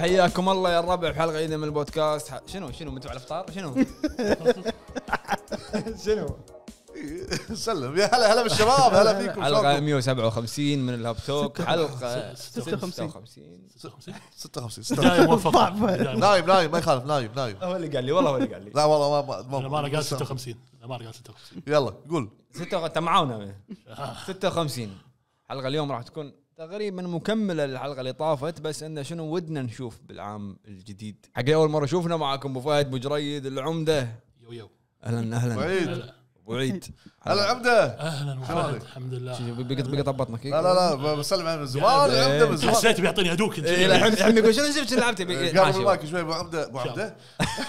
حياكم الله يا الربع في حلقه جديده من البودكاست ح- شنو شنو على الافطار شنو شنو؟ سلم يا هلا هلا بالشباب هلا فيكم حلقه 157 من الهاب توك حلقه 56 56 56 نايم نايم ما يخالف نايم نايم هو اللي قال لي والله هو اللي قال لي لا والله ما ما- انا ما قال 56 انا ما قال 56 يلا قول 56 انت معاونا 56 حلقه اليوم راح تكون تقريبا مكمله للحلقه اللي طافت بس انه شنو ودنا نشوف بالعام الجديد حق اول مره شوفنا معاكم ابو فهد مجريد العمده يو يو اهلا اهلا بعيد وعيد هلا عمده اهلا وسهلا الحمد لله بقيت بقيت ضبطناك لا لا لا بسلم على من زمان عبده من زمان حسيت بيعطيني هدوك انت الحين إيه، الحين يقول شنو شفت لعبتي قبل المايك إيه، شوي ابو عمده ابو عمده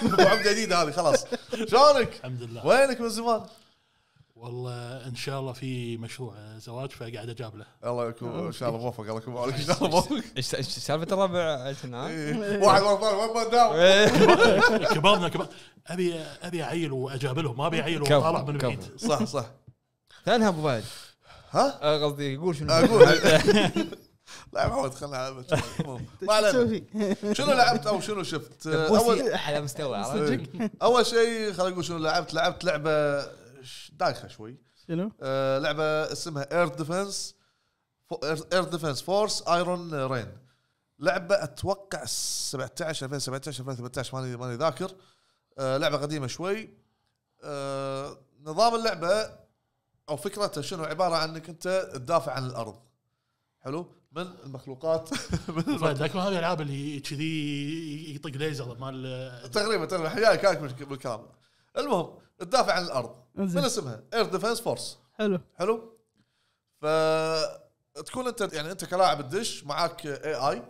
ابو عمده جديد هذه خلاص شلونك؟ الحمد لله وينك من زمان؟ والله ان شاء الله في مشروع زواج فقاعد اجاب له الله يكون آه. ان شاء الله موفق الله يكون ان شاء الله موفق ايش سالفه الربع إيه. واحد وين ما داوم كبرنا كبر ابي ابي اعيل واجابلهم ما ابي اعيل وطالع من بعيد صح صح تنهى ابو فهد ها؟ آه، قصدي يقول شنو اقول لا محمد خلنا على ما علينا شنو لعبت او شنو شفت اول على مستوى إيه. اول شيء خليني اقول شنو لعبت لعبت لعبه دايخه شوي شنو؟ آه لعبه اسمها اير ديفنس اير ديفنس فورس ايرون رين لعبه اتوقع 17 2017 2018 ماني ماني ذاكر آه لعبه قديمه شوي آه نظام اللعبه او فكرتها شنو عباره عن انك انت تدافع عن الارض حلو من المخلوقات ذاك لكن هذه الالعاب اللي كذي يطق ليزر مال تقريبا تقريبا حياك بالكامل المهم تدافع عن الارض من اسمها اير ديفنس فورس حلو حلو ف تكون انت يعني انت كلاعب تدش معاك اي اي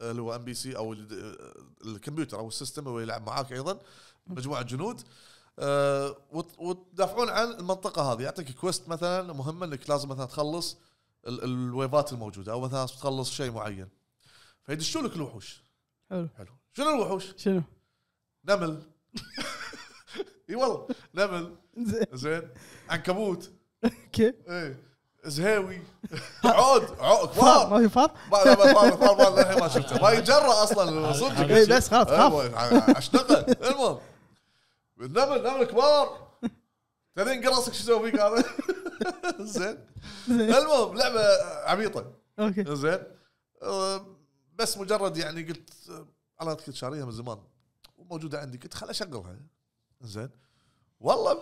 اللي هو ام بي سي او الكمبيوتر او السيستم اللي يلعب معاك ايضا مجموعه جنود آه، وتدافعون عن المنطقه هذه يعطيك كويست مثلا مهمه انك لازم مثلا تخلص الويفات الموجوده او مثلا تخلص شيء معين فيدشوا لك الوحوش حلو حلو شنو الوحوش؟ شنو؟ نمل اي والله نمل زين عنكبوت كيف؟ ايه زهاوي عود عود فار ما في فار؟ ما ما فار فار فار للحين ما شفته ما يجرى اصلا صدق اي بس خلاص خاف اشتغل المهم النمل نمل كبار تدري قراصك شو يسوي فيك هذا زين المهم لعبه عبيطه اوكي زين بس مجرد يعني قلت انا أه، كنت شاريها من زمان وموجوده عندي قلت خل اشغلها زين والله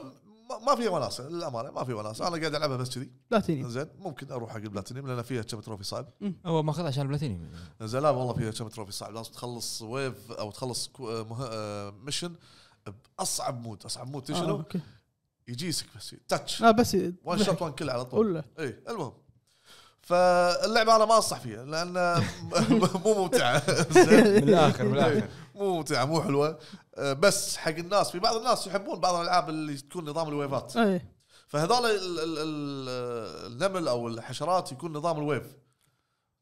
ما في وناسه للامانه ما في وناسه انا قاعد العبها بس كذي بلاتينيوم زين ممكن اروح حق البلاتينيوم لان فيها كم تروفي صعب هو ماخذها عشان البلاتينيوم زين لا والله فيها كم تروفي صعب لازم تخلص ويف او تخلص آه، ميشن آه، باصعب مود اصعب مود آه، شنو؟ يجيسك بس تاتش اه بس ون شوت ون كل على طول اي المهم فاللعبه انا ما انصح فيها لان مو ممتعه من الاخر من الاخر مو ممتعه مو حلوه أه، بس حق الناس في بعض الناس يحبون بعض الالعاب اللي تكون نظام الويفات إيه. فهذول النمل او الحشرات يكون نظام الويف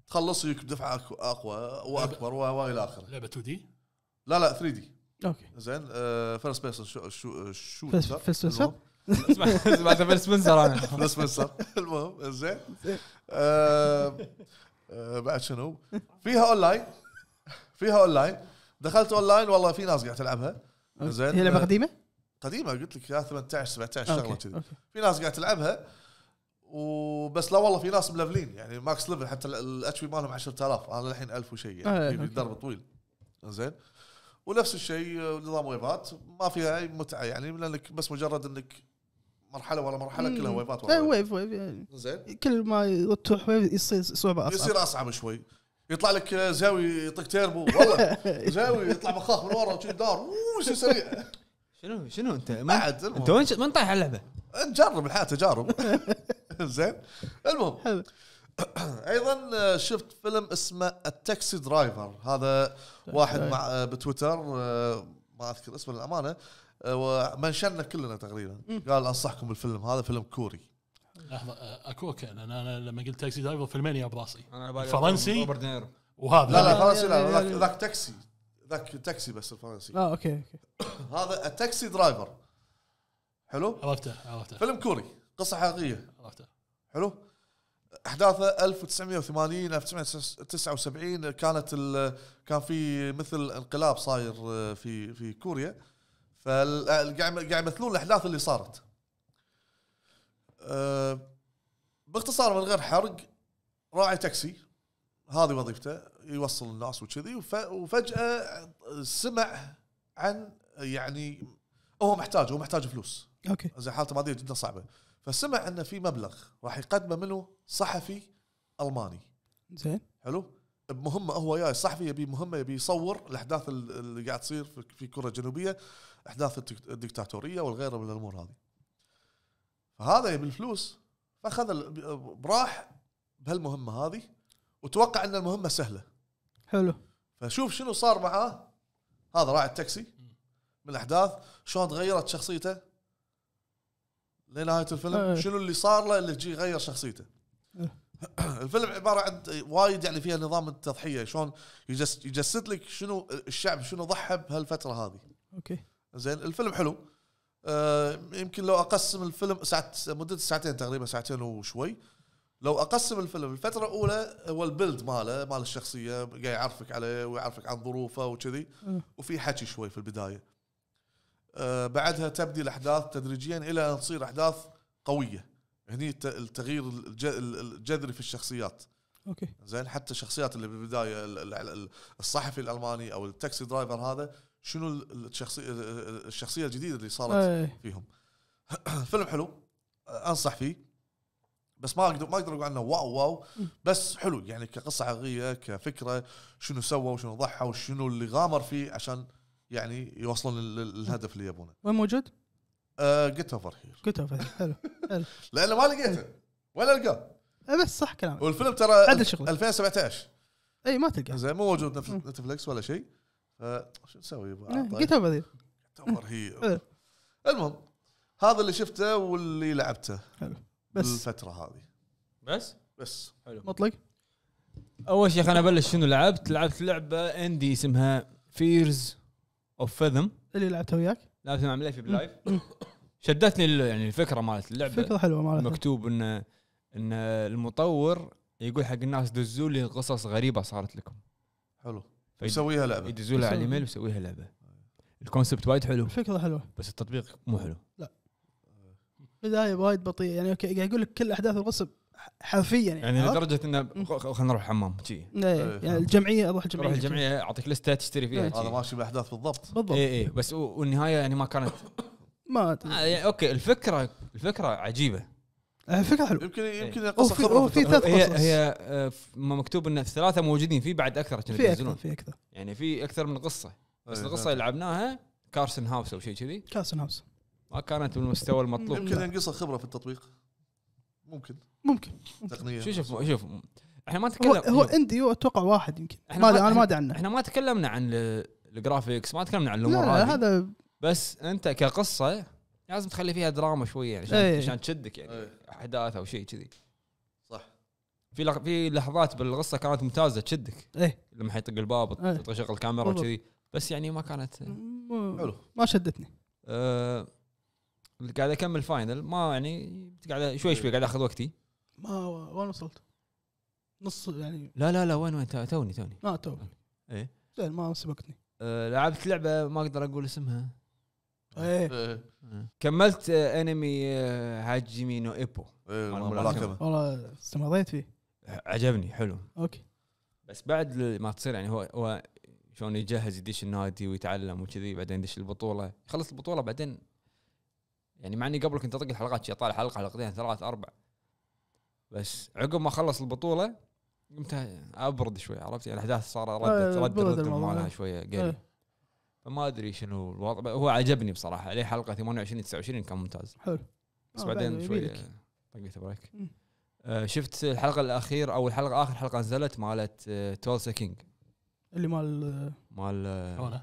تخلص يك بدفعه اقوى واكبر والى اخره لعبه 2 دي؟ لا لا 3 دي اوكي زين فيرست بيرسون شو شو فيرست بيرسون سمعت بيل سبنسر انا بيل سبنسر المهم زين آه، آه، بعد شنو فيها اونلاين فيها اونلاين دخلت اونلاين والله في ناس قاعد تلعبها زين هي لعبه آه، قديمه؟ قديمه قلت لك 18 17 شغله كذي في ناس قاعد تلعبها وبس لا والله في ناس ملفلين يعني ماكس ليفل حتى الاتش بي مالهم 10000 انا الحين 1000 وشيء يعني في طويل زين ونفس الشيء نظام ويفات ما فيها اي متعه يعني لانك بس مجرد انك مرحله ورا مرحله كلها ويفات ورا ويف ويف يعني زين كل ما تروح ويف يصير صعبه اصعب يصير اصعب شوي يطلع لك زاوي يطق تيربو والله زاوي يطلع مخاخ من ورا دار وش سريع شنو شنو انت ما انت وين من طايح على اللعبه نجرب الحياه تجارب زين المهم حلو ايضا آه، شفت فيلم اسمه التاكسي درايفر هذا واحد مع آه، بتويتر آه، ما اذكر اسمه للامانه ومنشنا كلنا تقريبا قال انصحكم بالفيلم هذا فيلم كوري لحظه اكو كان انا, لما قلت تاكسي درايفر فيلمين يا براسي فرنسي وهذا لا لا فرنسي لا ذاك تاكسي ذاك تاكسي بس الفرنسي اه اوكي اوكي هذا تاكسي درايفر حلو عرفته عرفته فيلم كوري قصه حقيقيه عرفته حلو احداثه 1980 1979 كانت كان في مثل انقلاب صاير آه، في في كوريا فقاعد يمثلون الاحداث اللي صارت أه، باختصار من غير حرق راعي تاكسي هذه وظيفته يوصل الناس وكذي وفجاه سمع عن يعني هو محتاج هو محتاج فلوس اوكي زين حالته ماديه جدا صعبه فسمع انه في مبلغ راح يقدمه منه صحفي الماني زين حلو بمهمه هو جاي صحفي يبي مهمه يبي يصور الاحداث اللي قاعد تصير في كوريا الجنوبيه احداث الدكتاتوريه والغيره من الامور هذه فهذا يبي الفلوس فاخذ براح بهالمهمه هذه وتوقع ان المهمه سهله حلو فشوف شنو صار معاه هذا راعي التاكسي من الاحداث شلون تغيرت شخصيته لنهايه الفيلم أيه. شنو اللي صار له اللي غير شخصيته أيه. الفيلم عباره عن وايد يعني فيها نظام التضحيه شلون يجسد لك شنو الشعب شنو ضحى بهالفتره هذه اوكي زين الفيلم حلو آه يمكن لو اقسم الفيلم ساعت مدته ساعتين تقريبا ساعتين وشوي لو اقسم الفيلم الفتره الاولى هو البيلد ماله مال الشخصيه قاعد يعرفك عليه ويعرفك عن ظروفه وكذي وفي حكي شوي في البدايه آه بعدها تبدي الاحداث تدريجيا الى ان تصير احداث قويه هني التغيير الجذري في الشخصيات اوكي زين حتى الشخصيات اللي بالبدايه الصحفي الالماني او التاكسي درايفر هذا شنو الشخصيه الشخصيه الجديده اللي صارت أي. فيهم فيلم حلو انصح فيه بس ما اقدر ما اقدر اقول عنه واو واو بس حلو يعني كقصه حقيقيه كفكره شنو سوى وشنو ضحى وشنو اللي غامر فيه عشان يعني يوصلون للهدف اللي يبونه وين موجود؟ جيت اوفر هير جيت اوفر حلو حلو لانه ما لقيته ولا القاه إيه، بس صح كلامك والفيلم ترى عدل 2017 اي ما تلقى زين مو موجود نتفلكس ولا شيء شو نسوي؟ إيه، قلتها بعدين تعتبر هي إيه. المهم هذا اللي شفته واللي لعبته حلو بس الفترة هذه بس؟ بس حلو مطلق اول شيء خليني ابلش شنو لعبت؟ لعبت لعبة اندي اسمها فيرز اوف فيذم اللي لعبتها وياك؟ لعبتها مع مليفي بلايف شدتني يعني الفكرة مالت اللعبة فكرة حلوة مالت مكتوب انه ان المطور يقول حق الناس دزوا لي قصص غريبه صارت لكم حلو يسويها لعبه يدزوا لها على الايميل ويسويها لعبه الكونسبت وايد حلو الفكره حلوه بس التطبيق مو حلو لا بدايه وايد بطيئه يعني اوكي قاعد يقول لك كل احداث القصه حرفيا يعني, يعني لدرجه انه خلينا نروح حمام شي إيه، يعني إيه، الجمعيه اروح الجمعيه اروح الجمعيه اعطيك لسته تشتري فيها إيه، هذا ماشي بالاحداث بالضبط بالضبط اي اي بس والنهايه يعني ما كانت ما آه، يعني اوكي الفكره الفكره عجيبه آه، فكره حلوه يمكن إيه. يمكن قصه خبره في ثلاث قصص هي, هي آه، مكتوب ان الثلاثه موجودين في بعد اكثر في اكثر في اكثر يعني في اكثر من قصه بس إيه، القصه اللي لعبناها كارسن هاوس او شيء كذي كارسن هاوس ما كانت بالمستوى المطلوب يمكن ينقصها خبره في التطبيق ممكن ممكن تقنيه شوف شوف احنا ما تكلم هو, هو اندي اتوقع واحد يمكن ما انا ما ادري عنه احنا ما تكلمنا عن الجرافيكس ما تكلمنا عن الامور هذا بس انت كقصه لازم تخلي فيها دراما شويه يعني، عشان أيه. عشان تشدك يعني أيه. احداث او شيء كذي صح في لح في لحظات بالقصه كانت ممتازه تشدك ايه لما حيطق الباب أيه. تشغل الكاميرا وكذي بس يعني ما كانت حلو ما شدتني أه... قاعد اكمل فاينل ما يعني قاعد شوي شوي قاعد اخذ وقتي ما وين وصلت؟ نص يعني لا لا لا وين وين توني توني اه توني ايه زين ما سبقتني أه لعبت لعبه ما اقدر اقول اسمها إيه. ايه كملت انمي آه، هاجيمي نو ايبو إيه، والله استمضيت فيه عجبني حلو اوكي بس بعد ما تصير يعني هو هو شلون يجهز يدش النادي ويتعلم وكذي بعدين يدش البطوله يخلص البطوله بعدين يعني مع اني قبل كنت اطق الحلقات شي طالع حلقه حلقتين ثلاث اربع بس عقب ما خلص البطوله قمت ابرد شوي عرفت يعني الاحداث صار إيه، ردت ردت ردت مالها شويه قليل فما ادري شنو الوضع هو عجبني بصراحه عليه حلقه 28 29 كان ممتاز حلو آه، بس بعدين شوي طقيت بريك آه، شفت الحلقه الاخير او الحلقه اخر حلقه نزلت مالت آه تولسا كينج اللي مال آه، مال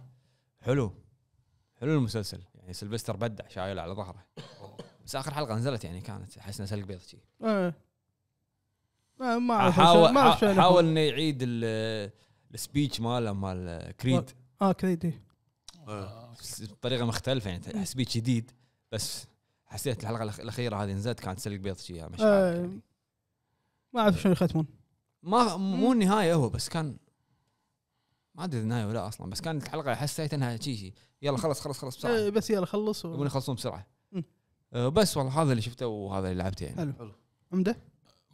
حلو حلو المسلسل يعني سلفستر بدع شايل على ظهره بس اخر حلقه نزلت يعني كانت احس انها سلق بيض شي ايه ما حاول ما حاول انه يعيد السبيتش ماله مال كريد اه كريد آه. بطريقه مختلفه يعني تحس بيه جديد بس حسيت الحلقه الاخيره هذه نزلت كانت سلق بيض شيء مش آه. يعني. ما اعرف شلون يختمون ما مو النهايه هو بس كان ما ادري النهايه ولا اصلا بس كانت الحلقه حسيت انها شيء يلا خلص خلص خلص بسرعه إيه، بس يلا خلص يبون يخلصون بسرعه آه، بس والله هذا اللي شفته وهذا اللي لعبته يعني حلو حلو عمده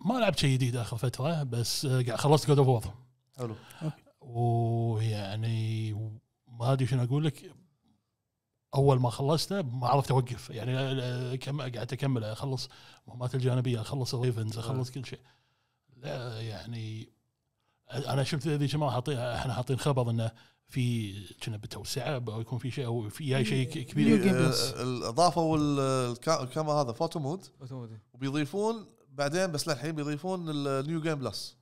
ما لعبت شيء جديد اخر فتره بس خلصت جود اوف حلو ويعني ما ادري شنو اقول لك اول ما خلصته ما عرفت اوقف يعني آه، آه، كم قعدت اكمل اخلص مهمات الجانبيه اخلص الريفنز آه. اخلص كل شيء لا يعني انا شفت ذيك المره حاطين احنا حاطين خبر انه في كنا بتوسعه او يكون في شيء او في اي شيء كبير اضافوا الكاميرا هذا فوتو مود وبيضيفون بعدين بس للحين بيضيفون النيو جيم بلس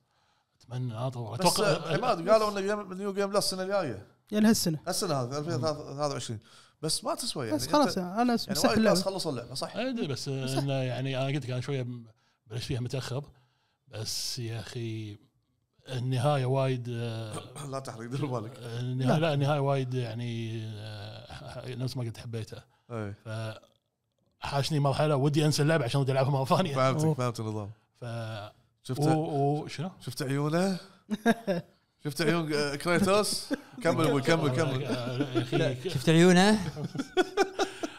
اتمنى اطور اتوقع عماد قالوا ان نيو جيم بلس السنه الجايه يعني هالسنه هالسنه هذه 2023 بس ما تسوى يعني بس خلاص انا يعني وايد خلصوا اللعبه صح؟ ادري بس انه يعني انا قلت لك انا شويه بلش فيها متاخر بس يا اخي النهايه وايد لا تحرق دير بالك آه، النهايه لا النهايه وايد يعني آه، نفس ما قلت حبيتها اي فحاشني مرحله ودي انسى اللعبه عشان ودي العبها مره ثانيه فهمتك فهمت النظام ف شفت و... و... شنو؟ شفت عيونه شفت عيون آه، كريتوس كمل ابوي كمل كمل شفت عيونه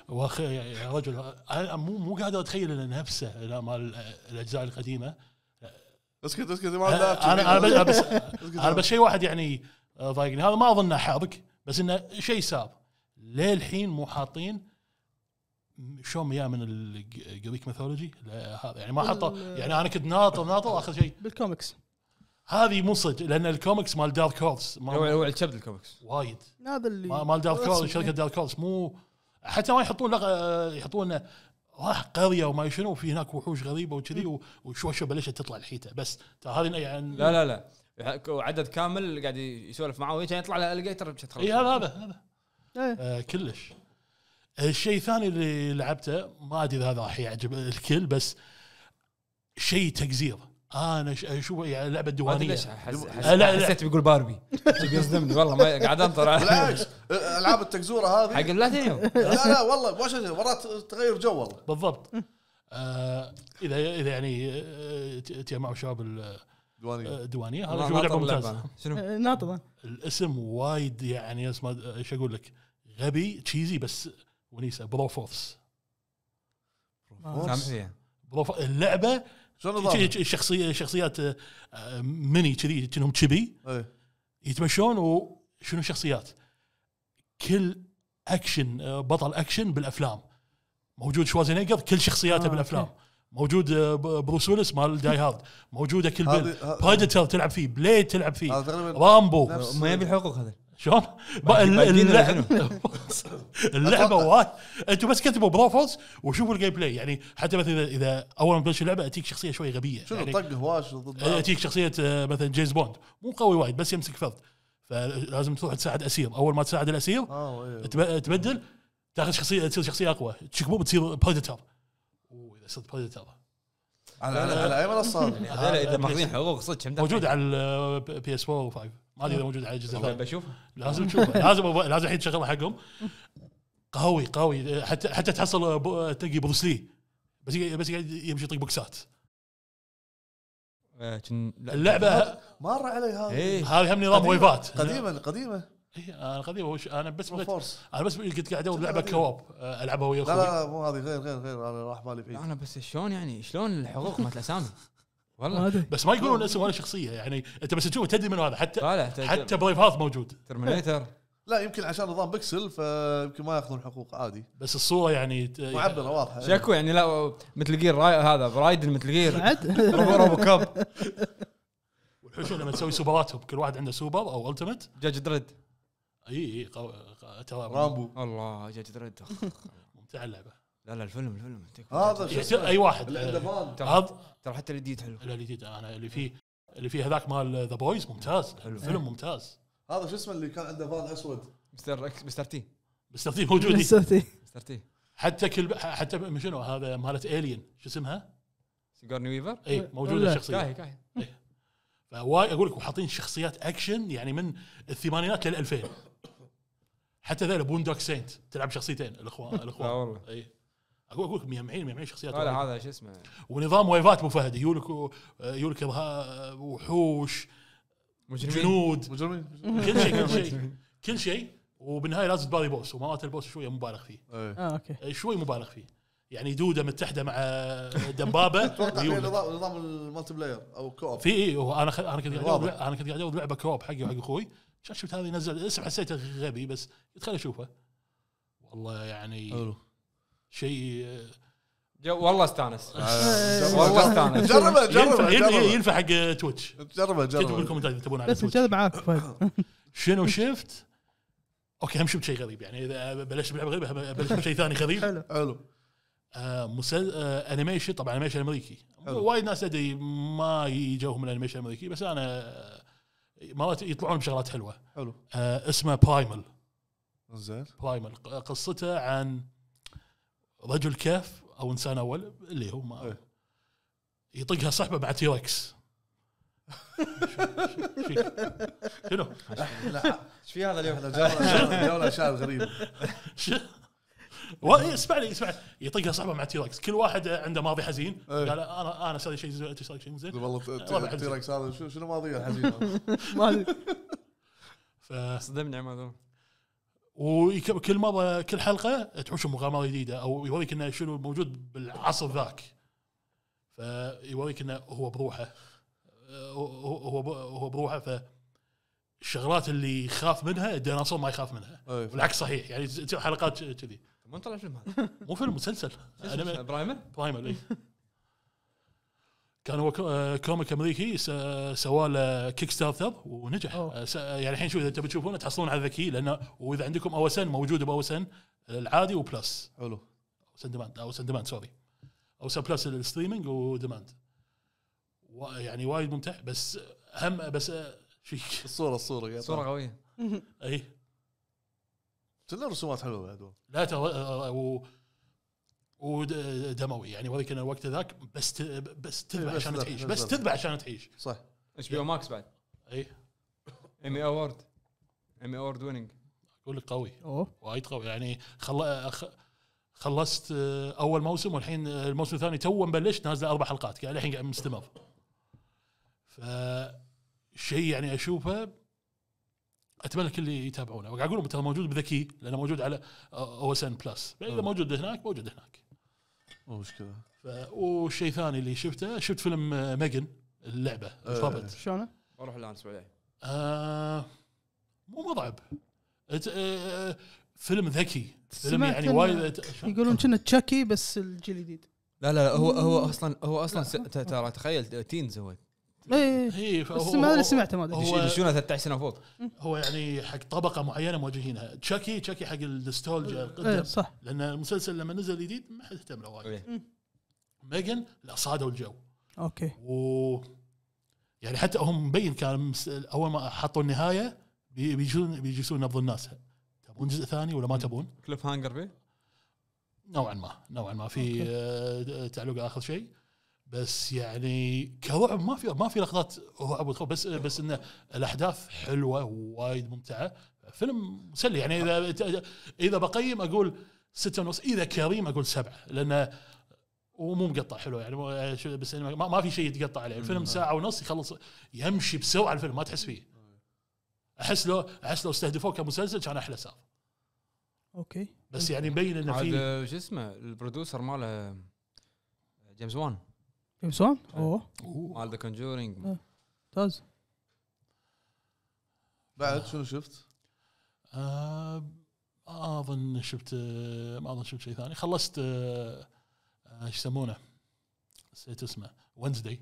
واخي يا رجل انا مو مو قادر اتخيل انه نفسه لا مال الاجزاء القديمه اسكت اسكت ما انا انا بس انا بس شيء واحد يعني آه، ضايقني هذا ما اظنه حرق بس انه شيء ساب للحين مو حاطين شلون يا من الجريك ميثولوجي يعني ما حطوا يعني انا كنت ناطر ناطر اخر شيء بالكوميكس هذه مو صدق لان الكوميكس مال دارك هورس هو هو الكبد الكوميكس وايد هذا اللي مال دارك هورس شركه دارك هورس مو حتى ما يحطون لغ... يحطون راح قريه وما شنو في هناك وحوش غريبه وكذي وشوشه بلشت تطلع الحيته بس ترى هذه يعني لا لا لا عدد كامل قاعد يسولف معاه ويجي يطلع له الجيتر اي هذا هذا هذا إيه. آه كلش الشيء الثاني اللي لعبته ما ادري اذا هذا راح يعجب الكل بس شيء تجزير آه، انا اشوف يعني لعبه ديوانيه ليش حس... حس... آه، لا حسيت بيقول باربي يصدمني والله ما قاعد انطر على بالعكس العاب التكزوره هذه حق اللاتينيو لا لا والله مرات تغير جو والله بالضبط آه، اذا اذا يعني تجمعوا شباب الديوانيه الديوانيه هذا لعبه ممتازه شنو؟ ناطبه الاسم وايد يعني اسمه ايش اقول لك غبي تشيزي بس ونيسه بروفوس بروفوس نعم، اللعبه شلون شخصيه شخصيات آه، آه، مني كذي كأنهم تشبي إيه. يتمشون وشنو شخصيات كل اكشن آه، بطل اكشن بالافلام موجود شوازينيجر كل شخصياته آه بالافلام أوكي. موجود بروس ويلس مال داي هارد موجوده كل بيل بريدتر تلعب فيه بليد تلعب فيه رامبو ما يبي الحقوق هذا شلون؟ اللعبه وايد انتم بس كتبوا بروفلز وشوفوا الجيم بلاي يعني حتى مثلا اذا اول ما تبلش اللعبه اتيك شخصيه شوي غبيه شنو يعني طق هواش ضد إيه، اتيك شخصيه آه، مثلا جيمس بوند مو قوي وايد بس يمسك فرد فلازم تروح تساعد اسير اول ما تساعد الاسير آه، أيوه. تبدل تاخذ شخصيه تصير شخصيه اقوى بوب تصير بريدتر واذا صرت بريدتر على على, على اي منصه يعني هذول اذا ماخذين حقوق صدق موجود على البي اس 4 و5 ما ادري اذا موجود على الجزء الثاني بشوف لازم تشوفه لازم لازم الحين تشغله حقهم قوي قوي حتى حتى تحصل تلقي بروسلي بس بس قاعد يمشي يطق بوكسات آه، اللعبه مر علي هذه إيه. هذه هم نظام ويفات قديمه قديمه إيه، انا قديم وش انا بس بت... انا بس كنت قاعد ادور لعبه إيه. كواب آه، العبها ويا اخوي لا, لا مو هذه غير غير غير انا راح بالي فيه انا بس شلون يعني شلون الحقوق مالت الاسامي والله بس ما يقولون اسم ولا شخصيه يعني انت بس تشوف تدري من هذا حتى حتى بريف هاث موجود ترمينيتر لا يمكن عشان نظام بكسل فيمكن ما ياخذون حقوق عادي بس الصوره يعني معبره واضحه شكو يعني لا مثل جير راي هذا برايدن مثل جير روبو روبو كاب والحشو لما تسوي سوبراتهم كل واحد عنده سوبر او التمت جاج دريد اي اي قو... رامبو الله جاجة ريد ممتع اللعبه لا لا الفيلم الفيلم هذا اي واحد آه، ترى حتى الجديد حلو لا الجديد انا اللي فيه اللي فيه هذاك مال ذا بويز ممتاز الفيلم ممتاز هذا شو اسمه اللي كان عنده فان اسود مستر مستر تي مستر تي موجود مستر تي مستر تي حتى كل حتى شنو هذا مالت الين شو اسمها؟ سيجارني ويفر؟ اي موجوده الشخصيه كاهي كاهي فوايد اقول لك وحاطين شخصيات اكشن يعني من الثمانينات لل 2000 حتى ذا بوندوك سينت تلعب شخصيتين الاخوان الاخوان لا والله اي اقول اقول لك مجمعين مجمعين شخصيات لا هذا شو اسمه ونظام ويفات ابو فهد يقول لك وحوش مجرمين جنود مجرمين كل شيء كل شيء كل شيء وبالنهايه لازم تباري بوس ومرات البوس شويه مبالغ فيه إيه. اه اوكي إيه، شوي مبالغ فيه يعني دوده متحده مع دبابه اتوقع نظام نظام المالتي بلاير او كوب في اي انا انا كنت قاعد انا كنت قاعد العب كوب حقي وحق اخوي شفت هذا ينزل الاسم حسيته غبي بس قلت خليني اشوفه والله يعني شيء والله استانس آه، آه، والله استانس جربه جربه ينفع, ينفع حق تويتش جربه جربه كتبوا الكومنتات اذا تبون على بس الجذب معاك شنو شفت؟ اوكي هم شفت شيء غريب يعني اذا بلشت بلعبه غريبه بلشت بشيء ثاني غريب حلو حلو آه مسل... آه انيميشن طبعا انيميشن امريكي وايد ناس ادري ما يجوهم الانيميشن الامريكي بس انا آه، مرات يطلعون بشغلات حلوه حلو آه اسمه برايمل زين برايمل قصته عن رجل كهف او انسان اول اللي هو ما ايه. يطقها صحبه بعد تيركس شنو؟ ايش في هذا اليوم؟ جوله شعر غريب إيه، اسمعني اسمع يطقها صعبه مع تي كل واحد عنده ماضي حزين إيه. قال انا انا اسوي شيء انت شيء زين إيه، والله ركس هذا شنو ماضيه حزين ما ادري صدمني عماد وكل مره كل حلقه تحوش مغامره جديده او يوريك انه شنو موجود بالعصر ذاك فيوريك انه هو بروحه هو هو بروحه ف الشغلات اللي يخاف منها الديناصور ما يخاف منها والعكس صحيح يعني حلقات كذي من طلع الفيلم هذا؟ مو فيلم مسلسل برايمر برايمر اي كان هو آه، كوميك امريكي سوى له كيك ستارتر ونجح آه، آه، يعني الحين شوف اذا تبي تشوفونه تحصلون على ذكي لانه واذا عندكم او اوسن موجوده ان العادي وبلس حلو او ان ديماند اوسن ديماند سوري او ان بلس الستريمنج وديماند يعني وايد ممتع بس هم بس شيك الصوره الصوره الصوره قويه اي كلها رسومات حلوه بعد لا ترى آه، آه، آه، و... ودموي يعني وذيك الوقت ذاك بس ت... بس إيه، تذبح عشان تعيش بس تذبح عشان تعيش صح اتش بي او ماكس بعد اي ايمي اوورد ايمي اوورد ويننج اقول لك قوي اوه وايد قوي يعني خل... خلصت اول موسم والحين الموسم الثاني تو بلشت نازل اربع حلقات يعني الحين مستمر ف شيء يعني اشوفه اتمنى الكل يتابعونه وقاعد اقول ترى موجود بذكي لانه موجود على او اس ان بلس فاذا يعني موجود هناك موجود هناك مشكله وشيء الثاني اللي شفته شفت فيلم ميجن اللعبه أه. الفابت شلونه؟ اروح الان اسمع عليه آه، مو مضعب آه فيلم ذكي فيلم يعني وايد يقولون كنا تشاكي بس الجيل الجديد لا لا هو هو اصلا هو اصلا ترى تخيل تينز هو إيه، إيه، إيه. بس ما ادري سمعته ما ادري يشيلونه 13 سنه فوق هو يعني حق طبقه معينه مواجهينها تشاكي تشاكي حق النستولجيا قدم صح لان المسلسل لما نزل جديد ما حد اهتم له وايد ميجن لا صادوا الجو اوكي و يعني حتى هم مبين كان اول ما حطوا النهايه بيجون بيجلسون نبض الناس تبون جزء ثاني ولا ما تبون؟ كليف هانجر فيه؟ نوعا ما نوعا ما في آه، تعلق اخر شيء بس يعني كرعب ما في ما في لحظات رعب وتخوف بس بس انه الاحداث حلوه ووايد ممتعه فيلم مسلي يعني اذا اذا بقيم اقول ستة ونص اذا كريم اقول سبعه لانه ومو مقطع حلو يعني بس ما, ما في شيء يتقطع عليه الفيلم ساعه ونص يخلص يمشي بسرعه الفيلم ما تحس فيه احس لو احس لو استهدفوه كمسلسل كان احلى صار اوكي بس يعني مبين انه في شو اسمه البرودوسر ماله جيمس وان جيمسون؟ اوه مال ذا كونجورينج ممتاز بعد شنو شفت؟ ما اظن شفت ما اظن شفت شيء ثاني خلصت ايش يسمونه؟ نسيت اسمه وينزداي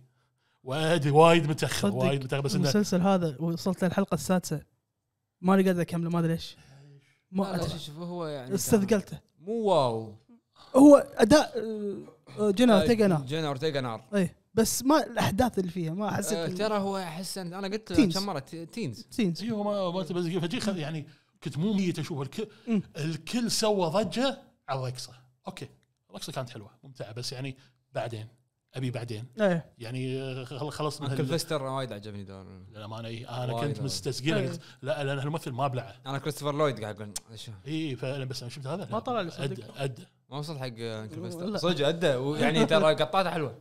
وايد وايد متاخر وايد متاخر بس المسلسل هذا وصلت للحلقه السادسه ماني قادر اكمله ما ادري ليش ما ادري هو يعني استثقلته مو واو هو اداء آه، جنى آه، اورتيجا نار جنى اورتيجا نار اي بس ما الاحداث اللي فيها ما حسيت أه ترى هو احس انا قلت كم مره تينز تينز ايوه ما ما يعني كنت مو ميت اشوف الكل الكل سوى ضجه على الرقصه اوكي الرقصه كانت حلوه ممتعه بس يعني بعدين ابي بعدين ايه يعني آه، خلص من كلفستر وايد عجبني دور للامانه اي انا إيه، كنت مستسقيله أيه. لا لان هالممثل ما بلعه انا كريستوفر لويد قاعد اقول اي إيه، فانا بس انا شفت هذا ما طلع لي اد اد ما وصل حق كلفستر صدق ادى يعني ترى قطاته حلوه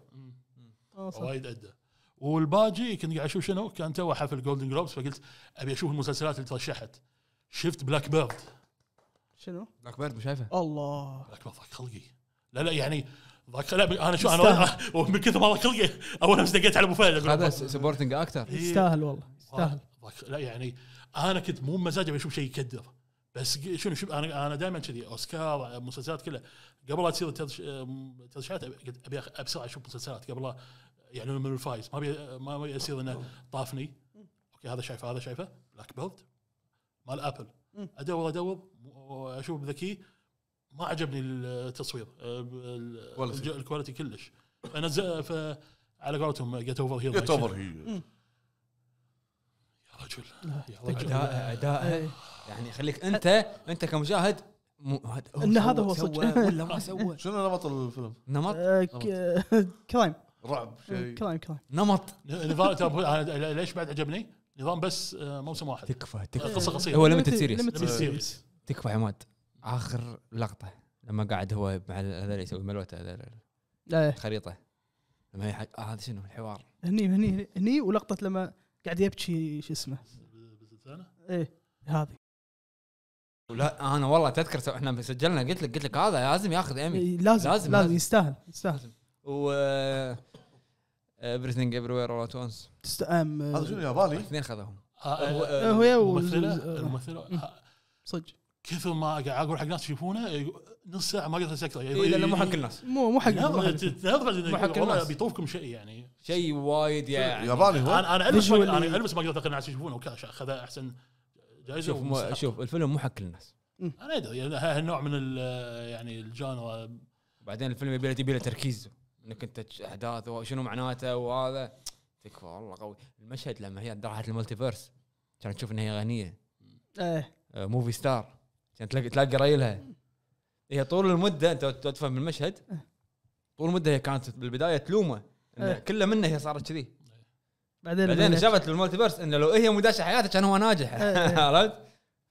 آه، وايد ادى والباجي كنت قاعد اشوف شنو كان تو حفل جولدن جلوبز فقلت ابي اشوف المسلسلات اللي ترشحت شفت بلاك بيرد شنو؟ بلاك بيرد مو شايفه الله بلاك بيرد خلقي لا لا يعني ذاك لا انا شو انا من كثر ما خلقي اول امس دقيت على ابو فهد هذا سبورتنج اكتر إيه. يستاهل والله يستاهل لا يعني انا كنت مو مزاجي بشوف اشوف شيء يكدر بس شنو شوف انا انا دائما كذي اوسكار مسلسلات كلها قبل لا تصير ترشيحات ابي بسرعه اشوف مسلسلات قبل لا يعني من الفايز ما ابي ما ابي يصير انه طافني اوكي هذا شايفه هذا شايفه بلاك بيلت مال ابل ادور ادور اشوف ذكي ما عجبني التصوير آه، الكواليتي كلش فنزل فعلى قولتهم جيت اوفر هيل جيت اوفر هيل يا رجل اداء اداء أه. يعني خليك انت انت كمشاهد هذا ان هذا هو صدق ولا ما سوى شنو نمط الفيلم؟ نمط آه، كرايم رعب شيء كرايم كرايم نمط ليش بعد عجبني؟ نظام بس موسم واحد تكفى تكفى قصه قصيره هو ليمتد سيريس تكفى عماد اخر لقطه لما قاعد هو مع هذا يسوي ملوته هذا الخريطه لما يحاج آه هذا شنو الحوار هني هني هني ولقطه لما قاعد يبكي شو اسمه ايه هذه لا انا والله تذكر احنا سجلنا قلت لك قلت لك هذا لازم ياخذ ايمي لازم لازم, لازم يستاهل يستاهل و آه، everything everywhere all at once هذا شنو ياباني؟ اثنين خذوهم آه، هو الممثله صدق كثر ما قاعد اقول حق ناس يشوفونه نص ساعه ما قدرت اسكت يعني إيه مو حق الناس مو مو حق مو حق والله بيطوفكم شيء يعني شيء وايد يعني ياباني هو انا انا البس انا البس ما قدرت اقنع الناس يشوفونه وكاش اخذ احسن جائزه شوف شوف الفيلم مو حق الناس انا ادري يعني هالنوع من يعني الجانرا بعدين الفيلم يبي له تركيز انك انت احداث وشنو معناته وهذا تكفى والله قوي المشهد لما هي راحت المالتيفيرس كانت تشوف انها هي غنيه ايه موفي آه، ستار عشان تلاقي تلاقي رايلها هي طول المده انت تفهم من المشهد أه. طول المده هي كانت بالبدايه تلومه أه. كله منه هي صارت كذي بعدين بعدين شافت بالمالتيفيرس انه لو هي مداشة حياته كان هو ناجح أه، عرفت؟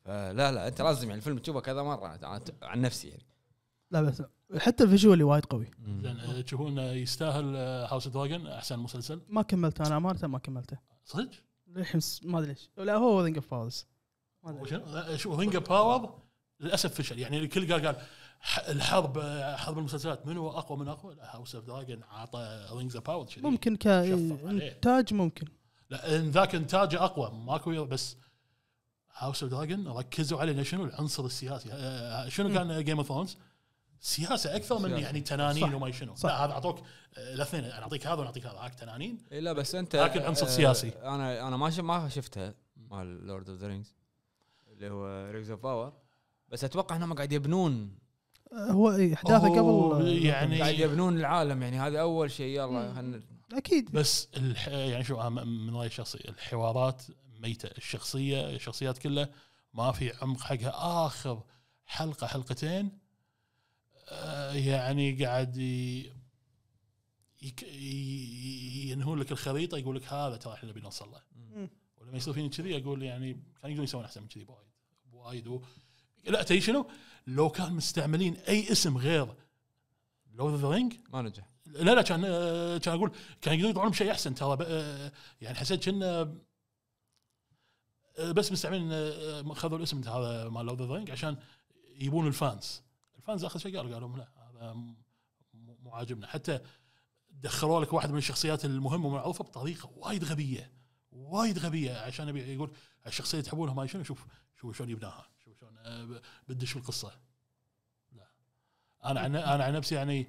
فلا لا انت لازم يعني الفيلم تشوفه كذا مره عن نفسي يعني لا بس حتى الفيجوالي وايد قوي زين تشوفون يستاهل هاوس دراجون احسن مسلسل؟ ما كملته انا امانه ما كملته صدق؟ للحين ما ادري ليش لا هو رينج اوف باورز شوف رينج اوف باورز؟ للاسف فشل يعني الكل قال قال الحرب حرب المسلسلات من هو اقوى من اقوى؟ هاوس اوف دراجون عطى رينجز اوف باور ممكن كانتاج ممكن لا ان ذاك انتاجه اقوى ماكو بس هاوس اوف دراجون ركزوا على شنو العنصر السياسي آه، آه، شنو كان جيم اوف ثرونز؟ سياسه اكثر من يعني تنانين وما شنو صح. لا هذا اعطوك آه، الاثنين انا اعطيك هذا ونعطيك هذا هاك تنانين لا بس انت لكن عنصر سياسي انا انا ما ما شفتها مال لورد اوف ذا رينجز اللي هو رينجز اوف باور بس اتوقع انهم قاعد يبنون آه، هو احداثه قبل يعني قاعد يبنون العالم يعني هذا اول شيء يلا هن... اكيد بس الح... يعني شو من رايي الشخصي الحوارات ميته الشخصيه الشخصيات كلها ما في عمق حقها اخر حلقه حلقتين آه يعني قاعد ي... يك... ينهون لك الخريطه يقول لك هذا ترى احنا بنوصل له ولما يصير فيني كذي اقول يعني كان يقدرون يسوون احسن من كذي بوايد بوايد لا تدري شنو؟ لو كان مستعملين اي اسم غير لو ذا رينج ما نجح لا لا كان آه، كان اقول كان يقدرون يطلعون بشيء احسن ترى آه، يعني حسيت كنا آه، بس مستعملين خذوا الاسم هذا مال لو ذا رينج عشان يبون الفانز الفانز اخر شيء قالوا قالوا لا هذا مو عاجبنا حتى دخلوا لك واحد من الشخصيات المهمه والمعروفه بطريقه وايد غبيه وايد غبيه عشان يقول الشخصيه تحبونها ما شنو شوف شوف شلون يبناها بدش القصه لا انا عن انا عن نفسي يعني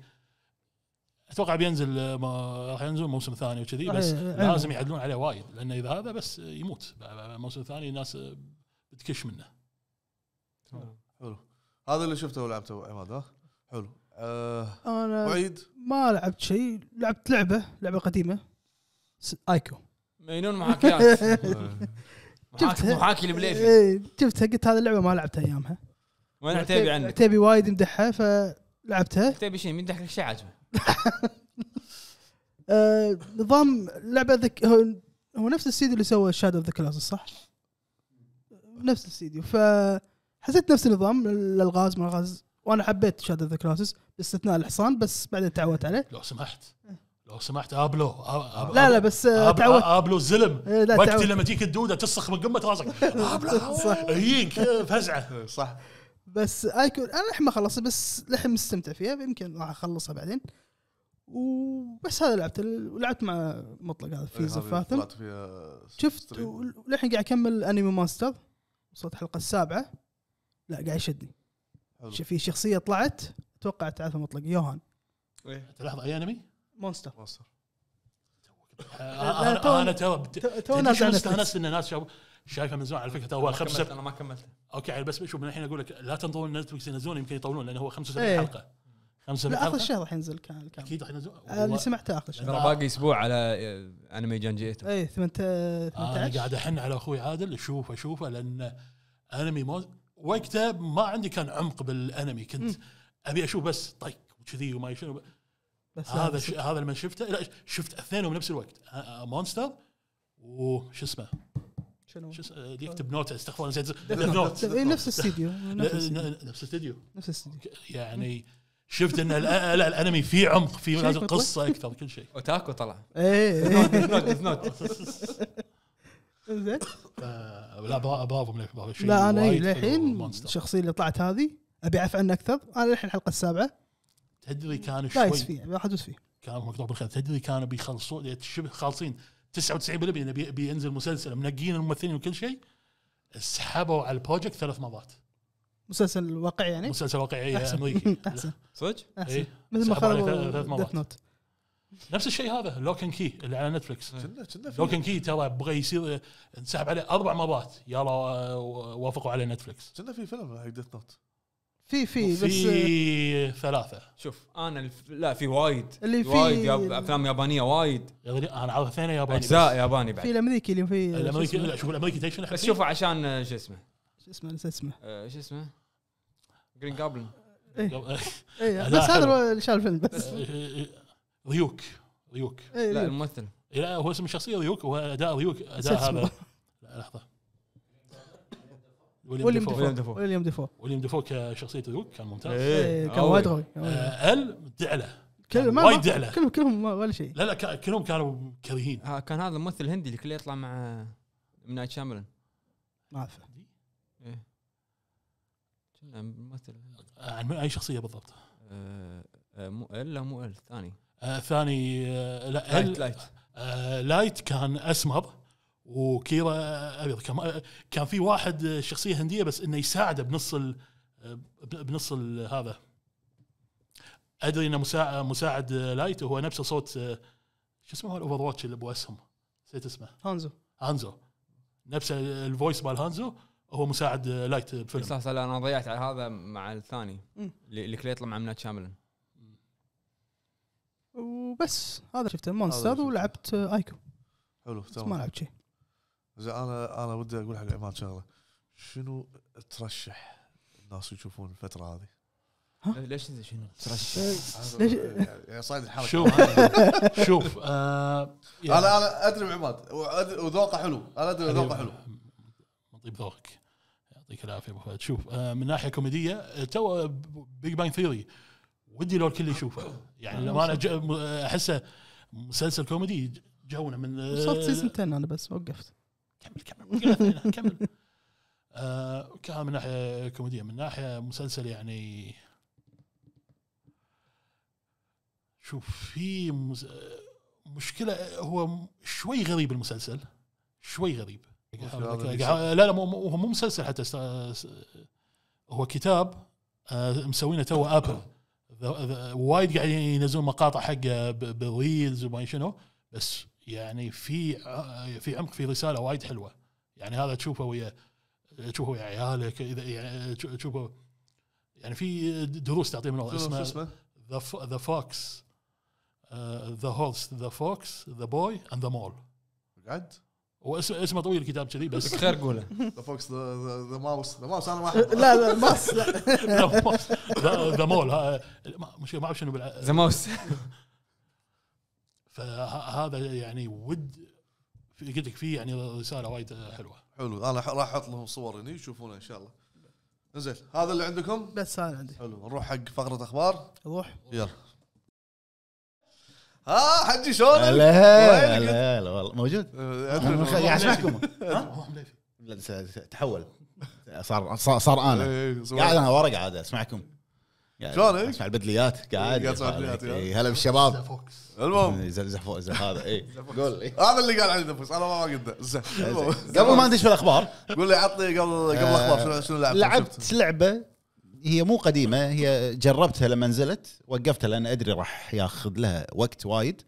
اتوقع بينزل ما راح ينزل موسم ثاني وكذي بس أيوة. لازم يعدلون عليه وايد لان اذا هذا بس يموت موسم ثاني الناس بتكش منه حلو هذا اللي شفته ولعبته عماد ها حلو أه انا وعيد ما لعبت شيء لعبت لعبه لعبه قديمه ايكو مينون محاكيات شفتها محاكي المليفي إيه، شفتها قلت هذه اللعبه ما لعبتها ايامها وين عتيبي عنك؟ عتيبي وايد يمدحها فلعبتها عتيبي شيء يمدح لك شيء عاجبه آه، نظام لعبه ذك... هو... نفس الاستديو اللي سوى شادو اوف ذا كلاس صح؟ نفس الاستديو فحسيت نفس النظام الالغاز ما الغاز وانا حبيت شادو ذا كلاسز باستثناء الحصان بس بعدين تعودت عليه لو سمحت إيه. لو سمحت ابلو أب لا لا بس تعود ابلو الزلم إيه، وقت لما تجيك الدوده تصخ من قمه راسك ابلو صح يجيك فزعه صح بس ايكون انا لحين ما خلصت بس لحين مستمتع فيها يمكن راح اخلصها بعدين وبس هذا لعبته ولعبت مع مطلق هذا في إيه، فاثم شفت وللحين قاعد اكمل انمي ماستر وصلت الحلقه السابعه لا قاعد يشدني في شخصيه طلعت اتوقع تعرفها مطلق يوهان إيه؟ لحظه اي انمي؟ مونستر مونستر انا آه، آه، آه، انا تو استانست ان الناس شافوا شايفه من زمان على فكره هو خمسه انا ما كملت اوكي بس شوف من الحين اقول لك لا تنظرون نتفلكس ينزلون يمكن يطولون لانه هو 75 ايه. حلقه 75 حلقه لا اخر شهر راح ينزل كامل اكيد راح ينزل اللي سمعته اخر شهر باقي اسبوع على انمي جان جيت اي 18 انا قاعد احن على اخوي عادل اشوفه اشوفه لان انمي موز وقته ما عندي كان عمق بالانمي كنت م. ابي اشوف بس طق وكذي وما شنو بس هذا ش... هذا لما شفته لا شفت اثنينهم بنفس الوقت مونستر وش اسمه شنو؟ شو اسمه اللي يكتب نوت استغفر الله نسيت نوت إيه، نفس الاستديو نفس الاستديو نفس الاستديو يعني شفت ان لا الانمي فيه عمق فيه لازم قصه اكثر كل شيء اوتاكو طلع ايه, إيه. نوت زين لا برافو منك برافو لا انا للحين الشخصيه اللي طلعت هذه ابي اعرف عنها اكثر انا للحين الحلقه السابعه تدري كانوا شوي لا فيه راح ادوس فيه كان مقطوع بالخير تدري كانوا بيخلصون يعني شبه خالصين 99% يعني بي بينزل مسلسل منقين الممثلين وكل شيء سحبوا على البروجكت ثلاث مرات مسلسل واقعي يعني؟ مسلسل واقعي إيه، أحسن. امريكي احسن صدق؟ احسن إيه. مثل ما خربوا ديث نوت نفس الشيء هذا لوكن كي اللي على نتفلكس لوكن كي ترى بغى يصير انسحب عليه اربع مرات يلا آه، وافقوا على نتفلكس كنا في فيلم حق ديث نوت في في بس في ثلاثه شوف انا الف... لا في وايد اللي في وايد ياب... افلام يابانيه وايد انا عارف اثنين ياباني اجزاء ياباني بعد في الامريكي اللي في الامريكي لا شوف الامريكي بس شوفه عشان آه، شو اسمه شو اسمه نسيت اسمه آه، شو اسمه جرين جابلن اي إيه، بس هذا اللي شال الفيلم بس آه، ريوك ريوك إيه، لا الممثل لا هو اسم الشخصيه ريوك هو اداء ريوك اداء هذا لحظه وليم ديفو وليم ديفو وليم ديفو وليم ديفو كشخصيته كان ممتاز إيه. إيه، كان آه، وايد قوي آه، آه، ال دعله كلهم يعني وايد دعله كلهم كلهم ولا شيء لا لا كلهم كانوا كريهين آه كان هذا الممثل الهندي اللي كله يطلع مع من نايت شاملن ما اعرفه ايه ممثل عن اي شخصيه بالضبط؟ آه مو ال لا مو ال ثاني آه ثاني آه لا لايت لايت. آه لايت كان اسمر وكيرا ابيض كان في واحد شخصيه هنديه بس انه يساعده بنص ال بنص ال هذا ادري انه مساعد مساعد لايت وهو نفسه صوت شو اسمه الاوفر واتش اللي ابو اسهم نسيت اسمه هانزو هانزو نفسه الفويس مال هانزو هو مساعد لايت بفيلم صح انا ضيعت على هذا مع الثاني اللي كله يطلع مع منات شاملن وبس هذا شفته مونستر ولعبت آه، ايكو حلو تمام ما لعبت شيء زين انا انا ودي اقول حق عماد شغله شنو ترشح الناس يشوفون الفتره هذه؟ ليش شنو ترشح؟ يعني صايد الحركه شوف شوف آه، انا انا ادري عماد وذوقه حلو انا ادري يعني ذوقه حلو من طيب ذوقك يعطيك العافيه ابو فهد شوف آه، من ناحيه كوميديه آه، تو بيج بانج ثيوري ودي لو الكل يشوفه يعني لما انا احسه مسلسل كوميدي جونا من وصلت سيزون 10 انا بس وقفت كمل كمل كمل آه كان من ناحيه كوميديه من ناحيه مسلسل يعني شوف في مز... مشكله هو شوي غريب المسلسل شوي غريب يعني لا لا هو مو مسلسل حتى است... هو كتاب آه، مسوينه تو ابل وايد قاعدين ينزلون مقاطع حقه بالريلز وما شنو بس يعني في آه، في عمق في رساله وايد حلوه يعني هذا تشوفه ويا تشوفه ويا عيالك اذا يعني تشوفه يعني في دروس تعطيه من اسمه اسمه ذا فوكس ذا هورس ذا فوكس ذا بوي اند ذا مول اسمه واسمه طويل الكتاب كذي بس خير قوله ذا فوكس ذا ماوس ذا ماوس انا واحد لا لا ماوس ذا مول مش ما اعرف شنو ذا ماوس فهذا يعني ود قلت لك فيه يعني رساله وايد حلوه حلو انا راح احط لهم صور هنا يشوفونها ان شاء الله زين هذا اللي عندكم بس هذا عندي حلو نروح حق فقره اخبار روح. يلا ها حجي شلونك؟ هلا هلا هلا والله موجود؟ قاعد أه، اسمعكم أه، تحول صار صار انا إيه، إيه، قاعد انا ورا قاعد اسمعكم يعني شلونك؟ اسمع البدليات قاعد البدليات، إي، هلا بالشباب فوكس المهم إيه، زفزفو هذا اي قول إيه. هذا اللي قال علي فوكس انا ما قلت زين. قبل ما ندش في الاخبار قول لي عطني قبل قبل آه، الاخبار شنو شنو لعبت لعبت لعبه هي مو قديمه هي جربتها لما نزلت وقفتها لان ادري راح ياخذ لها وقت وايد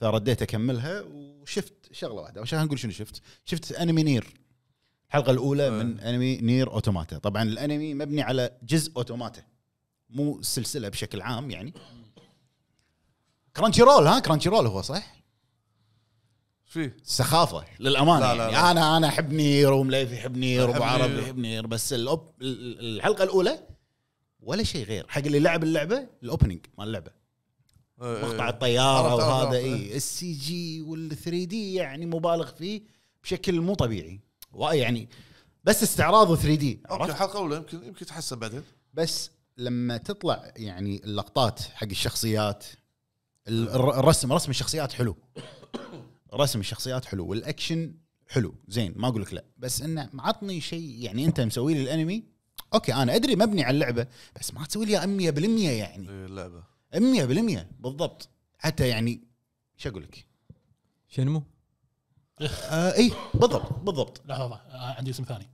فرديت اكملها وشفت شغله واحده عشان خلينا نقول شنو شفت شفت انمي نير الحلقه الاولى من آه. انمي نير اوتوماتا طبعا الانمي مبني على جزء اوتوماتا مو السلسله بشكل عام يعني كرانشي رول ها كرانشي رول هو صح؟ فيه سخافه للامانه لا لا يعني لا. انا انا نير ومليف يحب نير ابو عربي نير بس الأوب الحلقه الاولى ولا شيء غير حق اللي لعب اللعبه الاوبننج مال اللعبه إيه، إيه. مقطع الطياره وهذا اي السي جي وال 3 دي يعني مبالغ فيه بشكل مو طبيعي يعني بس استعراضه 3 دي اوكي الحلقه الاولى يمكن يمكن تحسن بعدين بس لما تطلع يعني اللقطات حق الشخصيات الرسم رسم الشخصيات حلو رسم الشخصيات حلو والاكشن حلو زين ما اقول لك لا بس انه معطني شيء يعني انت مسوي لي الانمي اوكي انا ادري مبني على اللعبه بس ما تسوي لي 100% يعني إيه، اللعبه 100% بالضبط حتى يعني شو اقول لك؟ شنمو؟ آه اي بالضبط بالضبط لحظه آه، عندي اسم ثاني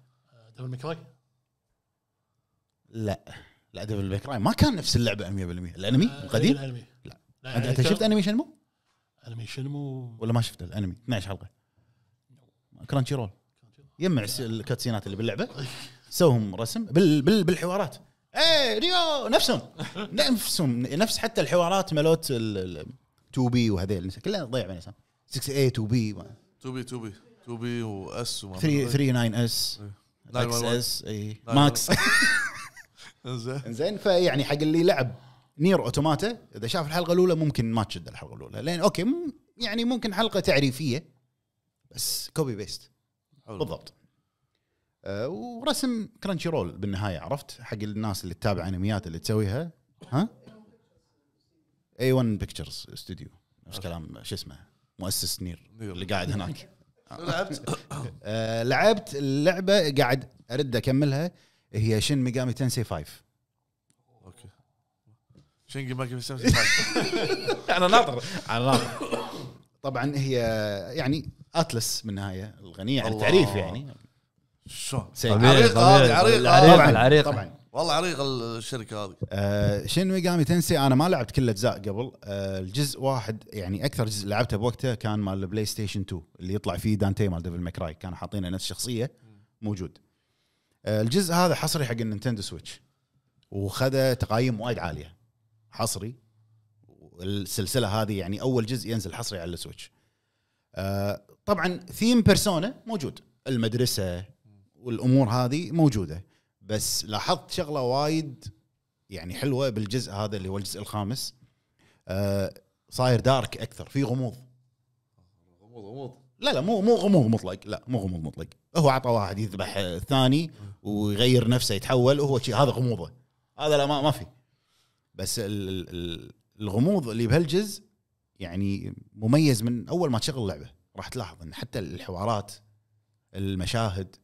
دبل آه، ميكراي؟ لا لا الادب البكراي ما كان نفس اللعبه 100% الانمي آه، القديم إيه، الانمي لا, لا انت, انت إيه، شفت انمي شنمو؟ انمي شنمو ولا ما شفته الانمي 12 حلقه كرانشي رول يجمع الكاتسينات اللي باللعبه سوهم رسم بال بال بالحوارات ايه ريو نفسهم نفسهم نفس حتى الحوارات مالوت 2 بي وهذيل كلها ضيع بين 6 اي 2 بي 2 بي 2 بي 2 بي واس 3 3 9 اس اكس اس اي ماكس زين زين فيعني حق اللي لعب نير اوتوماتا اذا شاف الحلقه الاولى ممكن ما تشد الحلقه الاولى لان اوكي يعني ممكن حلقه تعريفيه بس كوبي بيست حلو. بالضبط أه ورسم كرانشي رول بالنهايه عرفت حق الناس اللي تتابع انميات اللي تسويها ها اي 1 بيكتشرز استوديو نفس كلام شو اسمه مؤسس نير اللي قاعد هناك لعبت أه لعبت اللعبه قاعد ارد اكملها هي شن ميجامي تنسي 5 اوكي شنجي 5 انا ناطر انا ناطر طبعا هي يعني اتلس بالنهايه الغنيه عن التعريف يعني شلون عريقه هذه عريقه عريقه العريقه طبعا والله عريقه الشركه هذه آه شنو ميجامي تنسي انا ما لعبت كل اجزاء قبل آه الجزء واحد يعني اكثر جزء لعبته بوقته كان مال البلاي ستيشن 2 اللي يطلع فيه دانتي مال ديفل ماكراي كانوا حاطينه نفس الشخصيه موجود آه، الجزء هذا حصري حق النينتندو سويتش وخذ تقايم وايد عاليه حصري السلسله هذه يعني اول جزء ينزل حصري على السويتش آه، طبعا ثيم بيرسونا موجود المدرسه والامور هذه موجوده بس لاحظت شغله وايد يعني حلوه بالجزء هذا اللي هو الجزء الخامس آه، صاير دارك اكثر في غموض غموض غموض لا لا مو مو غموض مطلق لا مو غموض مطلق هو عطى واحد يذبح الثاني ويغير نفسه يتحول وهو شيء هذا غموضه هذا لا ما, ما في بس الـ الـ الغموض اللي بهالجزء يعني مميز من اول ما تشغل اللعبه راح تلاحظ ان حتى الحوارات المشاهد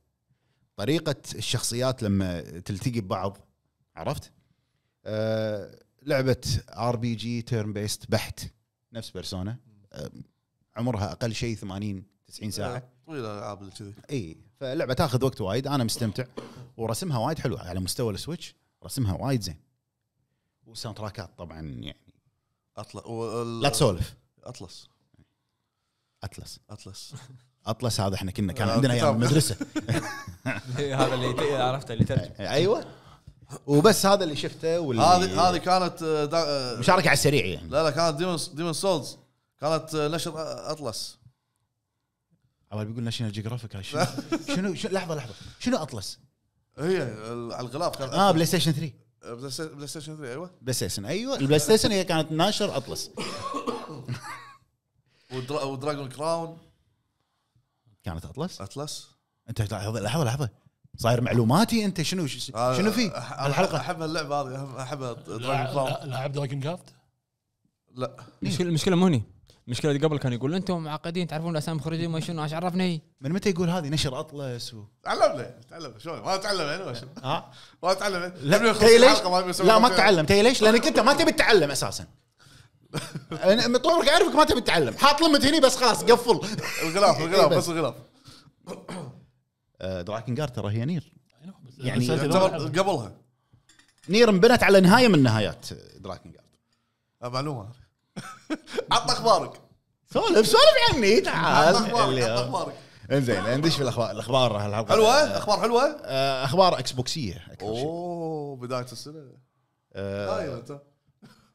طريقه الشخصيات لما تلتقي ببعض عرفت؟ أه لعبه ار بي جي تيرن بيست بحت نفس بيرسونا أه عمرها اقل شيء 80 90 ساعه طويله العاب كذي اي فاللعبه تاخذ وقت وايد انا مستمتع ورسمها وايد حلو على مستوى السويتش رسمها وايد زين والساوند تراكات طبعا يعني اطلس وال... لا تسولف اطلس اطلس اطلس اطلس هذا احنا كنا كان آه، عندنا ايام المدرسه هذا اللي عرفته اللي ترجم ايوه وبس هذا اللي شفته واللي هذه هذه كانت آه، مشاركه على السريع يعني لا لا كانت ديمون سولز كانت آه، نشر اطلس عبال بيقول ناشونال جيوغرافيك هاي شنو شنو لحظه لحظه شنو اطلس؟ هي على الغلاف كان اه بلاي ستيشن 3 بلاي ستيشن- 3 ايوه بلاي ستيشن ايوه البلاي ستيشن هي كانت ناشر اطلس ودراجون كراون كانت اطلس اطلس انت لحظه لحظه لحظه صاير معلوماتي انت شنو آه، شنو في الحلقه احب اللعبه هذه أحب- دراجون كراون لاعب دراجون كرافت لا المشكله مو هني المشكله اللي قبل كان يقول انتم معقدين تعرفون اسامي مخرجين ما شنو ايش عرفني من متى يقول هذه نشر اطلس و... تعلمنا تعلمنا شلون ما تعلم انا ها آه. ما تعلم لا ليش لا ما تعلم تي ليش لانك انت ما تبي تتعلم اساسا مطورك طولك اعرفك ما تبي تتعلم حاط لمت هني بس خلاص قفل الغلاف الغلاف بس الغلاف آه، دراكن ترى هي نير يعني قبلها نير انبنت على نهايه من نهايات دراكن جارد آه، معلومه عطنا اخبارك سولف سولف عني تعال عط اخبارك انزين ندش في الاخبار الاخبار هالحلقه حلوه اخبار حلوه آه، اخبار اكس بوكسيه اوه بدايه السنه آه، طيب،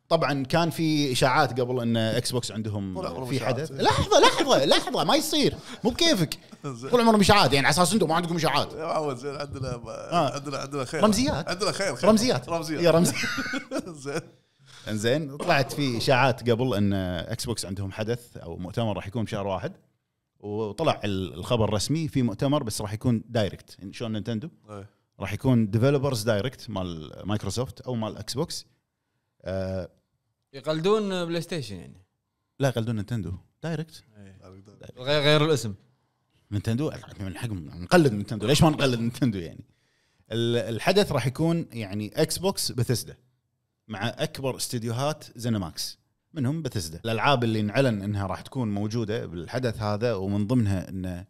طبعا كان في اشاعات قبل ان اكس بوكس عندهم في حدث لحظه لحظه لحظه ما يصير مو بكيفك طول عمرهم اشاعات يعني على اساس انتم ما عندكم اشاعات زين عندنا آه. عندنا عندنا خير رمزيات عندنا خير, خير رمزيات رمزيات رمزيات زين انزين طلعت في اشاعات قبل ان اكس بوكس عندهم حدث او مؤتمر راح يكون بشهر واحد وطلع الخبر الرسمي في مؤتمر بس راح يكون دايركت شلون نينتندو إيه. راح يكون ديفلوبرز دايركت مال مايكروسوفت او مال اكس آه، بوكس يقلدون بلاي ستيشن يعني لا يقلدون نينتندو دايركت غير غير الاسم نينتندو من يعني حقهم نقلد نينتندو ليش ما نقلد نينتندو يعني الحدث راح يكون يعني اكس بوكس بثسده مع اكبر استديوهات زينماكس منهم بثزدا الالعاب اللي انعلن انها راح تكون موجوده بالحدث هذا ومن ضمنها ان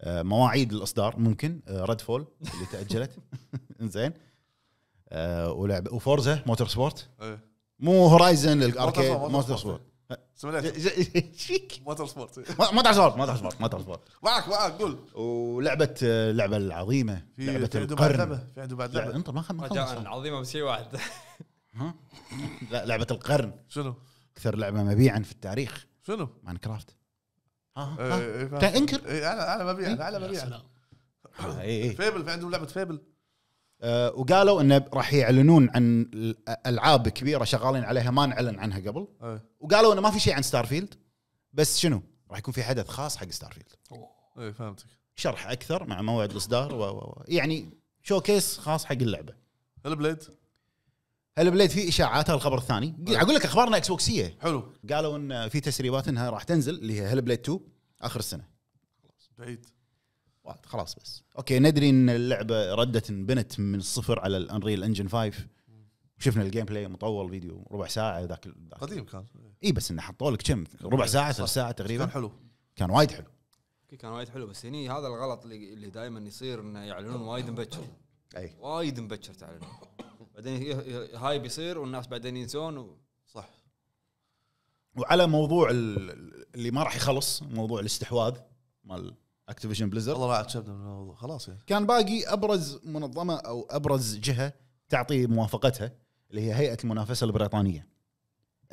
آه، مواعيد الاصدار ممكن ريد آه، فول اللي تاجلت زين آه، ولعب وفورزا موتور سبورت إيه. مو هورايزن الاركيد موتور سبورت موتور سبورت موتور سبورت موتور سبورت موتور سبورت معك معك قول ولعبه اللعبه العظيمه لعبه القرن في عنده بعد لعبه انطر ما خلص العظيمه بشيء واحد ها لا لعبه القرن شنو؟ اكثر لعبه مبيعا في التاريخ شنو؟ ماين كرافت ها انكر إيه, إيه، انا انا إيه، اعلى مبيعا إيه؟ على مبيع آه، فيبل في عندهم لعبه فيبل آه، وقالوا انه راح يعلنون عن العاب كبيره شغالين عليها ما نعلن عنها قبل وقالوا انه ما في شيء عن ستارفيلد بس شنو راح يكون في حدث خاص حق ستارفيلد اي فهمتك شرح اكثر مع موعد الاصدار و... و... يعني خاص حق اللعبه البليد هل بليد في اشاعات الخبر الثاني طيب. اقول لك اخبارنا اكس بوكسيه حلو قالوا ان في تسريبات انها راح تنزل اللي هي هل بليد 2 اخر السنه خلاص بعيد خلاص بس اوكي ندري ان اللعبه ردت انبنت من الصفر على الانريل انجن 5 شفنا الجيم بلاي مطول فيديو ربع ساعه ذاك قديم كان اي بس انه حطوا لك كم ربع ساعه ثلث ساعه تقريبا كان حلو كان وايد حلو كان وايد حلو بس هني هذا الغلط اللي دائما يصير انه يعلنون وايد مبكر اي وايد مبكر تعلنون بعدين هاي بيصير والناس بعدين ينسون صح وعلى موضوع اللي ما راح يخلص موضوع الاستحواذ مال اكتيفيشن بليزر والله عجبنا من الموضوع خلاص يعني. كان باقي ابرز منظمه او ابرز جهه تعطي موافقتها اللي هي هيئه المنافسه البريطانيه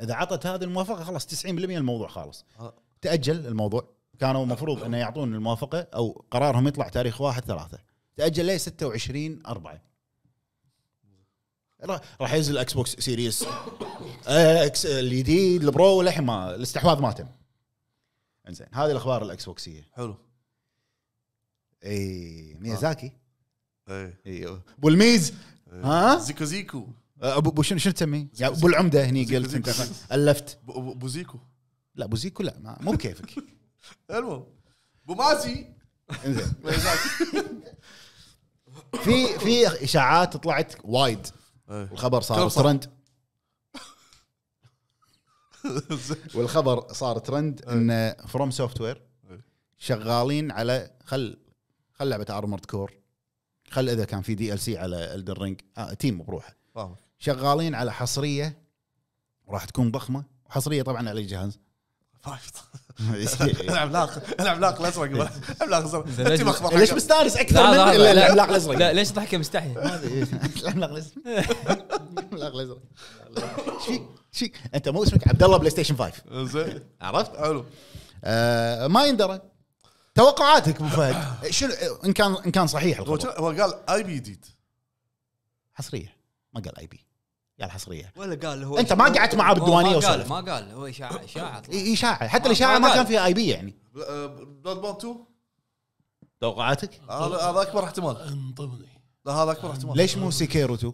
اذا عطت هذه الموافقه خلاص 90% الموضوع خالص آه. تاجل الموضوع كانوا المفروض انه يعطون الموافقه او قرارهم يطلع تاريخ 1 3 تاجل ليه 26 4 راح ينزل اكس بوكس سيريس اكس الجديد البرو للحين ما الاستحواذ ما تم انزين هذه الاخبار الاكس بوكسيه حلو اي ميازاكي آه. اي ايوه ابو الميز ها زيكو زيكو أه، ابو ابو شنو شنو تسميه؟ ابو العمده هني قلت انت الفت ابو زيكو لا ابو زيكو لا مو بكيفك المهم ابو مازي انزين في في اشاعات طلعت وايد إيه. الخبر صار ترند والخبر صار ترند ان فروم سوفت وير شغالين على خل خل لعبه ارمورد كور خل اذا كان في دي ال سي على الدر رينج آه تيم بروحه شغالين على حصريه راح تكون ضخمه وحصريه طبعا على الجهاز إيه. العملاق العملاق الازرق إيه. العملاق الازرق ليش مستانس اكثر من العملاق الازرق لا ليش ضحكه مستحيه إيه. العملاق الازرق العملاق الازرق شيك فيك انت مو اسمك عبد الله بلاي ستيشن 5 زين عرفت حلو آه، ما يندرى توقعاتك ابو فهد شنو ان كان ان كان صحيح هو قال اي بي جديد حصريه ما قال اي بي قال الحصريه ولا قال هو انت ما قعدت معاه بالديوانيه ما قال ما قال هو اشاعه اشاعه اي اشاعه حتى الاشاعه ما, كان فيها اي بي يعني بلاد بون 2 توقعاتك؟ هذا اكبر احتمال انطبني لا هذا اكبر احتمال ليش مو سيكيرو 2؟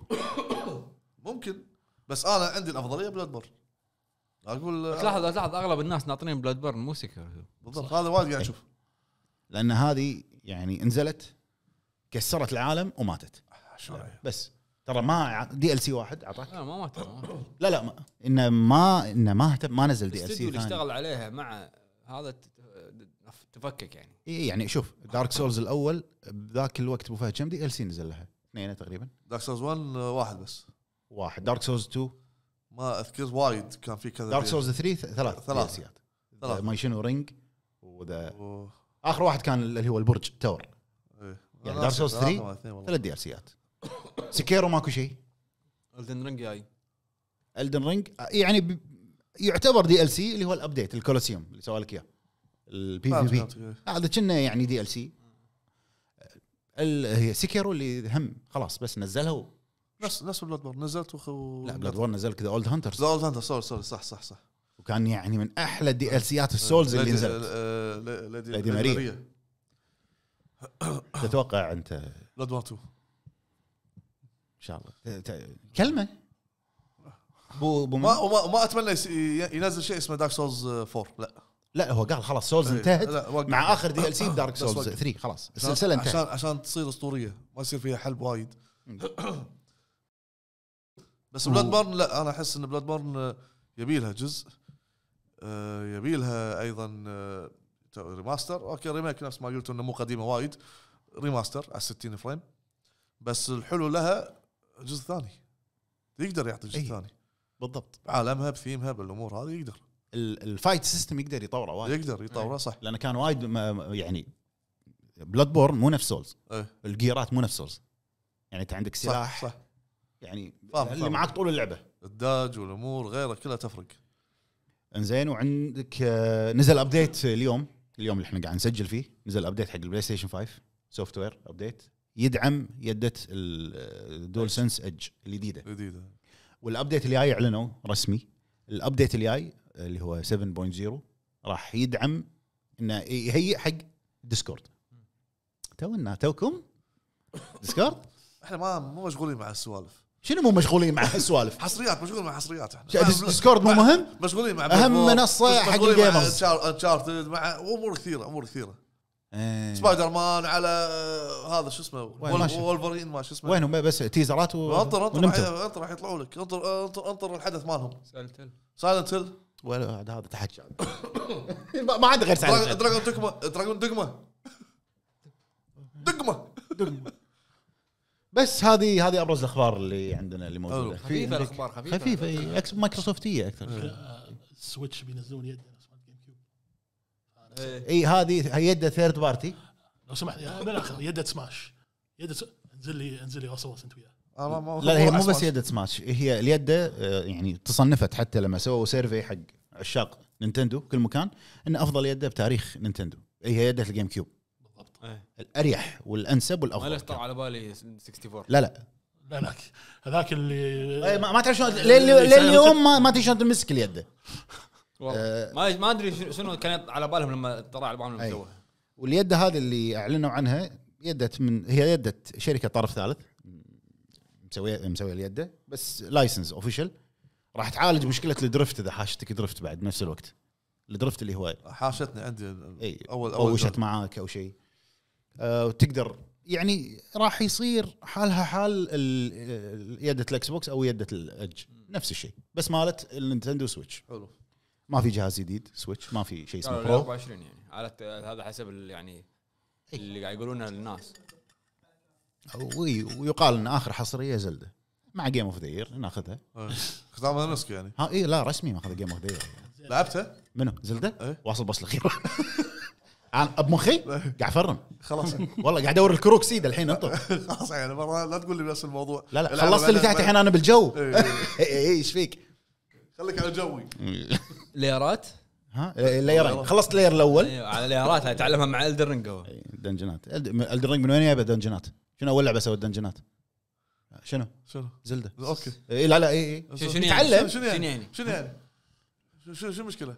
ممكن بس انا عندي الافضليه بلاد بورن اقول تلاحظ آه، تلاحظ اغلب الناس ناطرين بلاد بورن مو سيكيرو بالضبط هذا وايد قاعد إيه. اشوف لان هذه يعني انزلت كسرت العالم وماتت بس ترى ما دي ال سي واحد اعطاك لا ما مات لا لا ما انه ما انه ما اهتم ما نزل دي ال سي اللي اشتغل عليها مع هذا تفكك يعني اي يعني شوف دارك سولز الاول بذاك الوقت ابو فهد كم دي ال سي نزل لها؟ اثنين تقريبا دارك سولز 1 واحد بس واحد دارك سولز 2 ما اذكر وايد كان في كذا دارك سولز 3 ثلاث ثلاث سيات ثلاث ما شنو رينج وذا اخر واحد كان اللي هو البرج تور إيه. يعني دارك سولز 3 ثلاث دي ال سيات سكيرو ماكو شيء الدن رينج جاي الدن رينج يعني ب... يعتبر دي ال سي اللي هو الابديت الكولوسيوم اللي سوى لك اياه البي في بي هذا كنا يعني دي ال سي هي سكيرو اللي هم خلاص بس نزلها نفس نفس بلاد بورن نزلت وخ... لا بلاد بورن نزل كذا اولد هانترز ذا اولد هانترز سوري سوري صح صح صح وكان يعني من احلى الدي ال سيات السولز اللي نزلت لدي ماريا تتوقع انت بلاد بورن 2 ان شاء الله إيه، كلمه بو بو ما وما, وما اتمنى ينزل شيء اسمه دارك سولز 4 لا لا هو قال خلاص سولز إيه، انتهت مع اخر دي ال سي بدارك سولز 3 خلاص السلسله انتهت عشان عشان تصير اسطوريه ما يصير فيها حلب وايد بس بلاد بورن لا انا احس ان بلاد آه، بورن يبي لها جزء آه، يبي لها ايضا ريماستر آه، اوكي ريميك نفس ما قلت انه مو قديمه وايد ريماستر على 60 فريم بس الحلو لها جزء ثاني يقدر يعطي جزء أيه. ثاني بالضبط عالمها بثيمها بالامور هذه يقدر الفايت سيستم يقدر يطوره وايد يقدر يطوره أيه. صح لانه كان وايد يعني بلاد بورن مو نفس سولز أيه. الجيرات مو نفس سولز يعني انت عندك سلاح صح, صح. يعني فهم اللي فهم. معك طول اللعبه الداج والامور غيره كلها تفرق انزين وعندك آه، نزل ابديت اليوم اليوم اللي احنا قاعد نسجل فيه نزل ابديت حق البلاي ستيشن 5 سوفت وير ابديت يدعم يده الدول سنس ايدج الجديده الجديده والابديت اللي جاي اعلنوا رسمي الابديت اللي جاي اللي هو 7.0 راح يدعم انه يهيئ حق ديسكورد تونا توكم ديسكورد احنا ما مو مشغولين مع السوالف شنو مو مشغولين مع السوالف؟ حصريات مشغولين مع حصريات احنا ديسكورد مو مهم؟ مشغولين مع اهم منصه حق الجيمرز انشارتد مع امور كثيره امور كثيره إيه. سبايدر مان على هذا شو اسمه وولفرين ما شو اسمه وينهم بس تيزرات و... انطر انطر انطر راح يطلعوا لك انطر انطر انطر الحدث مالهم سايلنت هيل سايلنت هيل هذا تحكي ما عندي غير سايلنت دراجون دقمه دراجون دقمه دقمه دقمه بس هذه هذه ابرز الاخبار اللي عندنا اللي موجوده خفيفه الاخبار خفيفه خفيفه إيه. مايكروسوفتيه اكثر آه، آه، سويتش بينزلون يدنا اي هذه يده ثيرد بارتي لو سمحت يا يده سماش يده انزل لي انزل لي وصل انت وياه لا هي مو بس يده سماش هي اليده آه، يعني تصنفت حتى لما سووا سيرفي حق عشاق نينتندو كل مكان ان افضل يده بتاريخ نينتندو هي يده الجيم كيوب بالضبط إيه. الاريح والانسب والافضل ما طلع على بالي 64 لا لا لا هذاك اللي ما تعرف شلون لليوم ما تدري شلون تمسك اليده والله آه، ما ما ادري شنو كان على بالهم لما طلع البان اللي سووها واليد هذه اللي اعلنوا عنها يدت من هي يدت شركه طرف ثالث مسويه مسويه اليده بس لايسنس اوفيشال راح تعالج مشكله الدرفت اذا حاشتك درفت بعد نفس الوقت الدرفت اللي هو حاشتني عندي اي اول اول وشت معاك او شيء أه وتقدر يعني راح يصير حالها حال يده الاكس بوكس او يده الادج نفس الشيء بس مالت النينتندو سويتش حلو ما في جهاز جديد سويتش ما في شيء اسمه برو 24 يعني على هذا حسب يعني إيه. اللي قاعد يقولونه الناس ويقال ان اخر حصريه زلده مع جيم اوف ذا ناخذها إيه. ختام نسك يعني ها اي لا رسمي ماخذ جيم اوف ذا لعبته؟ منو زلده؟ إيه. واصل بس الاخير انا بمخي قاعد افرم خلاص والله قاعد ادور الكروك سيد الحين انطر خلاص يعني لا تقول لي بس الموضوع لا لا خلصت اللي تحت الحين انا بالجو اي ايش فيك خليك على جوي ليرات ها إيه، ليرين خلصت اللير الاول ايوه على ليرات اتعلمها مع الدرنج هو دنجنات الدرنج من وين يا دنجنات شنو اول لعبه سوت دنجنات شنو؟ شنو؟ زلدة اوكي إيه، لا لا اي اي شنو يعني؟ شنو يعني؟ شنو يعني؟ شنو شنو المشكله؟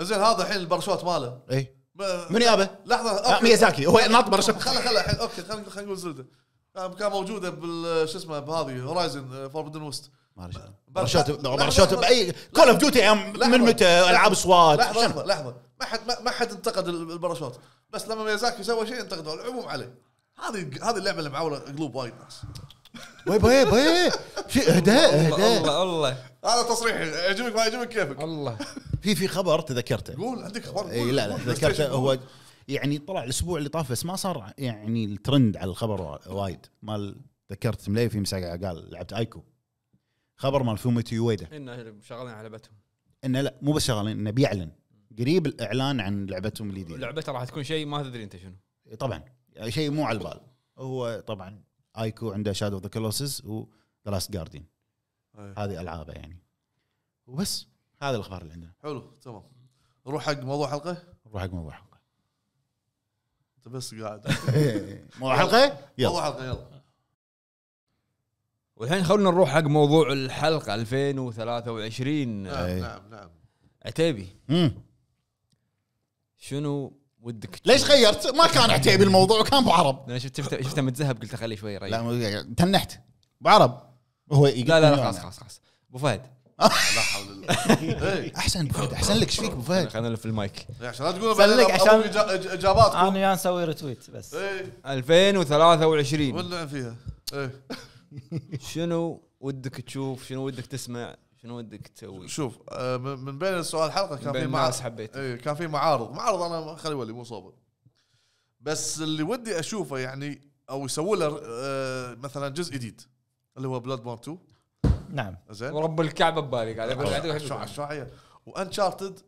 زين هذا الحين البرشوت ماله اي من يابه؟ لحظه آه، ميازاكي هو ناط برشوت خلا خلا الحين اوكي خلينا نقول زلدة آه، كان موجوده بال شو اسمه بهذه هورايزن فوربدن ويست رشوت نعم، رشوت باي كول اوف ديوتي من متى العاب سوات لحظه لحظه ما حد ما حد انتقد الباراشوت بس لما ميازاكي سوى شيء انتقدوا العموم عليه هذه هذه اللعبه اللي معوله قلوب وايد ناس وي باي باي شيء اهداء اهداء الله الله هذا تصريح يعجبك ما يعجبك كيفك الله في في خبر تذكرته قول عندك خبر اي لا لا تذكرته هو يعني طلع الاسبوع اللي طاف بس ما صار يعني الترند على الخبر وايد مال ذكرت مليفي مساق قال لعبت ايكو خبر مال فوميتو يويدا انه شغالين على لعبتهم انه لا مو بس شغالين انه بيعلن قريب الاعلان عن لعبتهم الجديده لعبته راح تكون شيء ما تدري انت شنو طبعا شيء مو على البال هو طبعا ايكو عنده شادو اوف ذا كلوسز وذا لاست جاردين هذه العابه يعني وبس هذا الاخبار اللي عندنا حلو تمام نروح حق موضوع حلقه نروح حق موضوع حلقه انت بس قاعد موضوع حلقه يلا موضوع حلقه يلا والحين خلونا نروح حق موضوع الحلقه 2023 نعم إيه. نعم نعم عتيبي شنو ودك ليش غيرت؟ ما كان عتيبي الموضوع كان ابو عرب انا شفت شفته شفت متذهب قلت خليه شوي ريح لا تنحت ابو عرب هو لا لا لا خلاص خلاص خلاص ابو فهد لا حول الله إيه. احسن بفهد احسن لك ايش فيك ابو فهد خلينا نلف المايك عشان لا تقول سلك عشان اجاباتكم انا يا نسوي ريتويت بس 2023 إيه. ولع فيها شنو ودك تشوف شنو ودك تسمع شنو ودك تسوي شوف آه، من بين سؤال الحلقه كان في بين الناس حبيت إيه، كان في معارض معارض انا خلي ولي مو صابر بس اللي ودي اشوفه يعني او يسووا له آه، مثلا جزء جديد اللي هو بلاد بورن 2 نعم زين ورب الكعبه ببالي قاعد أقول- شو- شو وانشارتد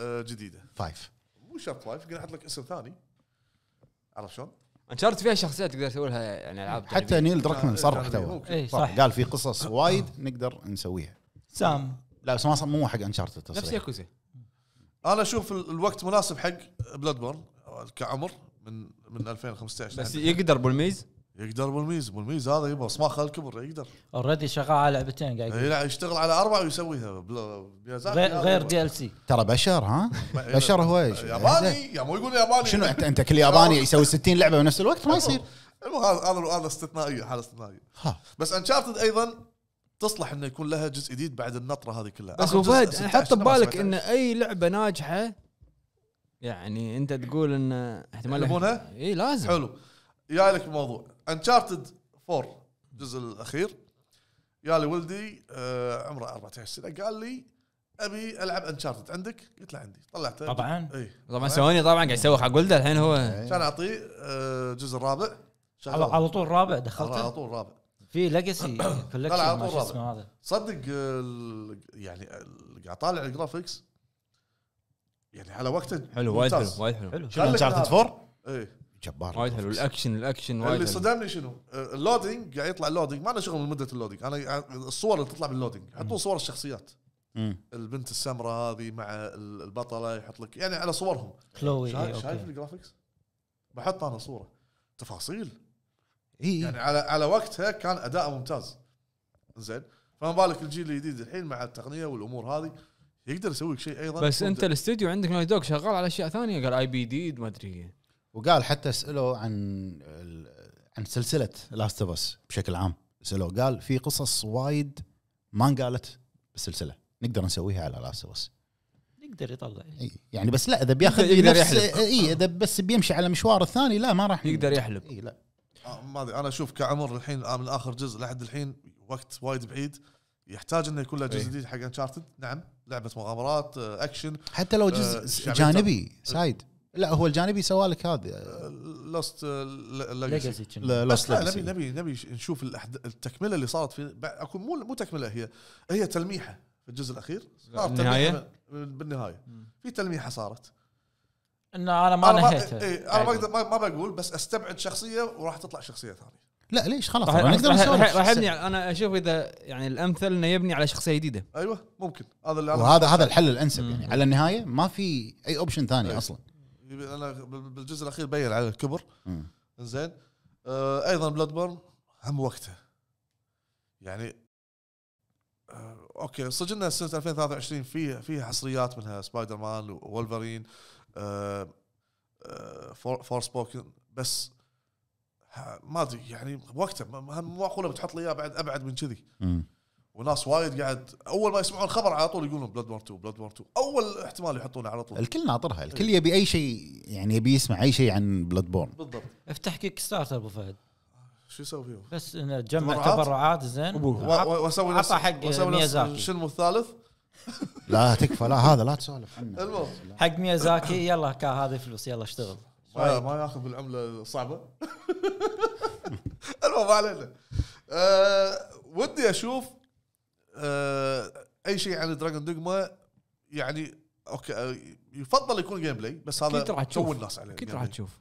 جديده فايف مو شرط فايف قاعد احط لك اسم ثاني عرفت شلون؟ انشارت فيها شخصيات تقدر تسوي لها يعني العاب حتى نيل دراكمان صرح تو قال في قصص وايد نقدر نسويها سام لا بس ما مو حق انشارتد نفس ياكوزي انا اشوف الوقت مناسب حق بلاد بورن كعمر من من 2015 بس يقدر بولميز يقدر بالميز بالميز هذا يبغى صماخ الكبر يقدر اوريدي شغال على لعبتين قاعد يلعب يشتغل على اربع ويسويها غير غير دي ال سي ترى بشر ها بشر هو ايش ياباني إيه، يا مو يقول ياباني شنو انت انت كل ياباني يسوي 60 لعبه بنفس الوقت ما يصير هذا هذا هذا استثنائيه حاله استثنائيه بس انشارتد ايضا تصلح انه يكون لها جزء جديد بعد النطره هذه كلها بس فهد حط ببالك ان اي لعبه ناجحه يعني انت تقول ان احتمال اي لازم حلو جاي لك الموضوع انشارتد 4 الجزء الاخير يا لي ولدي آه، عمره 14 سنه قال لي ابي العب انشارتد عندك؟ قلت له عندي طلعته طبعا اي طبعا سوني طبعا قاعد يسوي حق ولده الحين هو كان اعطيه الجزء آه، الرابع على, طول رابع دخلته على طول رابع في ليجسي كولكشن على طول رابع هذا صدق يعني قاعد طالع الجرافكس يعني على وقته حلو وايد حلو وايد حلو شنو انشارتد 4؟ ايه جبار وايد حلو الاكشن الاكشن وايد اللي صدمني شنو؟ اللودينج آه، قاعد يطلع اللودينج ما له شغل من مده اللودينج انا الصور اللي تطلع باللودينج يحطون صور الشخصيات البنت السمراء هذه مع البطله يحط لك يعني على صورهم كلوي شايف, شايف الجرافكس؟ بحط انا صوره تفاصيل إيه. يعني على على وقتها كان اداء ممتاز زين فما بالك الجيل الجديد الحين مع التقنيه والامور هذه يقدر يسوي شيء ايضا بس انت الاستديو عندك نايت دوغ شغال على اشياء ثانيه قال اي بي ديد ما ادري إيه. وقال حتى ساله عن عن سلسله لاست اوف اس بشكل عام سالوه قال في قصص وايد ما انقالت بالسلسله نقدر نسويها على لاست اوف اس يقدر يطلع يعني بس لا اذا بياخذ يقدر يحلب اي اذا بس بيمشي على مشوار الثاني لا ما راح يقدر يحلب اي لا آه، ما ادري انا اشوف كعمر الحين آه، من اخر جزء لحد الحين وقت وايد بعيد يحتاج انه يكون له جزء جديد حق انشارتد نعم لعبه مغامرات آه، اكشن حتى لو جزء جانبي سايد لا هو الجانبي سوالك هذا لاست ليجاسي لا نبي نبي نبي نشوف التكمله اللي صارت في اكو مو مو تكمله هي هي تلميحه في الجزء الاخير النهايه بالنهايه في تلميحه صارت ان انا ما نهيتها إيه، انا ما اقدر ما بقول بس استبعد شخصيه وراح تطلع شخصيه ثانيه لا ليش خلاص راح ابني انا اشوف اذا يعني الامثل انه يبني على شخصيه جديده ايوه ممكن هذا اللي وهذا هذا الحل الانسب يعني على النهايه ما في اي اوبشن ثاني إيه. اصلا انا بالجزء الاخير بين على الكبر زين آه ايضا بلاد بورن هم وقته يعني آه اوكي سجلنا سنه 2023 فيه فيها حصريات منها سبايدر مان وولفرين آه آه فور, سبوكن بس ما ادري يعني وقته مو معقوله بتحط لي اياه بعد ابعد من كذي وناس وايد قاعد اول ما يسمعون الخبر على طول يقولون بلاد بورن 2 بلاد بورن 2 اول احتمال يحطونه على طول الكل ناطرها إيه. الكل يبي اي شيء يعني يبي يسمع اي شيء عن بلاد بورن بالضبط افتح كيك ستارتر ابو فهد شو يسوي فيهم؟ بس تجمع تبرعات زين واسوي نفس حق ميازاكي شنو الثالث؟ لا تكفى لا هذا لا تسولف عنه المهم حق ميازاكي يلا كا هذه فلوس يلا اشتغل ما, ما ياخذ العمله صعبه المهم علينا أه ودي اشوف آه اي شيء عن دراجون دوجما يعني اوكي آه، يفضل يكون جيم بلاي بس هذا راح تو الناس عليه اكيد يعني. راح تشوف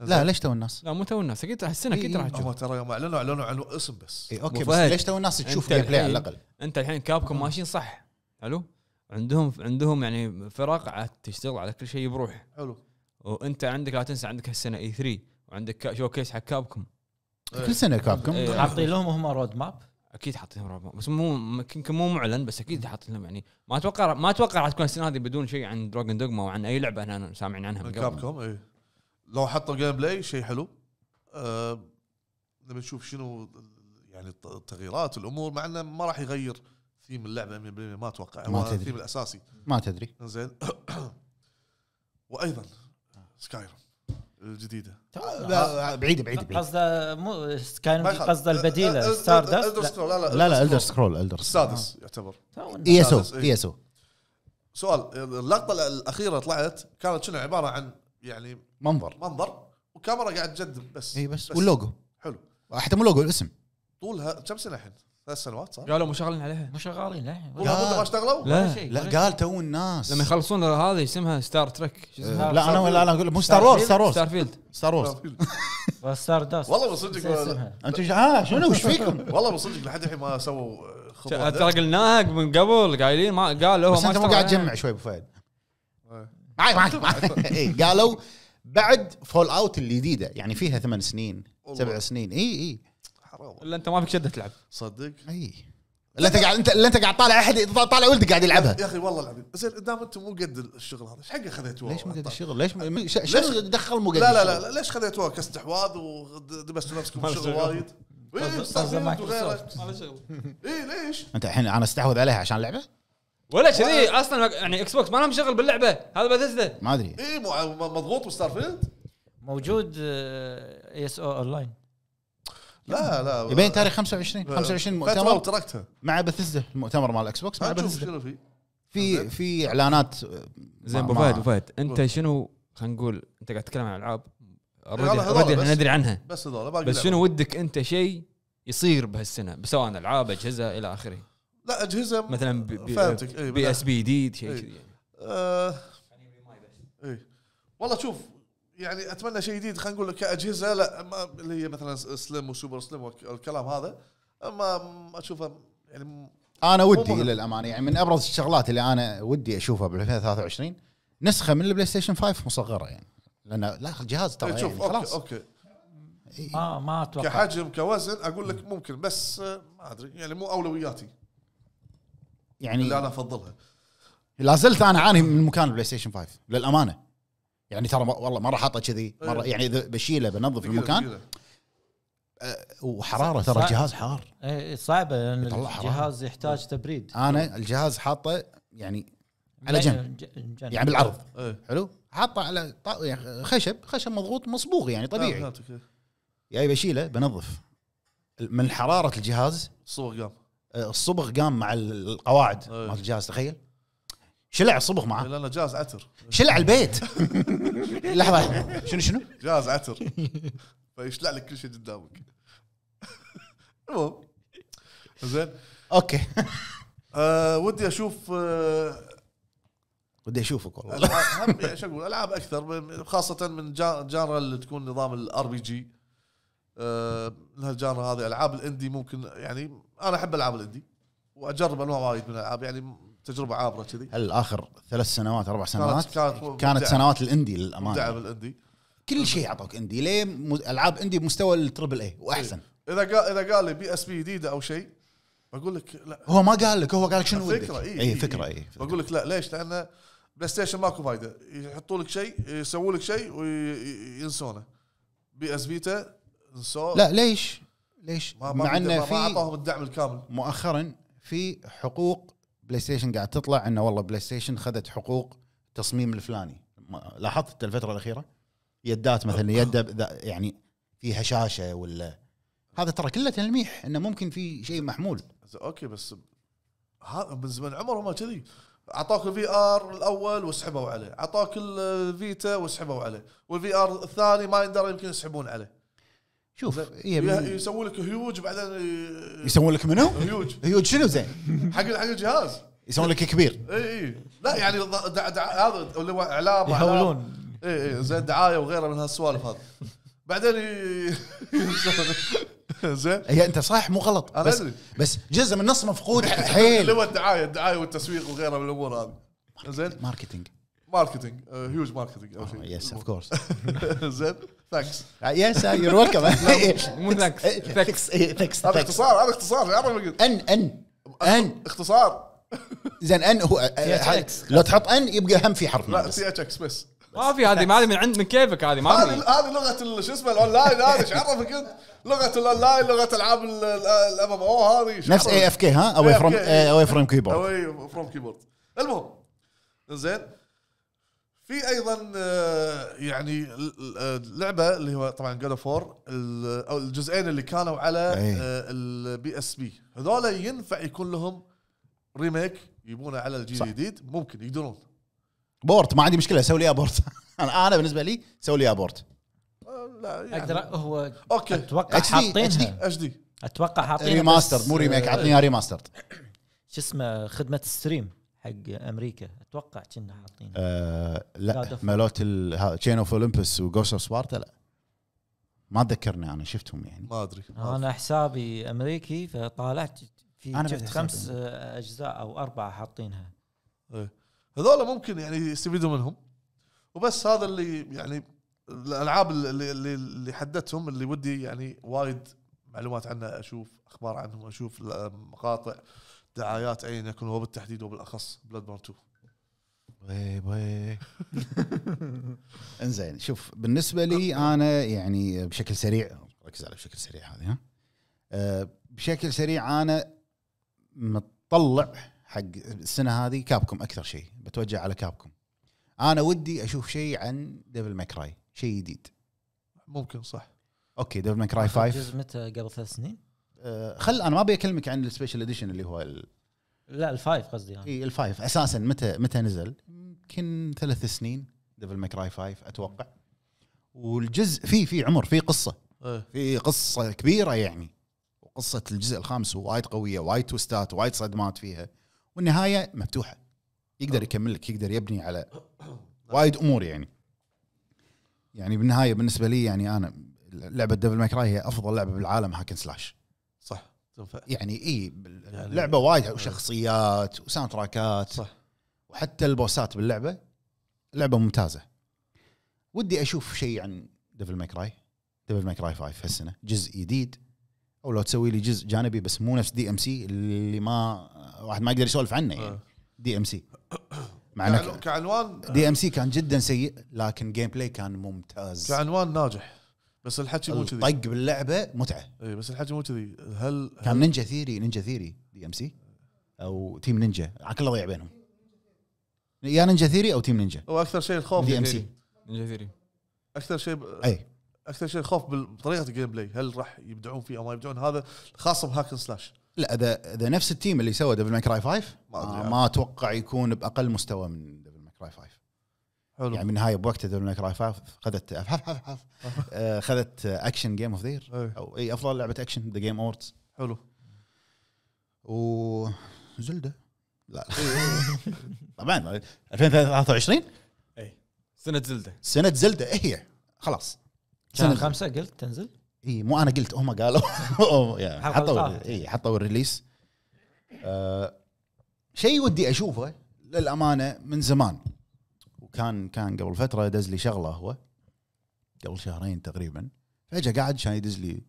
لا ليش تو الناس؟ لا مو تو الناس اكيد السنه اكيد راح تشوف ترى يوم اعلنوا اعلنوا عن اسم بس اي اوكي بس ليش تو الناس تشوف جيم بلاي على الاقل؟ انت الحين كابكم ماشيين صح حلو؟ عندهم عندهم يعني فرق تشتغل على كل شيء بروح حلو وانت عندك لا تنسى عندك هالسنه اي e 3 وعندك شو كيس حق كابكم كل سنه كابكم إيه. حاطين لهم هم رود ماب اكيد حاطين لهم ربع بس مو يمكن مو معلن بس اكيد حاطين لهم يعني ما اتوقع ما اتوقع راح تكون السنه هذه بدون شيء عن دراجون دوغما وعن اي لعبه انا سامعين عنها من كاب كوم اي لو حطوا جيم بلاي شيء حلو أه نشوف شنو يعني التغييرات والامور مع انه ما راح يغير ثيم اللعبه 100% ما اتوقع ما تدري الثيم الاساسي ما تدري زين وايضا سكايرم آه. الجديده آه، آه، آه، بعيده بعيده بعيد قصده مو كان قصده البديله ستار دست لا لا لا لا الدر سكرول الدر السادس يعتبر اي اس او اي اس او سؤال اللقطه الاخيره طلعت كانت شنو عباره عن يعني منظر منظر وكاميرا قاعد تجذب بس اي بس, بس واللوجو حلو حتى مو لوجو الاسم طولها كم سنه الحين؟ ثلاث سنوات صح؟ قالوا مو شغالين عليها مو شغالين لا ما اشتغلوا؟ لا شيء لا قال تو الناس لما يخلصون هذا اسمها ستار تريك لا انا لا انا اقول مو ستار وورز ستار وورز ستار فيلد ستار وورز ستار داست والله بصدق انتم اه شنو وش فيكم؟ والله بصدق لحد الحين ما سووا آه، ترى قلناها من قبل قايلين ما قال هو بس انت مو قاعد تجمع شوي ابو فهد معي معي اي قالوا بعد فول اوت الجديده يعني فيها ثمان سنين سبع سنين اي اي حرام الا انت ما فيك شده تلعب صدق اي لا انت قاعد انت لا انت قاعد طالع احد طالع ولدك قاعد يلعبها يا اخي والله العظيم زين دام انتم مو قد الشغل هذا ايش حق اخذت ليش مو قد طيب. الشغل ليش م... ش... ليش دخل مو قد لا, لا لا لا ليش خذيتوه كاستحواذ ودبستوا نفسكم شغل وايد اي إيه، ليش؟ انت الحين انا استحوذ عليها عشان لعبه؟ ولا كذي اصلا يعني اكس بوكس ما لهم شغل باللعبه هذا بثزدا ما ادري إيه، آه، اي مضغوط وستار فيلد موجود اس او اون لاين لا لا يبين تاريخ 25 25 مؤتمر تركتها مع بثزة المؤتمر مال الاكس بوكس مع بثزة في في اعلانات آه، زين ابو فهد ابو فهد انت شنو خلينا نقول انت قاعد تتكلم عن العاب اوريدي إيه، احنا ندري عنها بس هذول بس شنو ودك انت شيء يصير بهالسنه سواء العاب اجهزه الى اخره لا اجهزه مثلا بي, بي اس بي دي شيء إيه. كذي يعني. آه، إيه. والله شوف يعني اتمنى شيء جديد خلينا نقول كاجهزه لا ما اللي هي مثلا سلم وسوبر سلم والكلام هذا ما اشوفه يعني انا ودي للامانه يعني من ابرز الشغلات اللي انا ودي اشوفها بال 2023 نسخه من البلاي ستيشن 5 مصغره يعني لان لا الجهاز ترى إيه، يعني خلاص اوكي, أوكي. إيه،, إيه. ما ما اتوقع كحجم كوزن اقول لك ممكن بس آه، ما ادري يعني مو اولوياتي يعني اللي انا افضلها لا زلت انا اعاني من مكان البلاي ستيشن 5 للامانه يعني ترى والله مره حاطه كذي مره إيه. يعني اذا بشيله بنظف المكان أه، وحراره ترى الجهاز حار اي إيه، صعبه لان الجهاز يحتاج تبريد انا الجهاز حاطه يعني على جنب يعني بالعرض إيه. حلو حاطه على يعني خشب خشب مضغوط مصبوغ يعني طبيعي آه، يعني بشيله بنظف من حراره الجهاز الصبغ قام أه، الصبغ قام مع القواعد مال الجهاز تخيل شلع الصبغ معاه لانه جاز عتر شلع البيت لحظه شنو شنو؟ جاز عتر فيشلع لك كل شيء قدامك المهم زين اوكي آه، ودي اشوف آه، ودي اشوفك والله ايش شو اقول العاب اكثر خاصه من جانرا اللي تكون نظام الار آه، بي جي من هالجانرا هذه العاب الاندي ممكن يعني انا احب العاب الاندي واجرب انواع وايد من الالعاب يعني تجربه عابره كذي هل اخر ثلاث سنوات اربع سنوات كانت, كانت, سنوات الاندي للامانه دعم الاندي كل شيء اعطوك اندي ليه العاب اندي بمستوى التربل اي واحسن إيه. اذا قال اذا قال لي بي اس بي جديده او شيء بقول لك لا هو ما قال لك هو قال لك شنو ودك فكره إيه، اي إيه فكره اي إيه, إيه، بقول لك لا ليش؟ لان بلاي ستيشن ماكو فايده يحطوا لك شيء يسووا لك شيء وينسونه بي اس فيتا نسوه لا ليش؟ ليش؟ ما مع انه في ما اعطاهم الدعم الكامل مؤخرا في حقوق بلاي ستيشن قاعد تطلع انه والله بلاي ستيشن خذت حقوق التصميم الفلاني لاحظت الفتره الاخيره يدات مثلا يد يعني فيها شاشه ولا هذا ترى كله تلميح انه ممكن في شيء محمول اوكي بس هذا من زمن عمره ما كذي اعطاك الفي ار الاول وسحبوا عليه اعطاك الفيتا وسحبوا عليه والفي ار الثاني ما يندر يمكن يسحبون عليه شوف هي لك هيوج بعدين يسوون لك منو؟ هيوج هيوج شنو زين؟ حق حق الجهاز يسوون لك كبير اي اي لا يعني هذا اللي هو اعلام يحولون اي اي زين دعايه وغيره من هالسوالف هذه بعدين زين هي انت صح مو غلط أنا بس بس جزء من النص مفقود اللي هو الدعايه الدعايه والتسويق وغيره من الامور هذه زين ماركتينج ماركتينج هيوج ماركتينج يس اوف كورس زين ثانكس يس يور ويلكم مو ثانكس ثانكس ثانكس هذا اختصار هذا اختصار ان ان ان اختصار زين ان هو آه، لو تحط ان يبقى هم في حرف لا سي اتش اكس بس ما في هذه ما هذه من عند من كيفك هذه ما هذه هذه لغه شو اسمه الاونلاين هذه ايش عرفك انت؟ لغه الاونلاين لغه العاب الام ام او هذه نفس اي اف كي ها اوي فروم اواي فروم كيبورد اواي فروم كيبورد المهم زين في ايضا آه، يعني لعبه اللي هو طبعا جود اوف وور او الجزئين اللي كانوا على آه، البي اس بي هذول ينفع يكون لهم ريميك يبونه على الجيل الجديد ممكن يقدرون بورت ما عندي مشكله سوي لي ابورت انا انا بالنسبه لي سوي لي ابورت آه، لا يعني اقدر هو اوكي اتوقع حاطينها اتش دي اتوقع حاطينها ريماستر مو ريميك عطني ريماستر شو اسمه خدمه الستريم حق امريكا اتوقع كنا حاطين أه لا مالوت تشين اوف اولمبس وجوست اوف سبارتا لا ما اتذكرني انا شفتهم يعني ما ادري انا حسابي امريكي فطالعت في أنا شفت خمس اجزاء او اربعه حاطينها إيه. هذول ممكن يعني يستفيدوا منهم وبس هذا اللي يعني الالعاب اللي اللي, اللي حددتهم اللي ودي يعني وايد معلومات عنها اشوف اخبار عنهم اشوف مقاطع دعايات عينك وبالتحديد وبالاخص بلاد بورن 2 انزين شوف بالنسبه لي انا يعني بشكل سريع ركز على بشكل سريع هذه ها آه، بشكل سريع انا متطلع حق السنه هذه كابكم اكثر شيء بتوجه على كابكم انا ودي اشوف شيء عن ديفل ماكراي شيء جديد ممكن صح اوكي ديفل ماكراي 5 جزء متى قبل ثلاث سنين آه، خل انا ما ابي اكلمك عن السبيشل اديشن اللي هو ال... لا الفايف قصدي يعني. اي الفايف اساسا متى متى نزل؟ يمكن ثلاث سنين ديفل كراي فايف اتوقع والجزء في في عمر في قصه إيه. في قصه كبيره يعني وقصه الجزء الخامس وايد قويه وايد توستات وايد صدمات فيها والنهايه مفتوحه يقدر آه. يكمل لك يقدر يبني على وايد امور يعني يعني بالنهايه بالنسبه لي يعني انا لعبه ديفل كراي هي افضل لعبه بالعالم هاكن سلاش يعني اي يعني اللعبه وايد وشخصيات وساوند تراكات صح وحتى البوسات باللعبه لعبه ممتازه ودي اشوف شيء عن ديفل كراي ديفل كراي 5 هالسنه جزء جديد او لو تسوي لي جزء جانبي بس مو نفس دي ام سي اللي ما واحد ما يقدر يسولف عنه يعني دي ام سي مع كعنوان دي ام سي كان جدا سيء لكن جيم بلاي كان ممتاز كعنوان ناجح بس الحكي مو كذي طق باللعبه متعه اي بس الحكي مو كذي هل, كان نينجا ثيري نينجا ثيري دي ام سي او تيم نينجا على كله ضيع بينهم يا نينجا ثيري او تيم نينجا هو اكثر شيء الخوف دي يعني. ام سي نينجا ثيري اكثر شيء ب... اي اكثر شيء الخوف بطريقه الجيم بلاي هل راح يبدعون فيه او ما يبدعون هذا خاصه بهاكن سلاش لا اذا اذا نفس التيم اللي سوى دبل ماي كراي 5 ما, آه، ما اتوقع يكون باقل مستوى من دبل ماي كراي 5 حلو يعني من هاي بوقتها دول كراي 5 خذت آه، خذت اكشن جيم اوف ذير او اي افضل لعبه اكشن ذا جيم اوردز حلو وزلده لا طبعا 2023 اي سنه زلده سنه زلده إيه هي خلاص سنه خمسه قلت تنزل اي مو انا قلت هم قالوا حطوا اي حطوا الريليس آه، شيء ودي اشوفه للامانه من زمان كان كان قبل فتره دز لي شغله هو قبل شهرين تقريبا فجاه قاعد كان يدز لي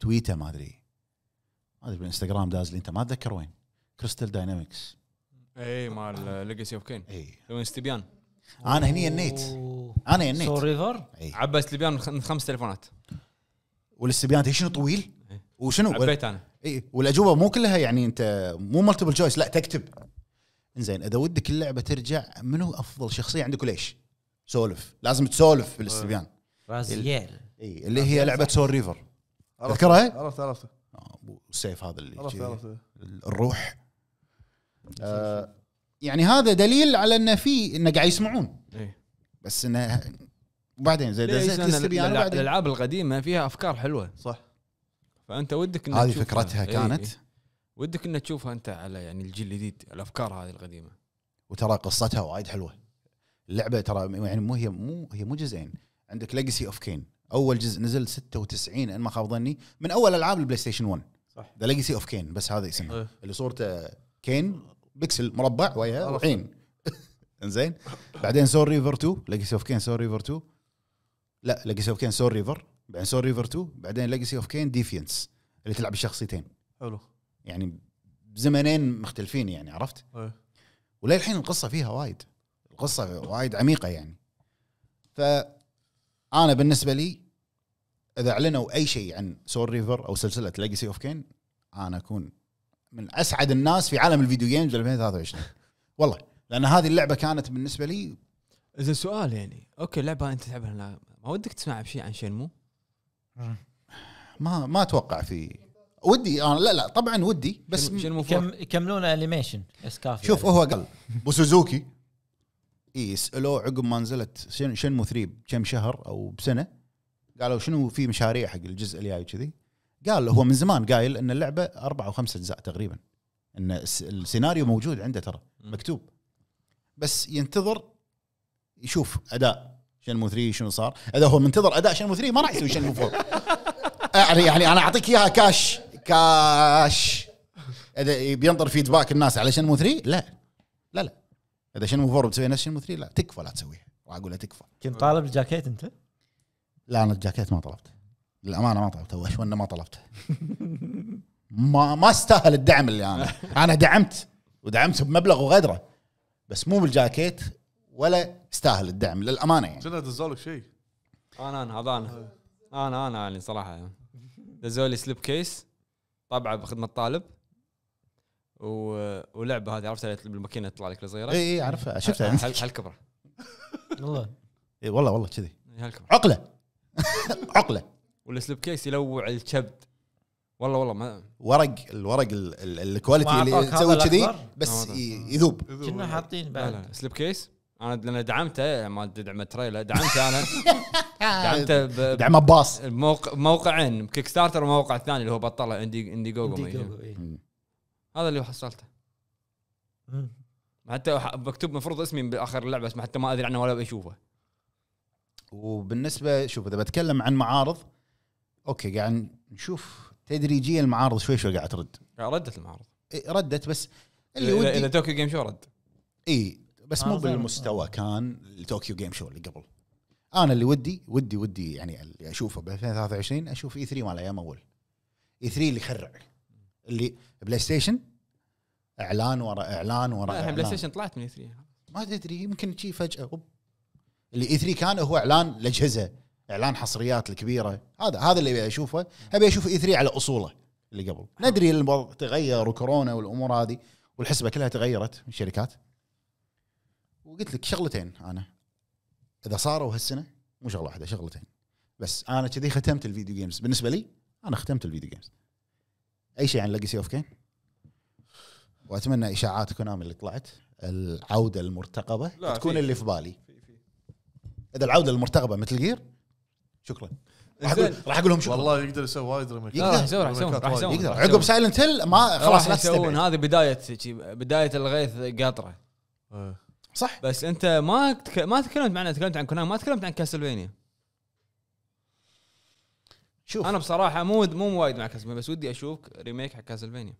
تويته ما ادري ما ادري بالانستغرام داز لي انت ما اتذكر وين كريستال داينامكس اي مال ليجاسي اوف كين اي لو استبيان انا هني النيت انا النيت سو ريفر إيه. عبى استبيان من خمس تليفونات والاستبيان شنو طويل إيه. وشنو عبيت انا اي والاجوبه مو كلها يعني انت مو مالتيبل تشويس لا تكتب زين اذا ودك اللعبه ترجع منو افضل شخصيه عندك وليش؟ سولف لازم تسولف بالاستبيان رازيال اي اللي هي لعبه سول ريفر تذكرها؟ عرفت عرفت السيف هذا اللي عرفت الروح يعني هذا دليل على انه في انه قاعد يسمعون بس انه وبعدين زي الالعاب القديمه فيها افكار حلوه صح فانت ودك هذه فكرتها كانت إيه؟ ودك انك تشوفها انت على يعني الجيل الجديد الافكار هذه القديمه وترى قصتها وايد حلوه اللعبه ترى يعني مو هي مو هي مو جزئين عندك ليجسي اوف كين اول جزء نزل 96 ان ما خاب ظني من اول العاب البلاي ستيشن 1 صح ذا ليجسي اوف كين بس هذا اسمه أه. اللي صورته كين بكسل مربع وياه وحين انزين بعدين سور ريفر 2 ليجسي اوف كين سور ريفر 2 لا ليجسي اوف كين سور ريفر بعدين سور ريفر 2 بعدين ليجسي اوف كين ديفينس اللي تلعب الشخصيتين حلو يعني بزمنين مختلفين يعني عرفت؟ إيه. ولا وللحين القصه فيها وايد القصه وايد عميقه يعني ف انا بالنسبه لي اذا اعلنوا اي شيء عن سول ريفر او سلسله ليجسي اوف كين انا اكون من اسعد الناس في عالم الفيديو جيمز 2023 والله لان هذه اللعبه كانت بالنسبه لي اذا سؤال يعني اوكي لعبه انت تلعبها ما ودك تسمع بشيء عن شنمو ما ما اتوقع في ودي انا آه، لا لا طبعا ودي بس شنو كم يكملون انيميشن اسكاف شوف هو قال بوسوزوكي اي سالوه عقب ما نزلت شن شنمو 3 بكم شهر او بسنه قالوا شنو في مشاريع حق الجزء الجاي كذي قال هو من زمان قايل ان اللعبه اربع او خمس اجزاء تقريبا ان السيناريو موجود عنده ترى مكتوب بس ينتظر يشوف اداء شنمو 3 شنو صار اذا هو منتظر اداء شنمو 3 ما راح يسوي شنمو 4 يعني-, يعني انا اعطيك اياها كاش كاش اذا بينطر فيدباك الناس على شنمو 3 لا لا لا اذا شنمو 4 بتسوي نفس شنمو 3 لا تكفى لا تسويها واقول تكفى كنت طالب الجاكيت انت؟ لا انا الجاكيت ما طلبته للامانه ما طلبته انه ما طلبته ما ما استاهل الدعم اللي انا انا دعمت ودعمت بمبلغ وغدره بس مو بالجاكيت ولا استاهل الدعم للامانه يعني شنو دزولك شيء انا انا هذا انا انا انا يعني صراحه دزولي سليب كيس طابعه بخدمه طالب و... ولعبه هذه عرفتها بالماكينه تطلع لك صغيره اي اي اعرفها شفتها هل... هالكبره والله اي والله والله كذي إيه، هالكبره عقله عقله والسلب كيس يلوع الكبد والله والله ما ورق الورق الكواليتي اللي تسوي كذي بس يذوب كنا حاطين بعد سليب كيس انا لان دعمته ما دعمه تريلا دعمته انا يعني انت دعم عباس موقعين كيك ستارتر وموقع ثاني اللي هو بطله اندي اندي جوجو اندي جوجو إيه. هذا اللي حصلته حتى مكتوب مفروض اسمي باخر اللعبه بس حتى ما ادري عنه ولا بشوفه وبالنسبه شوف اذا بتكلم عن معارض اوكي قاعد يعني نشوف تدريجيا المعارض شوي شوي قاعد ترد ردت المعارض إيه ردت بس اللي ودي اذا طوكيو جيم شو رد اي بس مو آه، بالمستوى كان توكيو جيم شو اللي قبل انا اللي ودي ودي ودي يعني اللي اشوفه ب 2023 اشوف اي 3 مال ايام اول اي 3 اللي يخرع اللي بلاي ستيشن اعلان ورا اعلان ورا اعلان بلاي ستيشن طلعت من اي 3 ما تدري يمكن شي فجاه أوب. اللي اي 3 كان هو اعلان الاجهزه اعلان حصريات الكبيره هذا هذا اللي ابي اشوفه ابي اشوف اي 3 على اصوله اللي قبل آه. ندري الوضع تغير وكورونا والامور هذه والحسبه كلها تغيرت من الشركات وقلت لك شغلتين انا اذا صاروا هالسنه مو شغله واحده شغلتين بس انا كذي ختمت الفيديو جيمز بالنسبه لي انا ختمت الفيديو جيمز اي شيء عن ليجسي اوف كين واتمنى اشاعات كونامي اللي طلعت العوده المرتقبه لا تكون فيه. اللي في بالي فيه فيه. اذا العوده المرتقبه مثل جير شكرا راح اقول راح اقول لهم شكرا والله يقدر يسوي وايد يقدر آه، يسوي راح يسوي يقدر عقب سايلنت هيل ما آه، خلاص لا تستبعد هذه بدايه بدايه الغيث قطره إيه. صح بس انت ما تك... ما تكلمت معنا تكلمت عن كونامي ما تكلمت عن كاسلفينيا شوف انا بصراحه مو مو وايد مع كاسلفينيا بس ودي اشوف ريميك حق كاسلفينيا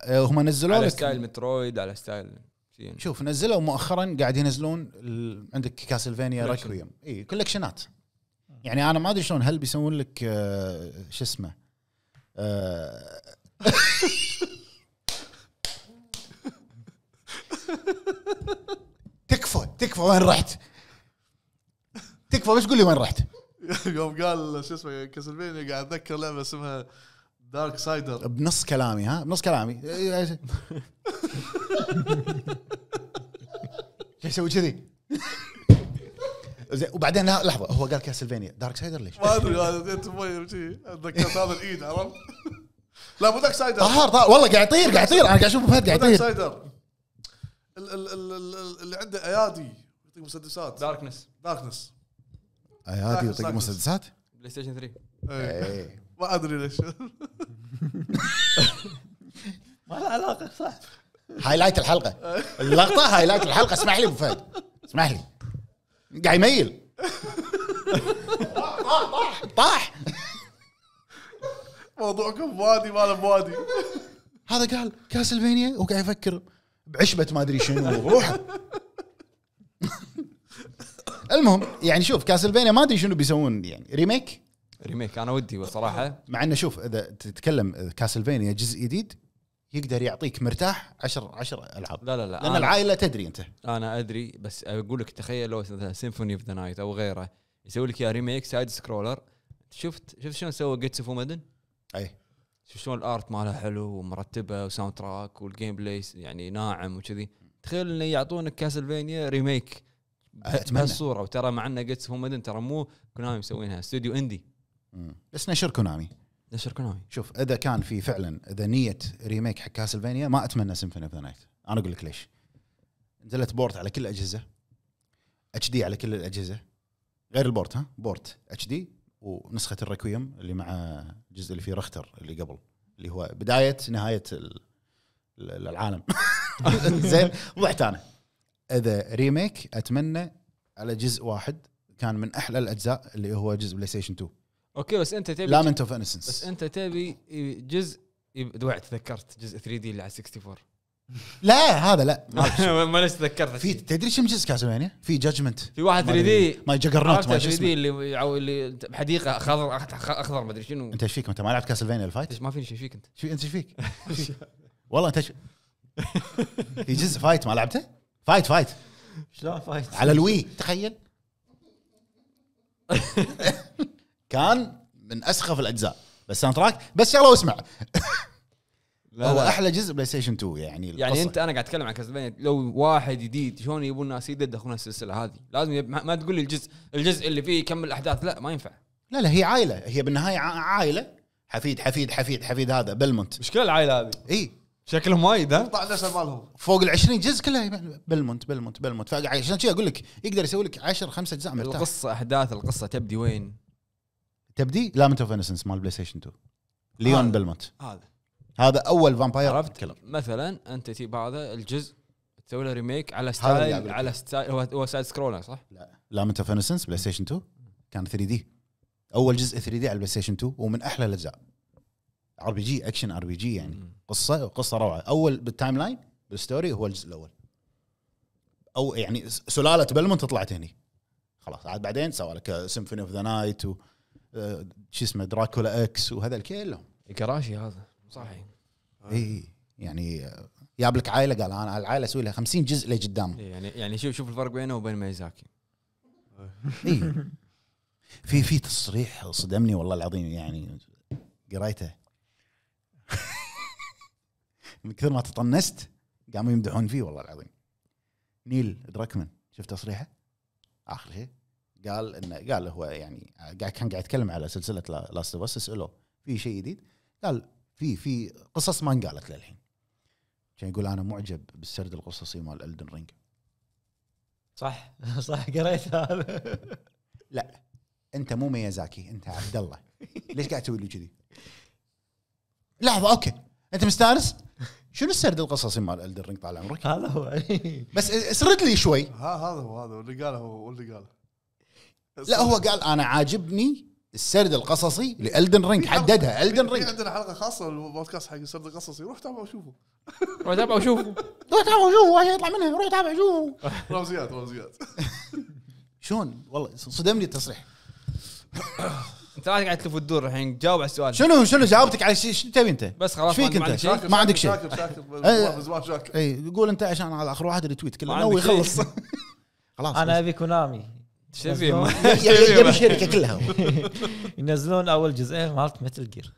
آه، هم نزلوا على ستايل مترويد على ستايل يعني. شوف نزلوا مؤخرا قاعد ينزلون ال... عندك كاسلفينيا ريكويم اي كولكشنات يعني انا ما ادري شلون هل بيسوون لك آه شو اسمه آه تكفى تكفى وين رحت تكفى بس قول لي وين رحت يوم قال شو اسمه كاسلفينيا قاعد اتذكر لعبه اسمها دارك سايدر بنص كلامي ها بنص كلامي ليش إيه، إيه، إيه، يسوي كذي؟ زين وبعدين لحظه هو قال كاسلفينيا دارك سايدر ليش؟ ما ادري هذا انت تذكرت هذا الايد عرفت؟ لا مو دارك سايدر طهر والله قاعد يطير قاعد يطير انا قاعد اشوف فهد قاعد يطير دارك سايدر ال- ال- ال- ال- اللي عنده ايادي يعطيك مسدسات داركنس داركنس ايادي يعطيك مسدسات بلاي ستيشن 3 ما ادري ليش ما له علاقه صح هايلايت الحلقه اللقطه هايلايت الحلقه اسمح لي ابو فهد اسمح لي قاعد يميل طاح طاح طاح موضوعكم بوادي ماله بوادي هذا قال كاسلفينيا وقاعد يفكر بعشبه ما ادري شنو روح المهم يعني شوف كاسلفينيا ما ادري شنو بيسوون يعني ريميك ريميك انا ودي بصراحه مع انه شوف اذا تتكلم كاسلفينيا جزء جديد يقدر يعطيك مرتاح عشر عشر العاب لا لا لا لان العائله تدري انت انا ادري بس اقول لك تخيل لو مثلا سيمفوني اوف ذا نايت او غيره يسوي لك يا ريميك سايد سكرولر شفت شفت شلون سوى جيتس اوف مدن؟ اي شوف شلون الارت مالها حلو ومرتبه وساوند تراك والجيم بلاي يعني ناعم وكذي تخيل انه يعطونك كاسلفينيا ريميك بهالصوره وترى مع انه جيتس هم ترى مو كونامي مسوينها استوديو اندي بس نشر كونامي نشر كونامي شوف اذا كان في فعلا اذا نيه ريميك حق كاسلفينيا ما اتمنى سيمفوني اوف ذا نايت انا اقول لك ليش نزلت بورت على كل الاجهزه اتش دي على كل الاجهزه غير البورت ها بورت اتش دي ونسخه الريكويوم اللي مع الجزء اللي فيه رختر اللي قبل اللي هو بدايه نهايه العالم زين ضحت انا اذا ريميك اتمنى على جزء واحد كان من احلى الاجزاء اللي هو جزء بلاي ستيشن 2 اوكي بس انت تبي لامنت اوف انسنس بس انت تبي جزء دوعت تذكرت جزء 3 دي اللي على 64 لا هذا لا ما ليش تذكرت في تدري شو مجلس كاسلفينيا؟ في جادجمنت في واحد 3 دي ما جاجرنوت ما ادري دي اللي اللي بحديقه خضر اخضر ما ادري شنو انت ايش فيك انت ما لعبت كاسلفينيا الفايت؟ ما فيني شيء فيك انت شو انت ايش فيك؟ والله انت في جزء فايت ما لعبته؟ فايت فايت شلون فايت؟ على الوي تخيل كان من اسخف الاجزاء بس ساوند تراك بس يلا واسمع لا هو لا. احلى جزء بلاي ستيشن 2 يعني يعني القصة. انت انا قاعد اتكلم عن كاستلفينيا لو واحد جديد شلون يبون ناس يدخلون السلسله هذه لازم يب... ما تقول لي الجزء الجزء اللي فيه يكمل الاحداث لا ما ينفع لا لا هي عائله هي بالنهايه عائله حفيد حفيد حفيد حفيد هذا بلمونت مشكله العائله هذه اي شكلهم وايد ها قطع نفس مالهم فوق ال 20 جزء كلها بلمونت بلمونت بلمونت فعشان كذا اقول لك يقدر يسوي لك 10 5 اجزاء مرتاح القصه احداث القصه تبدي وين؟ تبدي لامنت اوف انسنس مال بلاي ستيشن 2 ليون بلمونت هذا هذا اول فامباير عرفت مثلا انت تجيب هذا الجزء تسوي له ريميك على ستايل على ستايل هو هو سايد سكرولر صح؟ لا لا من اوف بلاي ستيشن 2 كان 3 دي اول جزء 3 دي على البلاي ستيشن 2 ومن احلى الاجزاء ار بي جي اكشن ار بي جي يعني م. قصه قصه روعه اول بالتايم لاين بالستوري هو الجزء الاول او يعني سلاله بلمنت طلعت هني خلاص عاد بعدين سوى لك سيمفوني اوف ذا نايت و آه، شو اسمه دراكولا اكس وهذا كلهم كراشي هذا صحيح آه. آه. اي يعني آه، جاب لك عائله قال انا العائله اسوي لها 50 جزء لقدام إيه، يعني يعني شوف شوف الفرق بينه وبين ميزاكي اي في في تصريح صدمني والله العظيم يعني قريته من كثر ما تطنست قاموا يمدحون فيه والله العظيم نيل دراكمن شفت تصريحه اخر شيء قال انه قال هو يعني كان قاعد يتكلم على سلسله لاست اوف اس سالوه في شيء جديد قال في في قصص ما انقالت للحين كان يقول انا معجب بالسرد القصصي مال الدن رينج صح صح قريت هذا لا انت مو ميازاكي انت عبد الله ليش قاعد تسوي لي كذي؟ لحظه اوكي انت مستانس؟ شنو السرد القصصي مال الدن رينج طال عمرك؟ هذا هو بس اسرد لي شوي هذا هو هذا اللي قاله هو اللي قاله لا هو قال انا عاجبني السرد القصصي لالدن رينج حددها الدن رينج عندنا حلقه خاصه البودكاست حق السرد القصصي روح تابعه وشوفه روح تابعه وشوفه روح تابعه وشوفه يطلع منها روح تابعه وشوفه رمزيات رمزيات شلون والله صدمني التصريح انت قاعد تلف وتدور الحين جاوب على السؤال شنو شنو جاوبتك على شيء شنو تبي انت؟ بس خلاص فيك انت شيء ما عندك شيء شاكر اي قول انت عشان على اخر واحد ريتويت كله نوي يخلص خلاص انا ابي كونامي شبيه يبي الشركه كلها ينزلون اول جزئين مالت متل جير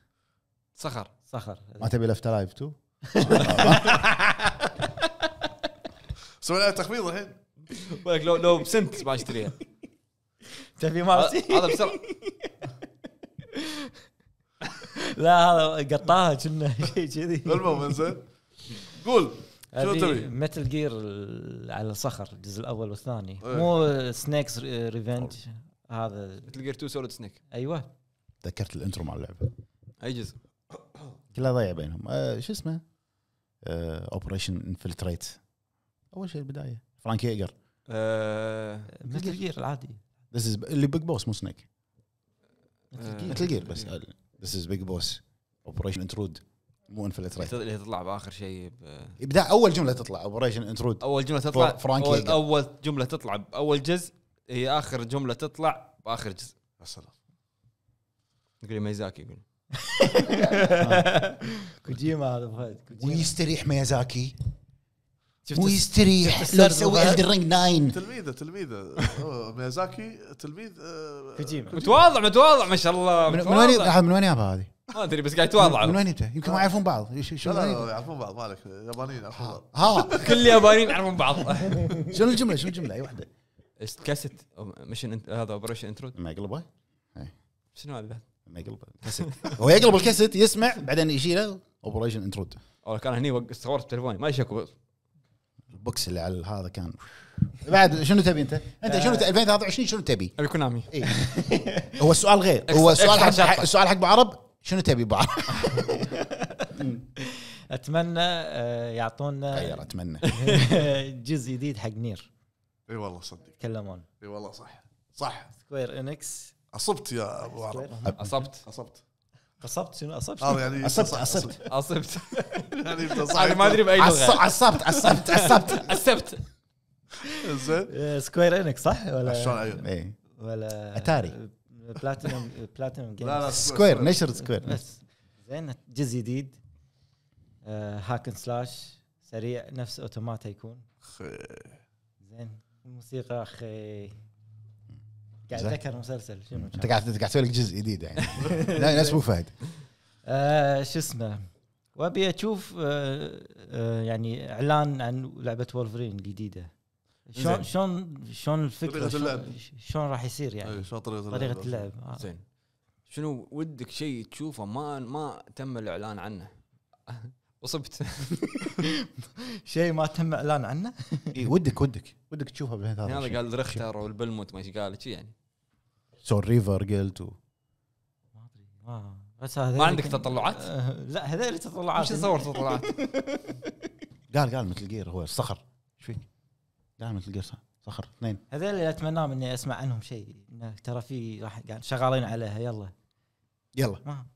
صخر صخر ما تبي لفت لايف 2 سوي لها تخفيض الحين لو لو بسنت ما اشتريها تبي مالتي هذا بسرعه لا هذا قطاها كنا شيء كذي المهم انزين قول شو تبي؟ متل جير على الصخر الجزء الاول والثاني أيه. مو سنيكس ريفنج هذا متل جير 2 سوليد سنيك ايوه تذكرت الانترو مع اللعبه اي جزء كلها ضيع بينهم آه شو اسمه؟ اوبريشن آه، انفلتريت اول شيء البدايه فرانك ايجر ميتل جير العادي ذس از اللي بيج بوس مو سنيك ميتل جير بس ذس از بيج بوس اوبريشن انترود مو انفلتريت اللي تطلع باخر شيء ابداع اول جمله تطلع اوبريشن انترود اول جمله تطلع فرانكي أول, اول جمله تطلع باول جزء هي اخر جمله تطلع باخر جزء السلام يقول لي ميزاكي يقول كوجيما هذا فهد ويستريح شفت ويستريح لو يسوي الدر رينج 9 تلميذه تلميذه ميازاكي تلميذ آه، كوجيما متواضع متواضع ما شاء الله من وين من وين جابها هذه؟ ما ادري بس قاعد يتواضع من وين انت؟ يمكن ما يعرفون بعض شو لا يعرفون بعض مالك يابانيين يعرفون بعض ها كل اليابانيين يعرفون بعض شنو الجمله شنو الجمله اي واحده كاسيت مشن هذا اوبريشن انترود ما يقلبه إيه. شنو هذا؟ ما يقلبه كاسيت هو يقلب الكاسيت يسمع بعدين يشيله اوبريشن انترود والله كان هني صورت تليفوني ما شكو البوكس اللي على هذا كان بعد شنو تبي انت؟ انت شنو 2023 آه. شنو تبي؟ الكونامي اي هو السؤال غير هو السؤال حق السؤال حق ابو عرب شنو تبي بعد اتمنى آه، يعطونا غير اتمنى جزء جديد حق نير اي والله صدق تكلمون اي والله صح صح سكوير انكس اصبت يا ابو عرب اصبت اصبت اصبت شنو اصبت يعني اصبت اصبت اصبت يعني ما ادري باي لغه عصبت عصبت عصبت عصبت زين سكوير انكس صح ولا شلون اي أيوه؟ إيه. ولا اتاري بلاتينوم بلاتينوم uh, لا لا سكوير نشر سكوير بس زين جزء جديد هاكن uh, سلاش سريع نفس اوتوماتا يكون زين الموسيقى اخي قاعد اتذكر مسلسل شنو انت قاعد قاعد تسوي لك جزء جديد يعني لا ناس مو فهد uh, شو اسمه وابي اشوف يعني اعلان عن لعبه وولفرين الجديده شلون شلون شلون الفكره شلون راح يصير يعني أيوة، شلون طريقه اللعب طريقه اللعب آه. زين شنو ودك شيء تشوفه ما ما تم الاعلان عنه وصبت شيء ما تم اعلان عنه اي ودك ودك ودك تشوفه بهذا يعني هذا قال رختر والبلموت ما قال شي يعني سون ريفر قلت ما ادري ما بس ما عندك تطلعات؟ لا هذول تطلعات شو صور تطلعات؟ قال قال مثل جير هو الصخر شو فيك؟ دعمة القرصة صخر اثنين هذول اللي اتمناهم اني اسمع عنهم شيء ترى في راح يعني شغالين عليها يلا يلا ما.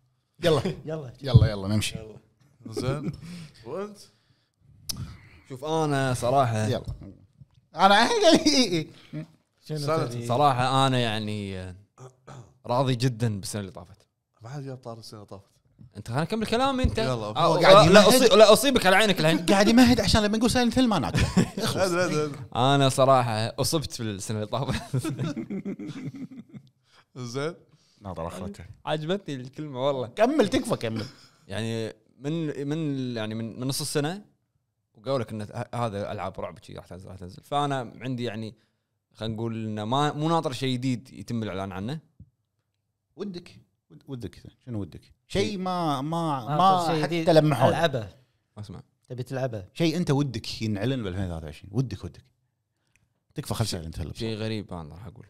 يلا يلا يلا يلا نمشي يلا زين وانت شوف انا صراحه يلا انا إيه، إيه، إيه. صراحه انا يعني آه، راضي جدا بالسنه اللي طافت ما حد طار السنه اللي طافت انت خليني اكمل كلامي انت يلا، آه، قاعد لا- لا أصيب لا اصيبك على عينك الحين قاعد يمهد عشان لما نقول سايلنت هيل ما ناكل انا صراحه اصبت في السنه اللي طافت زين ناظر اخرته عجبتني الكلمه والله كمل تكفى كمل يعني من من يعني من من نص السنه وقالوا لك ان هذا العاب رعب راح تنزل راح تنزل فانا عندي يعني خلينا نقول انه ما مو ناطر شيء جديد يتم الاعلان عنه ودك ودك شنو ودك؟ شيء ما ما آه، ما طيب، حتى لمحوه العبه اسمع تبي تلعبه شيء انت ودك ينعلن ب 2023 ودك ودك تكفى خل سعر هلا شيء غريب انا راح اقول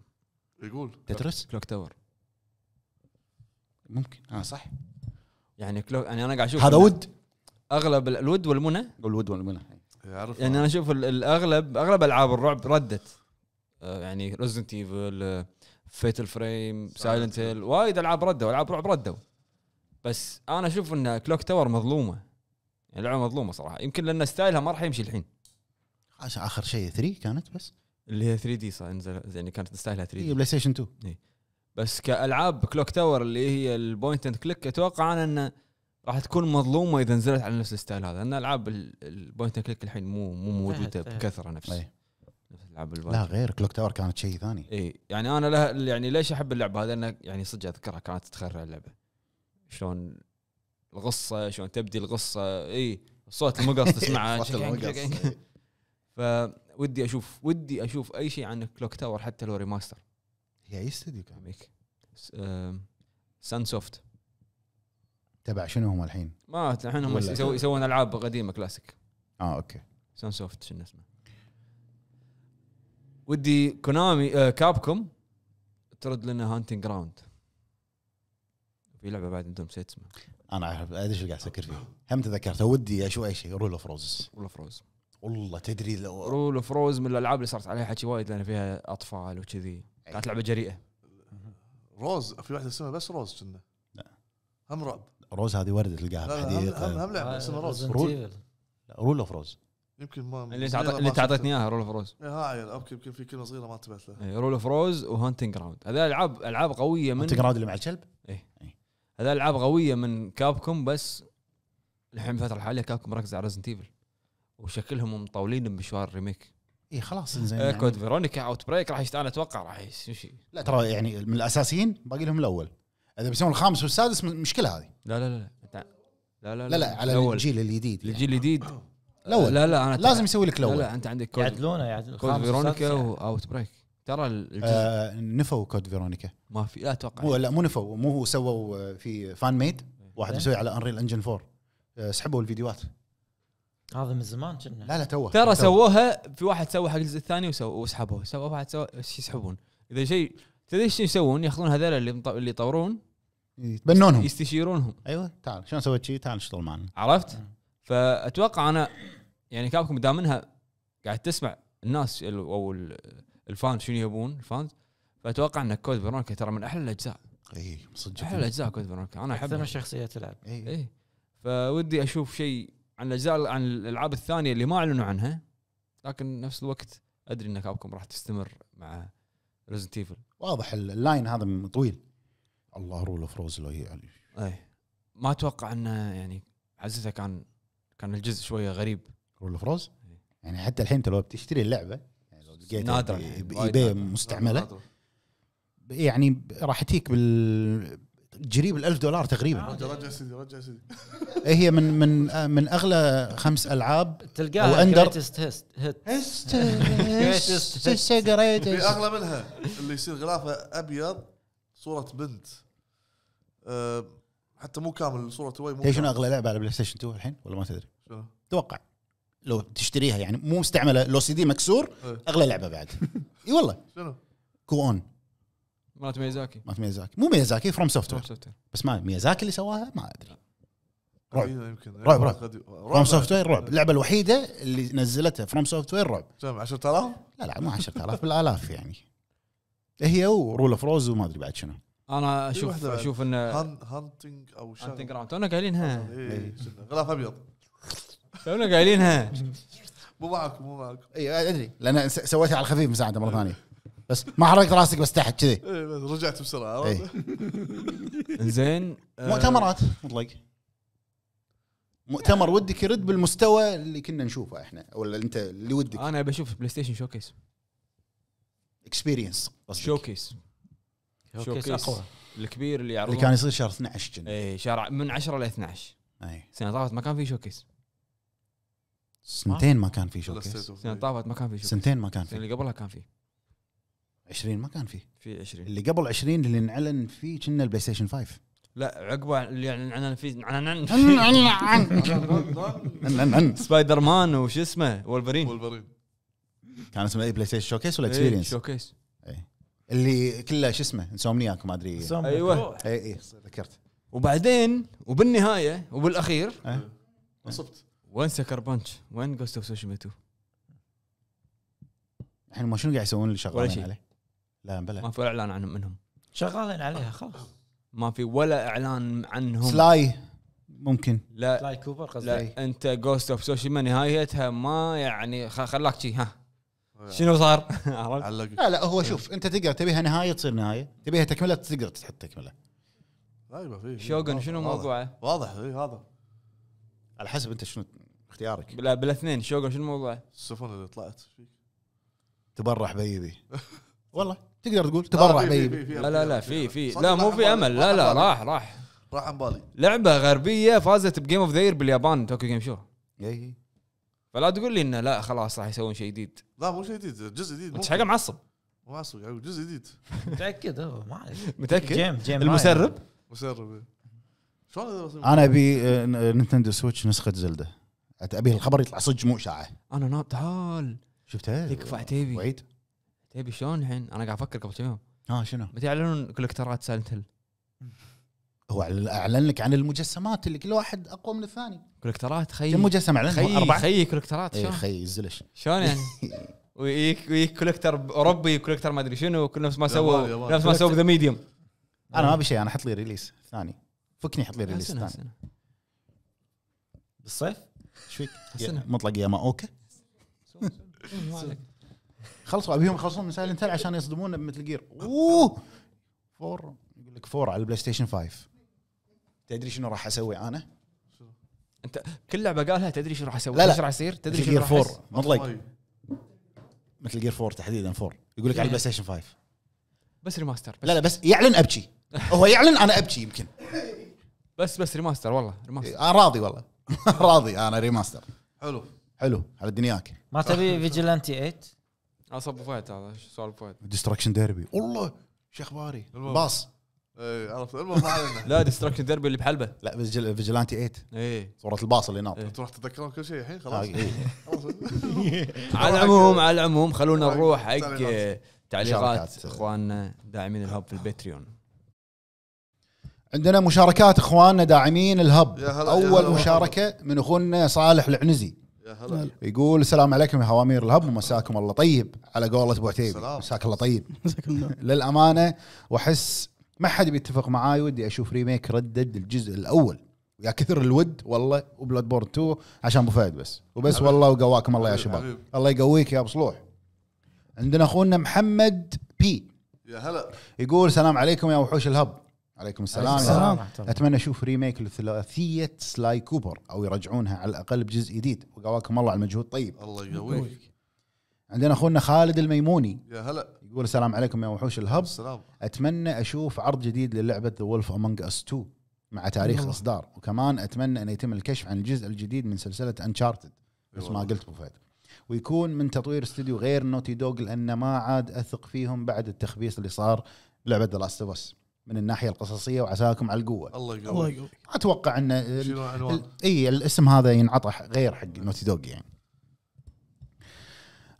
يقول تترس كلوك تاور ممكن اه صح يعني كلوك يعني انا قاعد اشوف هذا ود اغلب الود والمنى الود والمنى يعني انا اشوف الاغلب اغلب العاب الرعب ردت آه، يعني ريزنت ايفل فيتل فريم سايلنت هيل وايد العاب ردوا العاب رعب ردوا بس انا اشوف ان كلوك تاور مظلومه يعني لعبه مظلومه صراحه يمكن لان ستايلها ما راح يمشي الحين عشان اخر شيء 3 كانت بس اللي هي 3 دي صار انزل يعني كانت ستايلها 3 دي بلاي ستيشن 2 اي بس كالعاب كلوك تاور اللي هي البوينت اند كليك اتوقع انا انه راح تكون مظلومه اذا نزلت على نفس الستايل هذا لان العاب البوينت اند كليك الحين مو مو موجوده بكثره نفس أي. طيب. نفس العاب لا غير كلوك تاور كانت شيء ثاني اي يعني انا لها يعني ليش احب اللعبه هذه؟ لان يعني صدق اذكرها كانت تخرع اللعبه شلون الغصه شلون تبدي الغصه اي صوت المقص تسمعه فودي اشوف ودي اشوف اي شيء عن كلوك تاور حتى لو ريماستر هي اي استوديو كان؟ عميك سان سوفت تبع شنو هم الحين؟ ما الحين هم يسوون العاب قديمه كلاسيك اه اوكي سان سوفت شنو اسمه ودي كونامي آه كابكم ترد لنا هانتنج جراوند في لعبه بعد عندهم نسيت اسمها انا اعرف ادري شو قاعد افكر فيه هم تذكرت ودي اشوف اي شيء رول اوف روزز رول اوف روز والله تدري لو رول اوف روز من الالعاب اللي صارت عليها حكي وايد لان فيها اطفال وكذي كانت لعبه جريئه روز في واحده اسمها بس روز كنا لا هم رعب روز هذه ورده تلقاها بالحديقه هم, هم لعبه آه، اسمها روز رول رول اوف روز يمكن ما اللي انت اللي انت اعطيتني اياها رول اوف روز اه اوكي يمكن في كلمه صغيره ما انتبهت لها رول اوف روز وهانتنج جراوند هذول العاب العاب قويه من هانتنج جراوند اللي مع الكلب؟ ايه, إيه. هذا العاب قويه من كابكم بس الحين الفتره الحاليه كابكم مركز على ريزنت ايفل وشكلهم مطولين بمشوار الريميك اي خلاص زين يعني. آه، كود فيرونيكا اوت بريك راح انا اتوقع راح يمشي لا ترى يعني من الاساسيين باقي لهم الاول اذا بيسوون الخامس والسادس مشكله هذه لا لا لا لا لا لا, لا, لا على الأول. الجيل الجديد يعني. الجيل الجديد الاول لا لا انا لازم يسوي لك الاول لا, لا انت عندك كود يعدلونه يعدلونه كود فيرونيكا واوت بريك ترى الجزء آه نفوا كود فيرونيكا ما في لا اتوقع مو يعني. لا مو نفوا مو هو سووا آه، في فان إيه. ميد واحد مسوي على انريل انجن 4 آه سحبوا الفيديوهات هذا من زمان كنا لا لا توه ترى سووها في واحد سوى حق الجزء الثاني وسحبوه سوى واحد سوى ايش يسحبون اذا شيء تدري ايش يسوون ياخذون هذول اللي اللي يطورون يتبنونهم يستشيرونهم ايوه تعال شلون سويت شيء تعال اشتغل معنا عرفت؟ فاتوقع انا يعني كابكم دام انها قاعد تسمع الناس او الفانز شنو يبون الفانز فاتوقع ان كود فيرونيكا ترى من احلى الاجزاء اي صدق احلى الاجزاء كود فيرونيكا انا احب اكثر شخصيه تلعب اي إيه. فودي اشوف شيء عن الاجزاء عن الالعاب الثانيه اللي ما اعلنوا عنها لكن نفس الوقت ادري ان كابكم راح تستمر مع ريزنت ايفل واضح اللاين هذا طويل الله رول اوف روز هي يعلي اي ما اتوقع انه يعني حزتها كان كان الجزء شويه غريب رول اوف روز يعني حتى الحين انت لو بتشتري اللعبه سكيت نادرة يعني، ايباي مستعمله يعني راح تجيك بال قريب ال دولار تقريبا رجع آه، رجع سيدي رجع سيدي إيه، هي من من آه، من اغلى خمس العاب تلقاها او اندر هيست هيست هيست في اغلى منها اللي يصير غلافه ابيض صوره بنت آه، حتى مو كامل صوره واي مو شنو اغلى لعبه على بلاي ستيشن 2 الحين ولا ما تدري؟ شنو؟ توقع لو تشتريها يعني مو مستعمله لو سي دي مكسور إيه. اغلى لعبه بعد اي والله شنو؟ كوون مات ميزاكي مات ميزاكي مو ميزاكي فروم سوفت وير بس ما ميزاكي اللي سواها ما ادري إيه، رعب رعب رعب فروم سوفت وير رعب اللعبه الوحيده اللي نزلتها فروم سوفت وير رعب كم 10000 لا لا مو 10000 بالالاف يعني هي ورول اوف روز وما ادري بعد شنو انا إيه، اشوف اشوف انه هانتنج او شيء هانتنج راوند تونا قايلينها غلاف ابيض تونا قايلينها مو معك مو معك اي ادري لان سويتها على الخفيف مساعده مره ثانيه بس ما حركت راسك بس تحت كذي اي بس رجعت بسرعه إيه. زين آه، مؤتمرات مطلق مؤتمر ودك يرد بالمستوى اللي كنا نشوفه احنا ولا انت اللي ودك انا ابي اشوف بلاي ستيشن شو كيس اكسبيرينس شو كيس اقوى الكبير اللي يعرضه اللي كان يصير شهر 12 كنا اي شهر من 10 ل 12 اي السنه طافت ما كان في شو كيس سنتين ما كان في كيس سنتين طافت ما كان في شو سنتين ما كان في اللي قبلها كان في 20 ما كان في في 20 اللي قبل 20 اللي انعلن فيه كنا البلاي ستيشن 5 لا عقبه اللي يعني فيه في سبايدر مان وش اسمه وولفرين وولفرين كان اسمه إيه، بلاي ستيشن شوكيس ولا إيه، اكسبيرينس؟ شوكيس إيه. اللي كله شو اسمه انسومنياك ما ادري ايوه اي اي ذكرت وبعدين وبالنهايه وبالاخير انصبت وين سكر بانش؟ وين جوست اوف سوشيما 2؟ الحين ما شنو قاعد يسوون اللي شغالين عليه؟ لا بلا ما في ولا اعلان عنهم منهم شغالين عليها خلاص ما في ولا اعلان عنهم سلاي ممكن لا سلاي كوبر قصدي لا انت جوست اوف سوشيما نهايتها ما يعني خلاك شي ها شنو صار؟ لا لا هو شوف انت تقدر تبيها نهايه تصير نهايه تبيها تكمله تقدر تحط تكمله لا في شوغن شنو موضوعه؟ واضح إيه، هذا على حسب انت شنو اختيارك بلا بالاثنين شوقه شو الموضوع؟ السفن اللي طلعت فيك؟ تبرح بيبي والله تقدر تقول تبرح بيبي لا لا لا في في لا مو في امل لا لا راح راح راح عن بالي لعبه غربيه فازت بجيم اوف ذا يير باليابان توكيو جيم شو اي فلا تقول لي انه لا خلاص راح يسوون شيء جديد لا مو شيء جديد جزء جديد انت حقه معصب معصب يعني جزء جديد متاكد هو ما متاكد جيم جيم المسرب مسرب إيه. شلون انا ابي آه، آه، نينتندو سويتش نسخه زلده ابي الخبر يطلع صدق مو اشاعه انا نام تعال شفت تكفى عتيبي وعيد عتيبي شلون الحين انا قاعد افكر قبل كم يوم اه شنو؟ متى يعلنون كولكترات سايلنت هيل؟ هو اعلن لك عن المجسمات اللي كل واحد اقوى من الثاني كولكترات خي كم مجسم اعلن خي اربعه خي كولكترات إيه، شلون؟ خي زلش شلون يعني؟ ويك ويك كولكتر اوروبي كولكتر ما ادري شنو كل نفس ما سوى نفس ما سوى ذا ميديوم انا ما ابي شيء انا حط لي ريليس ثاني فكني حط لي ريليس ثاني بالصيف؟ ايش فيك؟ مطلق يا ما اوكي خلصوا ابيهم يخلصون من سايلنت عشان يصدمونا بمثل جير اوه فور يقول لك فور على البلاي ستيشن 5 تدري شنو راح اسوي انا؟ انت كل لعبه قالها تدري شنو راح اسوي؟ لا لا راح يصير؟ تدري شنو راح يصير؟ مطلق مثل جير 4 تحديدا 4 يقول لك على يعني البلاي ستيشن 5 بس ريماستر بس لا لا بس يعلن ابكي هو يعلن انا ابكي يمكن بس بس ريماستر والله ريماستر انا راضي والله راضي انا ريماستر حلو حلو على دنياك ما تبي فيجلانتي 8 اصب فايت هذا سؤال فايت ديستركشن ديربي والله شو اخباري باص ايه عرفت المهم لا ديستركشن ديربي اللي بحلبه لا فيجلانتي 8 ايه صوره الباص اللي ناط تروح إيه، تتذكرون كل شيء الحين خلاص آه، إيه. خلاص. على العموم على العموم خلونا طيب، نروح حق تعليقات. اخواننا داعمين الهب في البتريون عندنا مشاركات اخواننا داعمين الهب يا هلا اول يا هلا مشاركه هلا. من اخونا صالح العنزي يا هلا يقول السلام عليكم يا هوامير الهب ومساكم الله طيب على قولة ابو عتيبي مساك الله طيب للامانه واحس ما حد بيتفق معاي ودي اشوف ريميك ردد الجزء الاول يا كثر الود والله وبلاد بورد 2 عشان ابو فهد بس وبس حبيب. والله وقواكم الله يا شباب الله يقويك يا ابو صلوح عندنا اخونا محمد بي يا هلا يقول سلام عليكم يا وحوش الهب عليكم السلام, عليكم السلام. اتمنى اشوف ريميك لثلاثيه سلاي كوبر او يرجعونها على الاقل بجزء جديد وقواكم الله على المجهود طيب الله يقويك عندنا اخونا خالد الميموني يا هلا يقول السلام عليكم يا وحوش الهب السلام اتمنى اشوف عرض جديد للعبه ذا وولف امونج اس 2 مع تاريخ الاصدار وكمان اتمنى ان يتم الكشف عن الجزء الجديد من سلسله انشارتد أيوة. مثل ما قلت ابو فهد ويكون من تطوير استوديو غير نوتي دوغ لان ما عاد اثق فيهم بعد التخبيص اللي صار لعبه ذا لاست اوف اس من الناحيه القصصيه وعساكم على القوه الله يقويك ما اتوقع ان اي الاسم هذا ينعطى غير حق نوتي دوغ يعني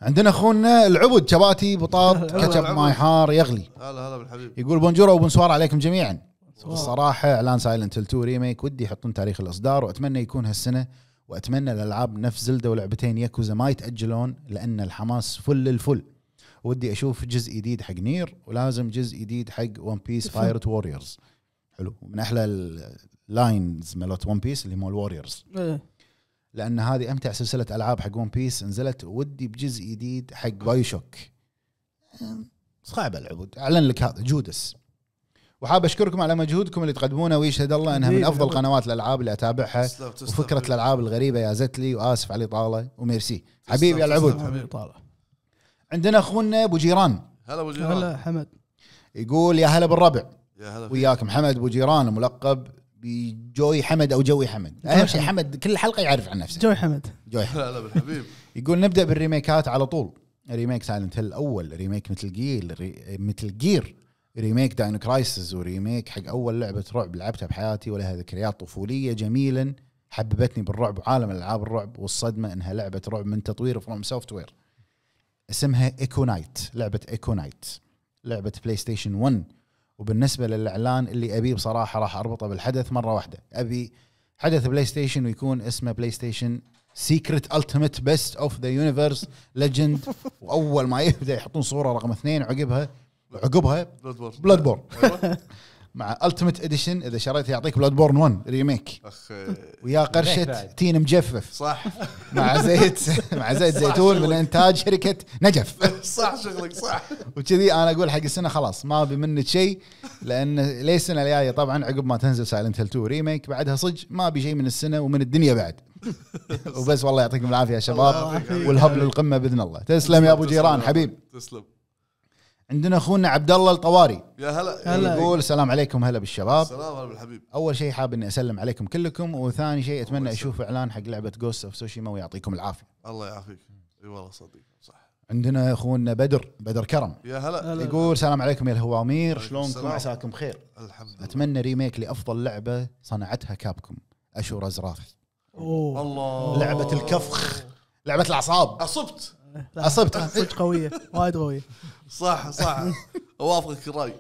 عندنا اخونا العبد شباتي بطاط كتب ماي حار يغلي هلا هلا بالحبيب يقول بونجور وبنسوار عليكم جميعا الصراحه اعلان سايلنت 2 ريميك ودي يحطون تاريخ الاصدار واتمنى يكون هالسنه واتمنى الالعاب نفس زلده ولعبتين ياكوزا ما يتاجلون لان الحماس فل الفل ودي اشوف جزء جديد حق نير ولازم جزء جديد حق ون بيس بايرت ووريرز حلو من احلى اللاينز مالت ون بيس اللي هم الوريرز إيه. لان هذه امتع سلسله العاب حق ون بيس نزلت ودي بجزء جديد حق بايو شوك صعب العبود اعلن لك هذا جودس وحاب اشكركم على مجهودكم اللي تقدمونه ويشهد الله انها من افضل قنوات الالعاب اللي اتابعها وفكره الالعاب الغريبه يا زتلي واسف على الاطاله وميرسي حبيبي يا العبود عندنا اخونا ابو جيران هلا ابو جيران هلا حمد يقول يا هلا بالربع يا هلا وياكم حمد ابو جيران ملقب بجوي حمد او جوي حمد اهم شيء حمد كل حلقه يعرف عن نفسه جوي حمد جوي حمد هلا بالحبيب يقول نبدا بالريميكات على طول ريميك سايلنت هيل الاول ريميك مثل جيل مثل جير ريميك داين كرايسز وريميك حق اول لعبه رعب لعبتها بحياتي ولها ذكريات طفوليه جميلا حببتني بالرعب وعالم العاب الرعب والصدمه انها لعبه رعب من تطوير فروم سوفت وير اسمها ايكونايت لعبه ايكونايت لعبه بلاي ستيشن 1 وبالنسبه للاعلان اللي ابيه بصراحه راح اربطه بالحدث مره واحده ابي حدث بلاي ستيشن ويكون اسمه بلاي ستيشن سيكريت التيمت بيست اوف ذا يونيفرس ليجند واول ما يبدا يحطون صوره رقم اثنين عقبها عقبها بلاد أيوة. بورن مع التيمت اديشن اذا شريته يعطيك بلاد بورن 1 ريميك اخ ويا قرشه تين مجفف صح مع زيت مع زيت زيتون من انتاج شركه نجف صح شغلك صح وكذي انا اقول حق السنه خلاص ما ابي منك شيء لان ليه السنه الجايه طبعا عقب ما تنزل سايلنت هيل 2 ريميك بعدها صج ما ابي شيء من السنه ومن الدنيا بعد وبس والله يعطيكم العافيه يا شباب والهب للقمه باذن الله تسلم يا ابو جيران حبيب تسلم عندنا اخونا عبد الله الطواري يا هلا هلا يقول السلام عليكم هلا بالشباب السلام هلا بالحبيب اول شيء حاب اني اسلم عليكم كلكم وثاني شيء اتمنى اشوف اعلان حق لعبه جوست اوف سوشيما ويعطيكم العافيه الله يعافيك اي والله صديق صح عندنا اخونا بدر بدر كرم يا هلا, هلا يقول السلام عليكم يا الهوامير شلونكم عساكم بخير الحمد لله اتمنى ريميك لافضل لعبه صنعتها كابكم اشورا زرافي اوه الله لعبه الكفخ لعبه الاعصاب اصبت عصبت صدق قويه وايد قويه صح صح اوافقك الراي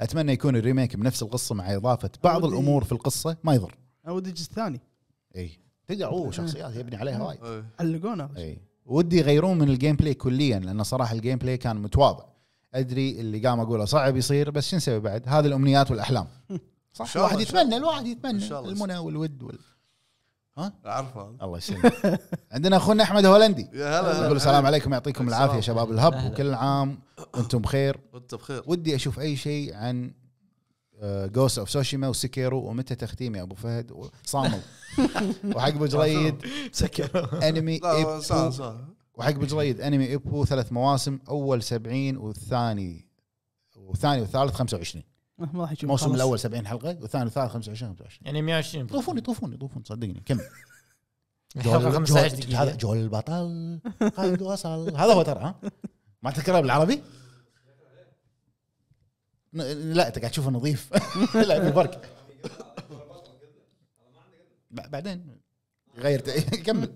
اتمنى يكون الريميك بنفس القصه مع اضافه بعض الامور في القصه ما يضر ودي الجزء الثاني اي تقدر اوه شخصيات يبني عليها وايد إيه. علقونا اي ودي يغيرون من الجيم بلاي كليا لان صراحه الجيم بلاي كان متواضع ادري اللي قام اقوله صعب يصير بس شو نسوي بعد هذه الامنيات والاحلام صح الواحد يتمنى الواحد يتمنى المنى والود وال... ها؟ اعرفه الله يسلمك عندنا اخونا احمد هولندي يا هلا يقول السلام عليكم يعطيكم العافيه شباب الهب وكل عام وانتم بخير وانتم بخير ودي اشوف اي شيء عن جوست اوف سوشيما وسكيرو ومتى تختيم يا ابو فهد وصامل وحق ابو جريد سكيرو انمي وحق ابو جريد انمي ايبو ثلاث مواسم اول 70 والثاني والثاني والثالث 25 ما راح يشوف الموسم الاول 70 حلقه والثاني والثالث 25 25 يعني 120 طوفوني طوفوني طوفوني صدقني كمل جول 15 هذا جول البطل قائد وصل هذا هو ترى ها ما تذكرها بالعربي؟ لا انت قاعد تشوفه نظيف لا في فرق بعدين غير كمل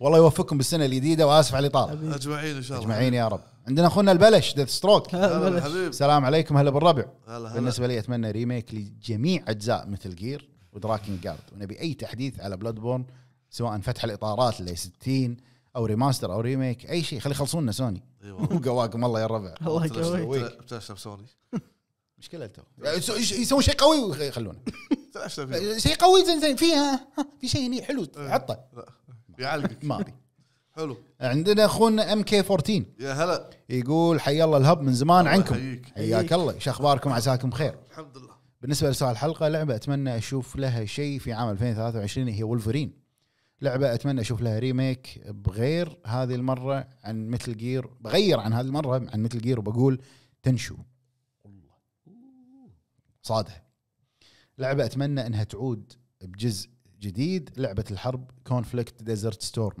والله يوفقكم بالسنه الجديده واسف على الاطاله اجمعين ان شاء الله اجمعين يا رب عندنا اخونا البلش ديث ستروك السلام عليكم هلا بالربع هلا هلا. بالنسبه لي اتمنى ريميك لجميع اجزاء مثل جير ودراكن جارد ونبي اي تحديث على بلاد بورن سواء فتح الاطارات اللي 60 او ريماستر او ريميك اي شيء خلي يخلصوننا سوني أيوة. وقواكم الله يا الربع الله يقويك بتلعب- سوني مشكله تو يسوون شيء قوي ويخلونه شيء قوي زين زين فيها في شيء هني حلو حطه إيه. يعلقك ابي حلو عندنا اخونا ام كي 14 يا هلا يقول حي الله الهب من زمان الله عنكم حياك الله ايش اخباركم عساكم بخير الحمد لله بالنسبه لسؤال الحلقه لعبه اتمنى اشوف لها شيء في عام 2023 هي ولفرين لعبه اتمنى اشوف لها ريميك بغير هذه المره عن مثل جير بغير عن هذه المره عن مثل جير وبقول تنشو صادها لعبه اتمنى انها تعود بجزء جديد لعبه الحرب كونفليكت ديزرت ستورم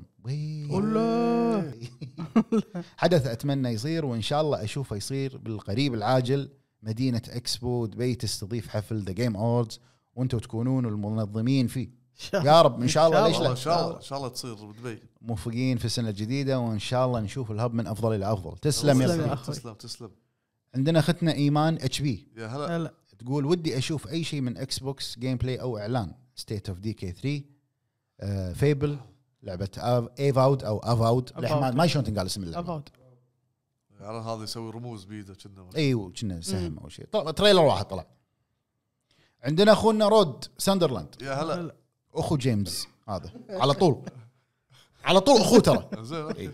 حدث اتمنى يصير وان شاء الله اشوفه يصير بالقريب العاجل مدينه اكسبو دبي تستضيف حفل ذا جيم اوردز وانتم تكونون المنظمين فيه يا رب ان شاء الله ليش لا ان شاء الله ان شاء الله تصير بدبي موفقين في السنه الجديده وان شاء الله نشوف الهب من افضل الى افضل تسلم يا اخوي تسلم تسلم عندنا اختنا ايمان اتش بي يا هلا تقول ودي اشوف اي شيء من اكس بوكس جيم بلاي او اعلان ستيت اوف دي كي 3 فيبل لعبه ايفاود او افاود ما ما شلون تنقال اسم اللعبه افاود يعني هذا يسوي رموز بيده كنا ايوه كنا سهم او شيء تريلر واحد طلع عندنا اخونا رود ساندرلاند يا هلا اخو جيمس هذا على طول على طول اخوه ترى إيه.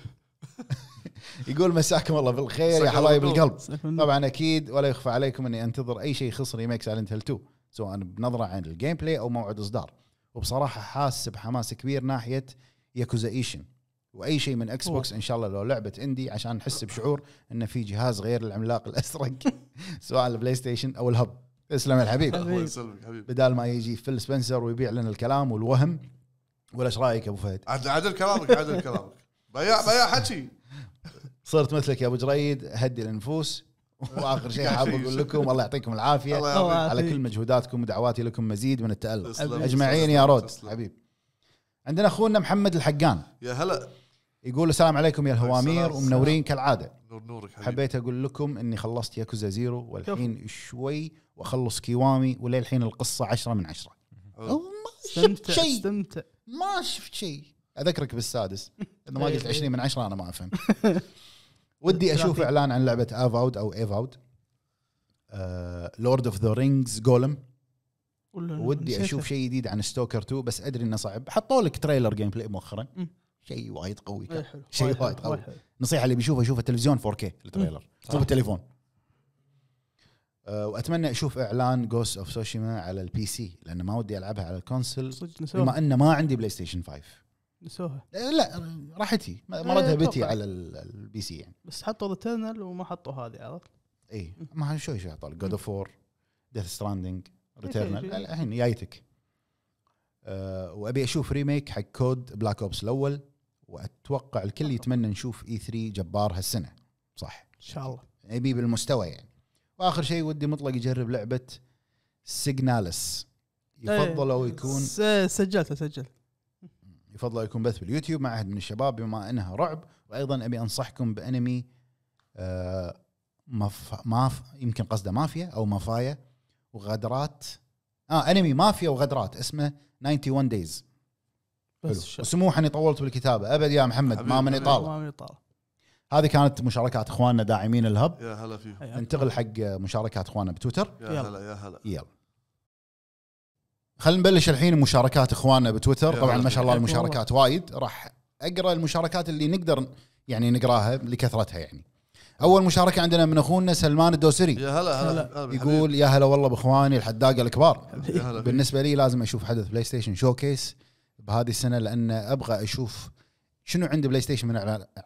يقول مساكم الله بالخير يا حبايب القلب طبعا اكيد ولا يخفى عليكم اني انتظر اي شيء يخص ريميك سايلنت هيل 2 سواء بنظره عن الجيم بلاي او موعد اصدار وبصراحه حاسس بحماس كبير ناحيه ياكوزا ايشن واي شيء من اكس بوكس ان شاء الله لو لعبه اندي عشان نحس بشعور انه في جهاز غير العملاق الازرق سواء البلاي ستيشن او الهب تسلم الحبيب بدال ما يجي فيل سبنسر ويبيع لنا الكلام والوهم ولا ايش رايك ابو فهد؟ عدل, عدل كلامك عدل كلامك بياع بياع حكي صرت مثلك يا ابو جريد هدي النفوس واخر شيء حاب اقول لكم الله يعطيكم العافيه الله على كل مجهوداتكم ودعواتي لكم مزيد من التالق اجمعين يا رود حبيب عندنا اخونا محمد الحقان يا هلا يقول السلام عليكم يا الهوامير ومنورين كالعاده نور نورك حبيب. حبيت اقول لكم اني خلصت ياكوزا زيرو والحين شوي واخلص كيوامي وللحين القصه عشرة من عشرة ما شفت شيء ما شفت شيء اذكرك بالسادس اذا ما إيه، قلت 20 إيه. من عشرة انا ما افهم ودي اشوف اعلان عن لعبه افاود او ايفاود لورد اوف ذا رينجز جولم ودي اشوف شيء جديد عن ستوكر 2 بس ادري انه صعب حطوا لك تريلر جيم بلاي مؤخرا شيء وايد قوي شيء وايد قوي نصيحه اللي بيشوفه يشوفه تلفزيون 4K التريلر مو بالتليفون آه، واتمنى اشوف اعلان جوست اوف سوشيما على البي سي لان ما ودي العبها على الكونسل بما انه ما عندي بلاي ستيشن 5 نسوها إيه، لا راحتي ردها إيه، بيتي على البي سي يعني بس حطوا تيرنال وما حطوا هذه عرفت؟ اي ما شوي شوي حطوا جود اوف 4 ديث ستراندنج ريتيرنال الحين جايتك آه، وابي اشوف ريميك حق كود بلاك اوبس الاول واتوقع الكل يتمنى نشوف اي e 3 جبار هالسنه صح ان شاء الله ابي إيه، بالمستوى يعني واخر شيء ودي مطلق يجرب لعبه سيجنالس يفضلوا يكون سجلت سجلت يفضل يكون بث باليوتيوب مع احد من الشباب بما انها رعب وايضا ابي انصحكم بانمي آه، مف... ماف يمكن قصده مافيا او مافايا وغدرات اه انمي مافيا وغدرات اسمه 91 دايز بس اني طولت بالكتابه ابد يا محمد ما من اطاله ما من اطاله هذه كانت مشاركات اخواننا داعمين الهب يا هلا فيهم ننتقل حق مشاركات اخواننا بتويتر يا هلا يا هلا يلا خلينا نبلش الحين مشاركات اخواننا بتويتر طبعا ما شاء الله المشاركات وايد راح اقرا المشاركات اللي نقدر يعني نقراها لكثرتها يعني اول مشاركه عندنا من اخونا سلمان الدوسري يا هلا هلا يقول يا هلا والله باخواني الحداقه الكبار بالنسبه لي لازم اشوف حدث بلاي ستيشن شوكيس بهذه السنه لان ابغى اشوف شنو عند بلاي ستيشن من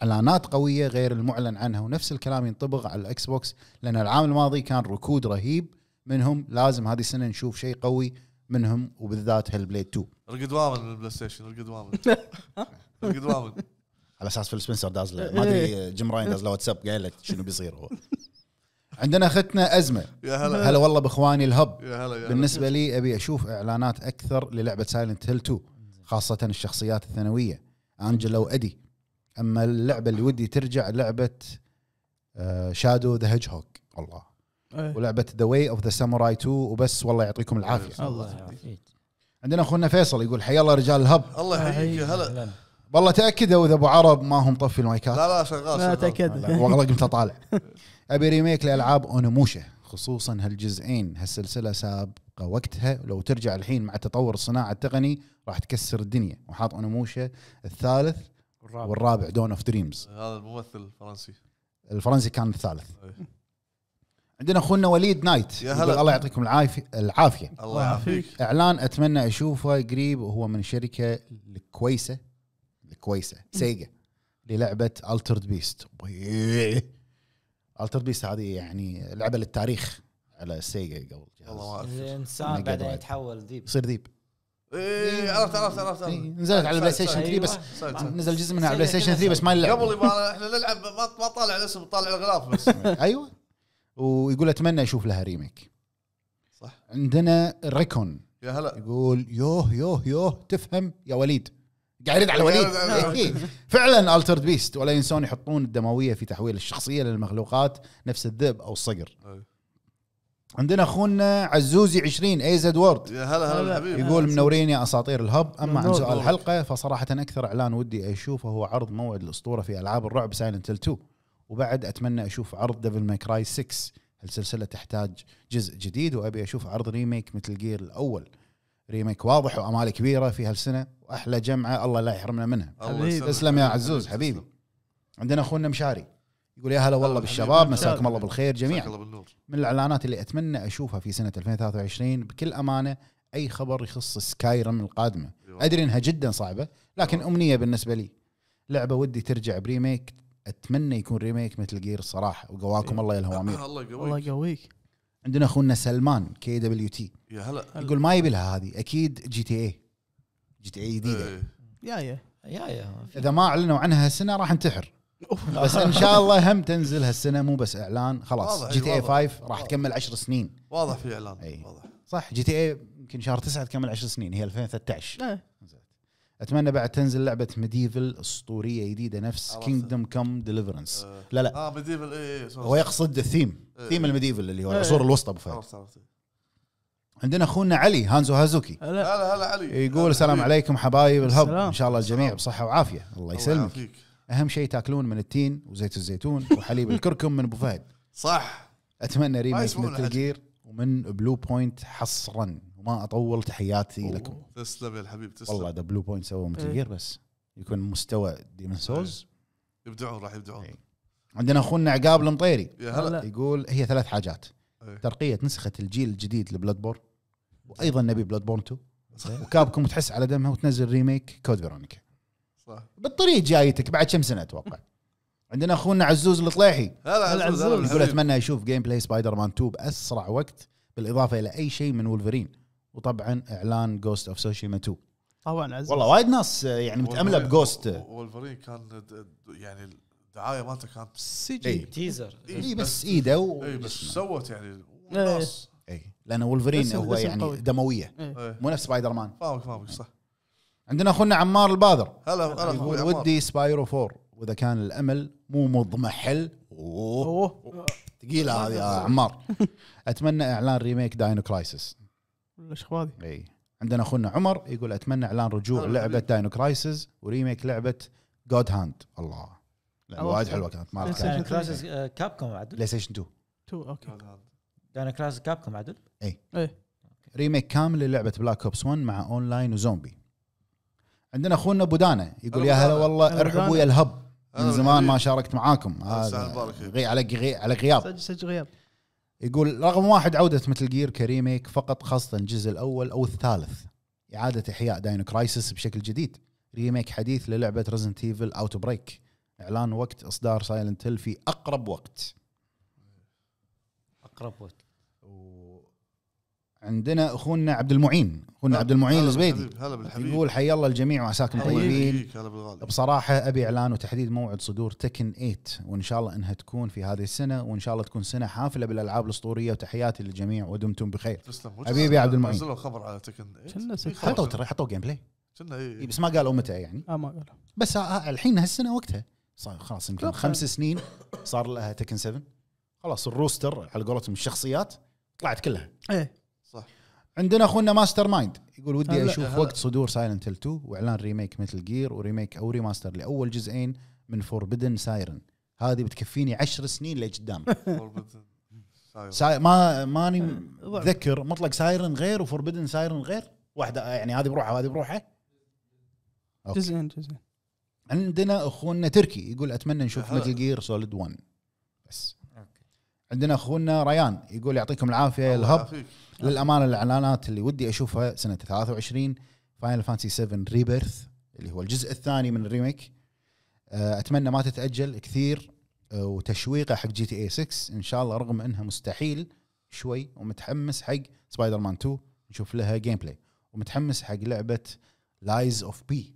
اعلانات قويه غير المعلن عنها ونفس الكلام ينطبق على الاكس بوكس لان العام الماضي كان ركود رهيب منهم لازم هذه السنه نشوف شيء قوي منهم وبالذات هيل بليد 2 رقد وامن بالبلاي ستيشن رقد وامن رقد وامن على اساس فيل سبنسر داز له ما ادري جيم راين داز له واتساب قايل لك شنو بيصير هو عندنا اختنا ازمه يا هلا هلا والله باخواني الهب يا هلا يا بالنسبه لي ابي اشوف اعلانات اكثر للعبه سايلنت هيل 2 خاصه الشخصيات الثانويه انجلا وادي اما اللعبه اللي ودي ترجع لعبه شادو ذا هيج هوك الله أيه. ولعبه ذا واي اوف ذا ساموراي 2 وبس والله يعطيكم العافيه الله يعافيك عندنا اخونا فيصل يقول حيا الله رجال الهب الله يحييك آه، هلا والله تاكدوا اذا ابو عرب ما هم طفي المايكات لا لا شغال لا تاكد والله قمت اطالع ابي ريميك لالعاب اونموشه خصوصا هالجزئين هالسلسله سابقه وقتها لو ترجع الحين مع تطور الصناعه التقني راح تكسر الدنيا وحاط اونموشه الثالث والرابع, والرابع دون اوف دريمز هذا الممثل الفرنسي الفرنسي كان الثالث إيه. عندنا اخونا وليد نايت يا هلا الله يعطيكم العافيه العافيه الله يعافيك اعلان اتمنى اشوفه قريب وهو من شركه الكويسه الكويسه سيجا للعبه الترد بيست الترد بيست هذه يعني لعبه للتاريخ على سيجا قبل الله الانسان بعدين يتحول ديب يصير ديب ايه عرفت عرفت عرفت إيه، نزلت على بلاي ستيشن 3 بس نزل جزء منها على بلاي ستيشن 3 بس ما قبل احنا نلعب ما طالع الاسم طالع الغلاف بس ايوه ويقول اتمنى اشوف لها ريميك صح عندنا ريكون يا هلا يقول يوه يوه يوه تفهم يا وليد قاعد يرد على وليد إيه، إيه. فعلا التر بيست ولا ينسون يحطون الدمويه في تحويل الشخصيه للمخلوقات نفس الذئب او الصقر عندنا اخونا عزوزي 20 اي زد وورد يا هلا هلا حبيبي يقول منورين يا اساطير الهب اما عن سؤال الحلقه فصراحه اكثر اعلان ودي اشوفه هو عرض موعد الاسطوره في العاب الرعب سايلنت 2 وبعد اتمنى اشوف عرض ديفل ماي كراي 6 السلسله تحتاج جزء جديد وابي اشوف عرض ريميك مثل جير الاول ريميك واضح وامال كبيره في هالسنه واحلى جمعه الله لا يحرمنا منها تسلم يا عزوز حبيبي عندنا اخونا مشاري يقول يا هلا والله بالشباب مساكم الله بالخير جميعا من الاعلانات اللي اتمنى اشوفها في سنه 2023 بكل امانه اي خبر يخص سكاي رم القادمه أيوة. ادري انها جدا صعبه لكن أيوة. امنيه بالنسبه لي لعبه ودي ترجع بريميك اتمنى يكون ريميك مثل جير الصراحه وقواكم إيه. الله يا الهوامير آه، الله يقويك الله يقويك عندنا اخونا سلمان كي دبليو تي يا هلا يقول ما يبي لها هذه اكيد جي تي اي جي تي اي جديده إيه. يا يا يا يا اذا ما اعلنوا عنها هالسنه راح انتحر بس ان شاء الله هم تنزل هالسنه مو بس اعلان خلاص جي تي اي 5 راح تكمل 10 سنين واضح في اعلان واضح صح جي تي اي يمكن شهر 9 تكمل 10 سنين هي 2013 اتمنى بعد تنزل لعبه ميديفل اسطوريه جديده نفس كينجدوم كم ديليفرنس لا لا اه ميديفل اي اي هو يقصد الثيم ثيم إيه. الميديفل اللي هو إيه، العصور إيه. الوسطى ابو فهد عندنا اخونا علي هانزو هازوكي هلا هلا هلا علي يقول السلام عليكم حبايب الهب ان شاء الله الجميع بصحه وعافيه الله يسلمك اهم شيء تاكلون من التين وزيت الزيتون وحليب الكركم من ابو فهد صح اتمنى ريميك من جير ومن بلو بوينت حصرا وما اطول تحياتي لكم تسلم يا الحبيب تسلم والله ذا بلو بوينت سووا متغير إيه. بس يكون مستوى ديمن إيه. سولز يبدعون راح يبدعون إيه. عندنا اخونا عقاب المطيري يقول هي ثلاث حاجات ترقيه نسخه الجيل الجديد لبلاد بورن وايضا نبي بلاد بورن 2 وكابكم تحس على دمها وتنزل ريميك كود فيرونيكا صح بالطريق جايتك بعد كم سنه اتوقع عندنا اخونا عزوز الطليحي هلا عزوز يقول اتمنى اشوف جيم بلاي سبايدر مان 2 باسرع وقت بالاضافه الى اي شيء من ولفرين وطبعا اعلان جوست اوف سوشيما 2 طبعا عزيز والله وايد ناس يعني متامله بجوست وولفرين كان يعني الدعايه مالته كانت سي إيه. جي إيه، تيزر اي إيه، بس ايده و... اي بس سوت يعني ناس اي لان ولفرين هو يعني قوي. دمويه ايه. مو نفس سبايدر مان فاهمك فاهمك صح عندنا اخونا عمار البادر هلا هلا يقول ودي سبايرو 4 واذا كان الامل مو مضمحل اوه, أوه. ثقيله هذه يا عمار اتمنى اعلان ريميك داينو كرايسس الاشخاص هذه اي عندنا اخونا عمر يقول اتمنى اعلان رجوع لعبه داينو كرايسز وريميك لعبه جود هاند الله وايد حلوه كانت ما داينو كرايسز كاب كوم عدل بلاي ستيشن 2 2 اوكي داينو كرايسز كاب كوم عدل اي اي ريميك كامل للعبه بلاك اوبس 1 مع اون لاين وزومبي عندنا اخونا بودانا يقول يا هلا والله ارحبوا يا الهب من زمان ما شاركت معاكم غي على غي على غياب سجل غياب يقول رقم واحد عودة مثل جير كريميك فقط خاصة الجزء الأول أو الثالث إعادة إحياء داينو كرايسس بشكل جديد ريميك حديث للعبة رزن ايفل اوت بريك اعلان وقت اصدار سايلنت هيل في اقرب وقت اقرب وقت عندنا اخونا عبد المعين اخونا عبد المعين الزبيدي هلا بالحبيب يقول حي الله الجميع وعساكم طيبين بصراحه ابي اعلان وتحديد موعد صدور تكن 8 وان شاء الله انها تكون في هذه السنه وان شاء الله تكون سنه حافله بالالعاب الاسطوريه وتحياتي للجميع ودمتم بخير حبيبي عبد المعين نزلوا خبر على تكن 8 حطوا ترى حطوا جيم بلاي اي بس ما قالوا متى يعني اه ما قالوا بس آه، آه، الحين هالسنه وقتها صار خلاص يمكن خمس سنين صار لها تكن 7 خلاص الروستر على قولتهم الشخصيات طلعت كلها ايه عندنا اخونا ماستر مايند يقول ودي اشوف وقت صدور سايلنت هيل 2 واعلان ريميك مثل جير وريميك او ريماستر لاول جزئين من فوربدن سايرن هذه بتكفيني عشر سنين لقدام ما ماني ذكر مطلق سايرن غير وفوربدن سايرن غير واحده يعني هذه بروحها وهذه بروحها جزئين جزئين عندنا اخونا تركي يقول اتمنى نشوف مثل جير سوليد 1 بس عندنا اخونا ريان يقول يعطيكم العافيه يا الهب للامانه الاعلانات اللي ودي اشوفها سنه 23 فاينل فانسي 7 ريبيرث اللي هو الجزء الثاني من الريميك آه، اتمنى ما تتاجل كثير آه، وتشويقه حق جي تي اي 6 ان شاء الله رغم انها مستحيل شوي ومتحمس حق سبايدر مان 2 نشوف لها جيم بلاي ومتحمس حق لعبه لايز اوف بي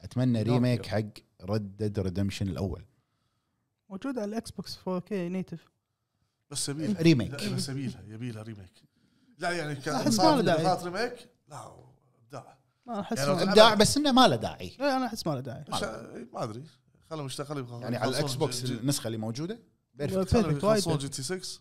اتمنى ريميك حق ردد ديد ريدمشن الاول موجود على الاكس بوكس 4 كي نيتف بس يبيلها ريميك بس يبيلها يبيلها ريميك لا يعني كان صار دعاية. ريميك لا ابداع ما احس يعني ابداع بس انه ما له داعي لا إيه، انا احس ما له داعي ما إيه، ادري خلهم يشتغلوا يعني على الاكس بوكس النسخه اللي موجوده بيرفكت وايد جي تي 6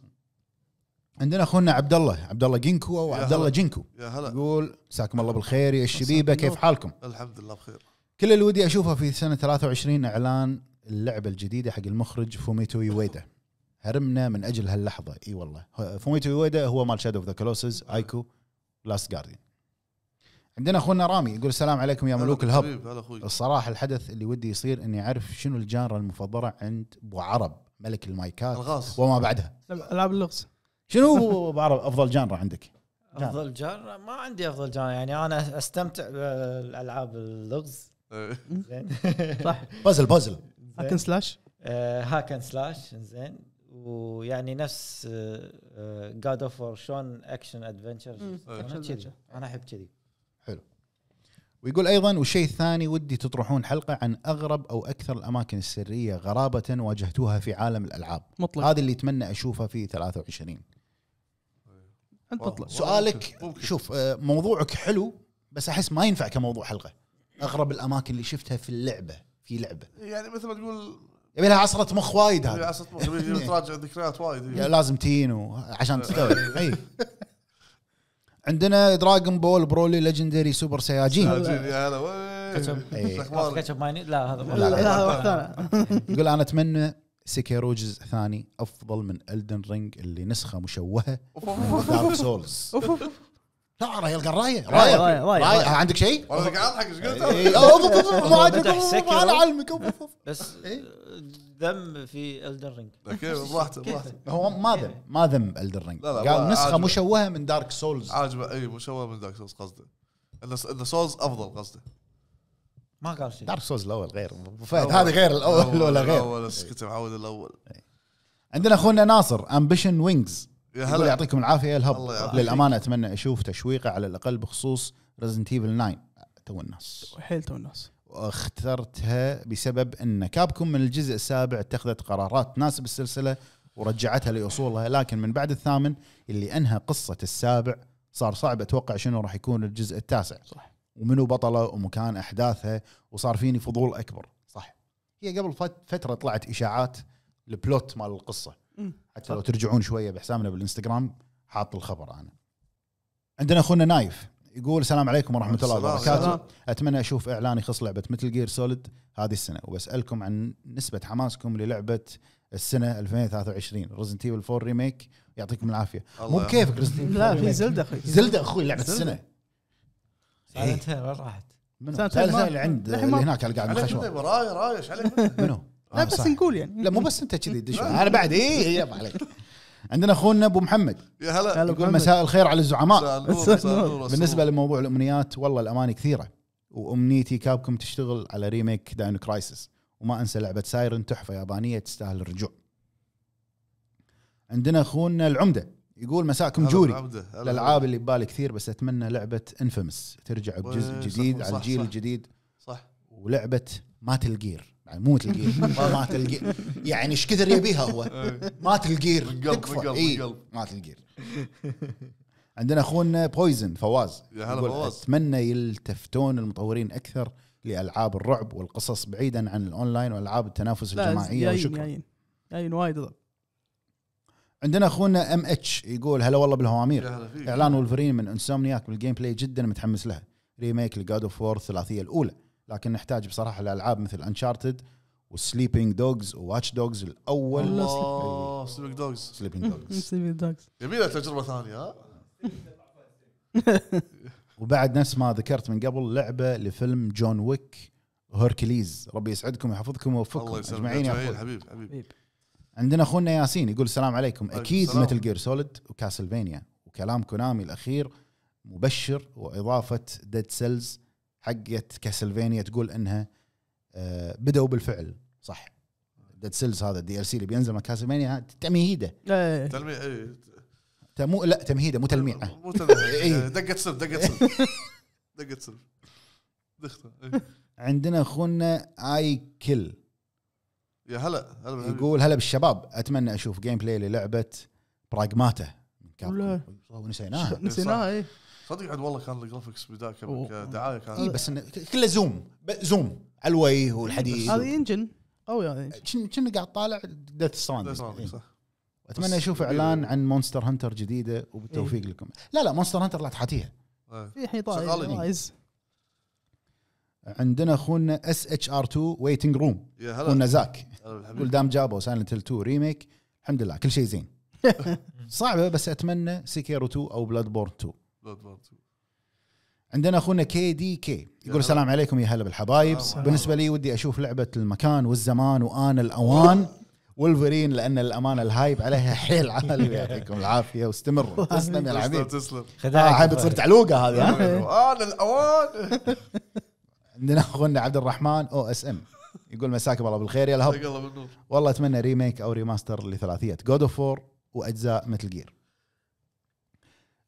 عندنا اخونا عبد الله عبد الله جينكو او عبد الله جينكو يا هلا يقول مساكم الله بالخير يا الشبيبه كيف حالكم؟ الحمد لله بخير كل اللي ودي اشوفه في سنه 23 اعلان اللعبه الجديده حق المخرج فوميتو يويدا هرمنا من اجل هاللحظه اي والله فوميتو يويدا هو مال شادو اوف ذا كلوسز ايكو لاست جارديان عندنا اخونا رامي يقول السلام عليكم يا ملوك الهب الصراحه الحدث اللي ودي يصير اني اعرف شنو الجانرا المفضله عند ابو عرب ملك المايكات الغاص وما بعدها العاب اللغز شنو ابو عرب افضل جانرا عندك؟ افضل جانرا ما عندي افضل جانرا يعني انا استمتع بالالعاب اللغز إيه. زين صح بازل بازل هاكن سلاش هاكن سلاش زين ويعني نفس جاد اوف وور شلون اكشن ادفنتشرز انا كذي انا احب كذي حلو ويقول ايضا والشيء الثاني ودي تطرحون حلقه عن اغرب او اكثر الاماكن السريه غرابه واجهتوها في عالم الالعاب مطلق هذا اللي اتمنى اشوفه في 23 انت مطلق سؤالك ممكن. شوف آه، موضوعك حلو بس احس ما ينفع كموضوع حلقه اغرب الاماكن اللي شفتها في اللعبه في لعبه يعني مثل ما تقول يبي لها عصره مخ وايد هذا عصره مخ يبي إيه. تراجع ذكريات وايد يعني لازم تين عشان تستوعب اي إيه. عندنا دراجون بول برولي ليجندري سوبر سياجين سياجين يا هلا كاتشب مايني لا هذا لا يقول انا اتمنى سكيرو جزء ثاني افضل من الدن رينج اللي نسخه مشوهه من دارك سولز لا رايه يلقى الرايه رايه رايه رايه عندك شيء؟ والله قاعد اضحك ايش قلت؟ إيه. إيه. على علمك بس ذم إيه. في الدر رينج براحته براحته هو ما ذم ما ذم الدر رينج قال نسخه مشوهه من دارك سولز عاجبه اي مشوهه من دارك سولز قصده ان سولز افضل قصده ما قال شيء دارك سولز الاول غير فهد هذا غير الاول ولا غير الاول كنت معود الاول عندنا اخونا ناصر امبيشن وينجز يقول يعطيكم العافيه الهب للامانه اتمنى اشوف تشويقه على الاقل بخصوص ريزنت ايفل 9 تو الناس حيل تو الناس واخترتها بسبب ان كابكم من الجزء السابع اتخذت قرارات تناسب السلسله ورجعتها لاصولها لكن من بعد الثامن اللي انهى قصه السابع صار صعب اتوقع شنو راح يكون الجزء التاسع صح ومنو بطله ومكان احداثها وصار فيني فضول اكبر صح هي قبل فتره طلعت اشاعات البلوت مال القصه حتى لو ترجعون شويه بحسابنا بالانستغرام حاط الخبر انا عندنا اخونا نايف يقول السلام عليكم ورحمه الله وبركاته اتمنى اشوف اعلان يخص لعبه مثل جير سوليد هذه السنه وبسالكم عن نسبه حماسكم للعبه السنه 2023 ريزنت ايفل 4 ريميك يعطيكم العافيه مو بكيفك ريزنت ايفل لا في زلده اخوي زلده اخوي لعبه السنه سنتين وين راحت؟ منو؟ اللي عند اللي هناك اللي قاعد بالخشبه راي طيب، راي ايش عليك؟ منو؟ آه، لا آه بس نقول يعني لا مو بس انت كذي دش انا بعد اي اي عليك عندنا اخونا ابو محمد يا هلا يقول مساء الخير على الزعماء بالنسبه لموضوع الامنيات والله الاماني كثيره وامنيتي كابكم تشتغل على ريميك داينو كرايسس وما انسى لعبه سايرن تحفه يابانيه تستاهل الرجوع عندنا اخونا العمده يقول مساكم جوري الالعاب اللي ببالي كثير بس اتمنى لعبه انفيمس ترجع بجزء جديد على الجيل الجديد صح ولعبه ما تلقير يعني مو مثل جير ما تلقير يعني ايش كثر يبيها هو إيه. ما تلقير تكفى اي ما تلقير عندنا اخونا بويزن فواز يا هلا فواز اتمنى يلتفتون المطورين اكثر لالعاب الرعب والقصص بعيدا عن الاونلاين والعاب التنافس الجماعيه وشكرا ياين ياين وايد عندنا اخونا ام اتش يقول هلا والله بالهوامير اعلان ولفرين من انسومنياك بالجيم بلاي جدا متحمس لها ريميك لجاد اوف وور الثلاثيه الاولى لكن نحتاج بصراحه لالعاب مثل انشارتد وسليبينج دوجز وواتش دوجز الاول الله سليبينج دوجز سليبينج دوجز سليبينج دوجز يبي تجربه ثانيه ها وبعد نفس ما ذكرت من قبل لعبه لفيلم جون ويك هركليز ربي يسعدكم ويحفظكم ويوفقكم الله يسلمك اجمعين يا حبيب حبيب عندنا اخونا ياسين يقول السلام عليكم اكيد متل جير سوليد وكاسلفينيا وكلام كونامي الاخير مبشر واضافه ديد سيلز حقت كاسلفينيا تقول انها آه، بدأوا بالفعل صح ديد سيلز هذا الدي ال سي اللي بينزل مع كاسلفينيا تمهيده تلميع اي مو لا تمهيده مو تلميع مو تلميع إيه. إيه، دقه سلف دقه سلف دقه سلف إيه. عندنا اخونا اي كل يا هلا هلا يقول هلا بالشباب اتمنى اشوف جيم بلاي للعبه براغماتا نسيناها نسيناها صدق عاد والله كان الجرافكس بذاك دعايه كان اي بس كله زوم زوم على الوجه والحديد هذه انجن قوي هذه كنا قاعد طالع ديث إيه. ستراند صح اتمنى اشوف اعلان عن مونستر هانتر جديده وبالتوفيق إيه؟ لكم لا لا مونستر هانتر لا تحاتيها إيه. في حيطايز عندنا اخونا اس اتش ار 2 ويتنج روم اخونا زاك يقول دام جابوا سايلنت هيل 2 ريميك الحمد لله كل شيء زين صعبه بس اتمنى سيكيرو 2 او بلاد بورن 2 عندنا اخونا كي دي كي يقول السلام عليكم يا هلا بالحبايب بالنسبه لي ودي اشوف لعبه المكان والزمان وانا الاوان ولفرين لان الامانه الهايب عليها حيل عالي يعطيكم العافيه واستمروا تسلم يا العبيد تسلم حابب آه، تصير تعلوقه هذه انا الاوان عندنا اخونا عبد الرحمن او اس ام يقول مساكم الله بالخير يا الهب والله اتمنى ريميك او ريماستر لثلاثيه جود اوف 4 واجزاء مثل جير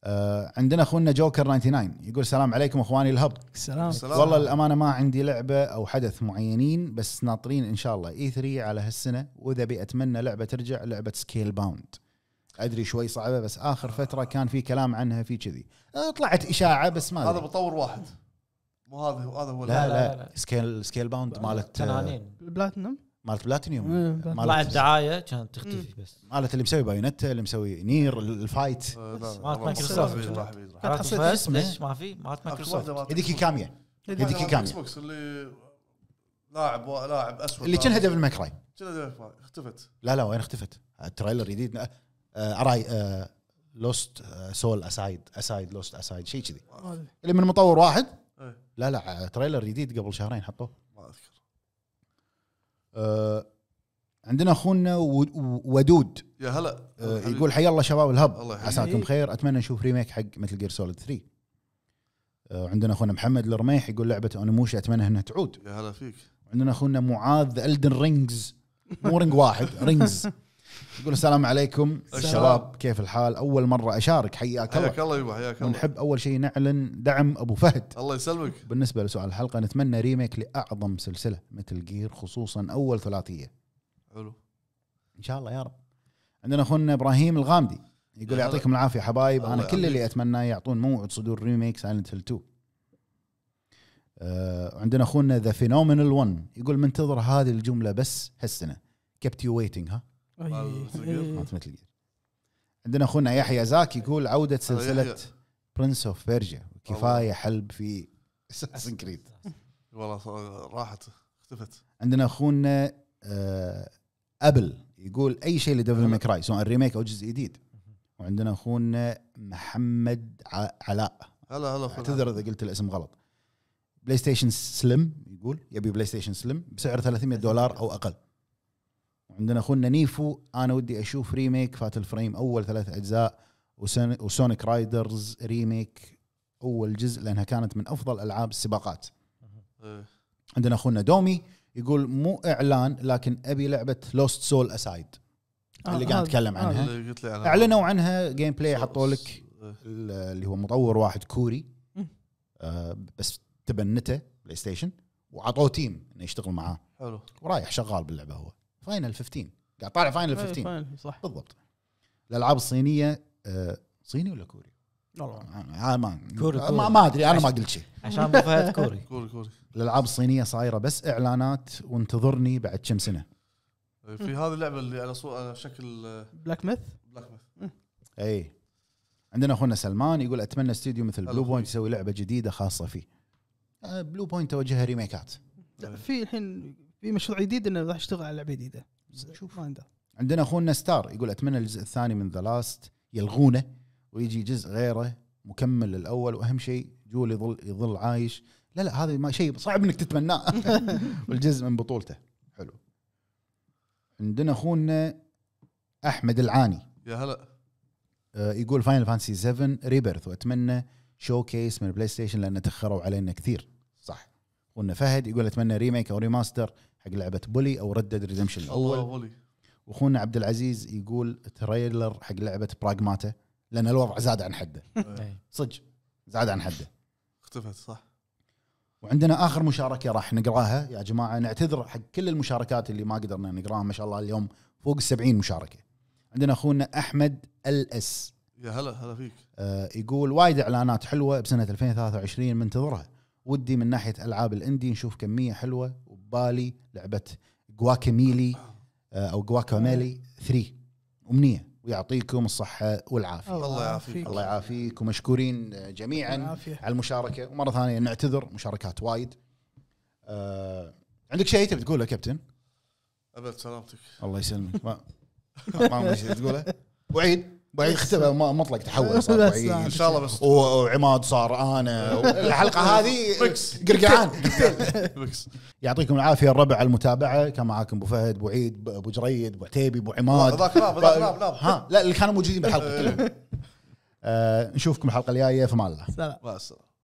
آه عندنا اخونا جوكر 99 يقول السلام عليكم اخواني الهب السلام, والله الامانه ما عندي لعبه او حدث معينين بس ناطرين ان شاء الله اي 3 على هالسنه واذا بي اتمنى لعبه ترجع لعبه سكيل باوند ادري شوي صعبه بس اخر فتره كان في كلام عنها في كذي آه، طلعت اشاعه بس ما هذا مطور واحد مو هذا هذا هو لا لا, لا, لا, لا. سكيل سكيل باوند مالت آه، تنانين بلاتنم مالت بلاتينيوم إيه، مالت طلعت دعايه كانت تختفي إيه. بس مالت اللي مسوي بايونتا اللي مسوي نير الفايت آه، مالت مايكروسوفت كانت ليش ما في مالت مايكروسوفت هذيك كاميه هذيك كاميه اكس اللي لاعب لاعب اسود اللي كان هدف المكراي كان هدف اختفت لا لا وين اختفت؟ التريلر جديد آه، آه، اراي لوست سول اسايد اسايد لوست اسايد شيء كذي اللي من مطور واحد إيه. لا لا تريلر جديد قبل شهرين حطوه آه عندنا اخونا ودود يا هلا آه يقول حي الله شباب الهب الله عساكم خير اتمنى نشوف ريميك حق مثل جير سوليد 3 آه عندنا اخونا محمد الرميح يقول لعبه اونيموشي اتمنى انها تعود يا هلا فيك عندنا اخونا معاذ الدن رينجز مو رينج واحد رينجز يقول السلام عليكم الشباب كيف الحال اول مره اشارك حياك الله حياك الله يبا حياك الله ونحب اول شيء نعلن دعم ابو فهد الله يسلمك بالنسبه لسؤال الحلقه نتمنى ريميك لاعظم سلسله مثل جير خصوصا اول ثلاثيه حلو ان شاء الله يا رب عندنا اخونا ابراهيم الغامدي يقول يعطيكم العافيه حبايب انا كل اللي اتمناه يعطون موعد صدور ريميك سايلنت هيل 2 آه عندنا اخونا ذا فينومينال 1 يقول منتظر هذه الجمله بس هالسنه كبت يو ويتنج ها مالت جير عندنا اخونا يحيى زاكي يقول عوده سلسله برنس اوف بيرجيا كفايه حلب في اساسن كريد والله راحت اختفت عندنا اخونا آه، ابل يقول اي شيء لديفل ماكراي سواء الريميك او جزء جديد وعندنا اخونا محمد علاء هلا هلا اعتذر اذا قلت الاسم غلط بلاي ستيشن سلم يقول يبي بلاي ستيشن سلم بسعر 300 دولار او اقل وعندنا اخونا نيفو انا ودي اشوف ريميك فاتل فريم اول ثلاث اجزاء وسونيك رايدرز ريميك اول جزء لانها كانت من افضل العاب السباقات إيه. عندنا اخونا دومي يقول مو اعلان لكن ابي لعبه لوست سول اسايد اللي قاعد اتكلم عنها اعلنوا عنها جيم بلاي حطوا لك اللي هو مطور واحد كوري آه، بس تبنته بلاي ستيشن وعطوه تيم انه يشتغل معاه حلو ورايح شغال باللعبه هو فاينل 15 قاعد طالع فاينل 15 صح بالضبط الالعاب الصينيه آه، صيني ولا كوري؟ والله آه، آه، ما كوري كوري. ما, ما ادري انا ما قلت شيء عشان ابو فهد كوري كوري كوري الالعاب الصينيه صايره بس اعلانات وانتظرني بعد كم سنه إيه، في هذه اللعبه اللي على شكل بلاك ميث بلاك ميث اي عندنا اخونا سلمان يقول اتمنى استوديو مثل بلو بوينت يسوي لعبه جديده خاصه فيه بلو بوينت توجهها ريميكات في الحين في مشروع جديد انه راح يشتغل على لعبه جديده شوف ما عندنا اخونا ستار يقول اتمنى الجزء الثاني من ذا لاست يلغونه ويجي جزء غيره مكمل للاول واهم شيء جول يظل يظل عايش لا لا هذا ما شيء صعب انك تتمناه والجزء من بطولته حلو عندنا اخونا احمد العاني يا هلا آه، يقول فاينل فانسي 7 ريبيرث واتمنى شو كيس من البلاي ستيشن لان تاخروا علينا كثير صح اخونا فهد يقول اتمنى ريميك او ريماستر حق لعبه بولي او ردد ريدمشن الاول واخونا عبد العزيز يقول تريلر حق لعبه براغماتا لان الوضع زاد عن حده إيه. صدق زاد عن حده اختفت صح وعندنا اخر مشاركه راح نقراها يا جماعه نعتذر حق كل المشاركات اللي ما قدرنا نقراها ما شاء الله اليوم فوق ال 70 مشاركه عندنا اخونا احمد الاس يا هلا هلا فيك آه يقول وايد اعلانات حلوه بسنه 2023 منتظرها ودي من ناحيه العاب الاندي نشوف كميه حلوه بالي لعبه جواكاميلي آه، او جواكاميلي 3 امنيه ويعطيكم الصحه والعافيه الله يعافيك الله يعافيك ومشكورين آه، جميعا عافية. على المشاركه ومره ثانيه نعتذر مشاركات وايد أه عندك شيء تبي تقوله كابتن ابد سلامتك الله يسلمك ما ما عندي شيء تقوله وعيد بعدين اختبى مطلق تحول صار بعيد ان شاء الله بس وعماد صار انا الحلقه هذه قرقعان يعطيكم العافيه الربع على المتابعه كان معاكم ابو فهد ابو عيد ابو جريد ابو عتيبي ابو عماد ها لا اللي كانوا موجودين بالحلقه كلهم آه، نشوفكم الحلقه الجايه في الله سلام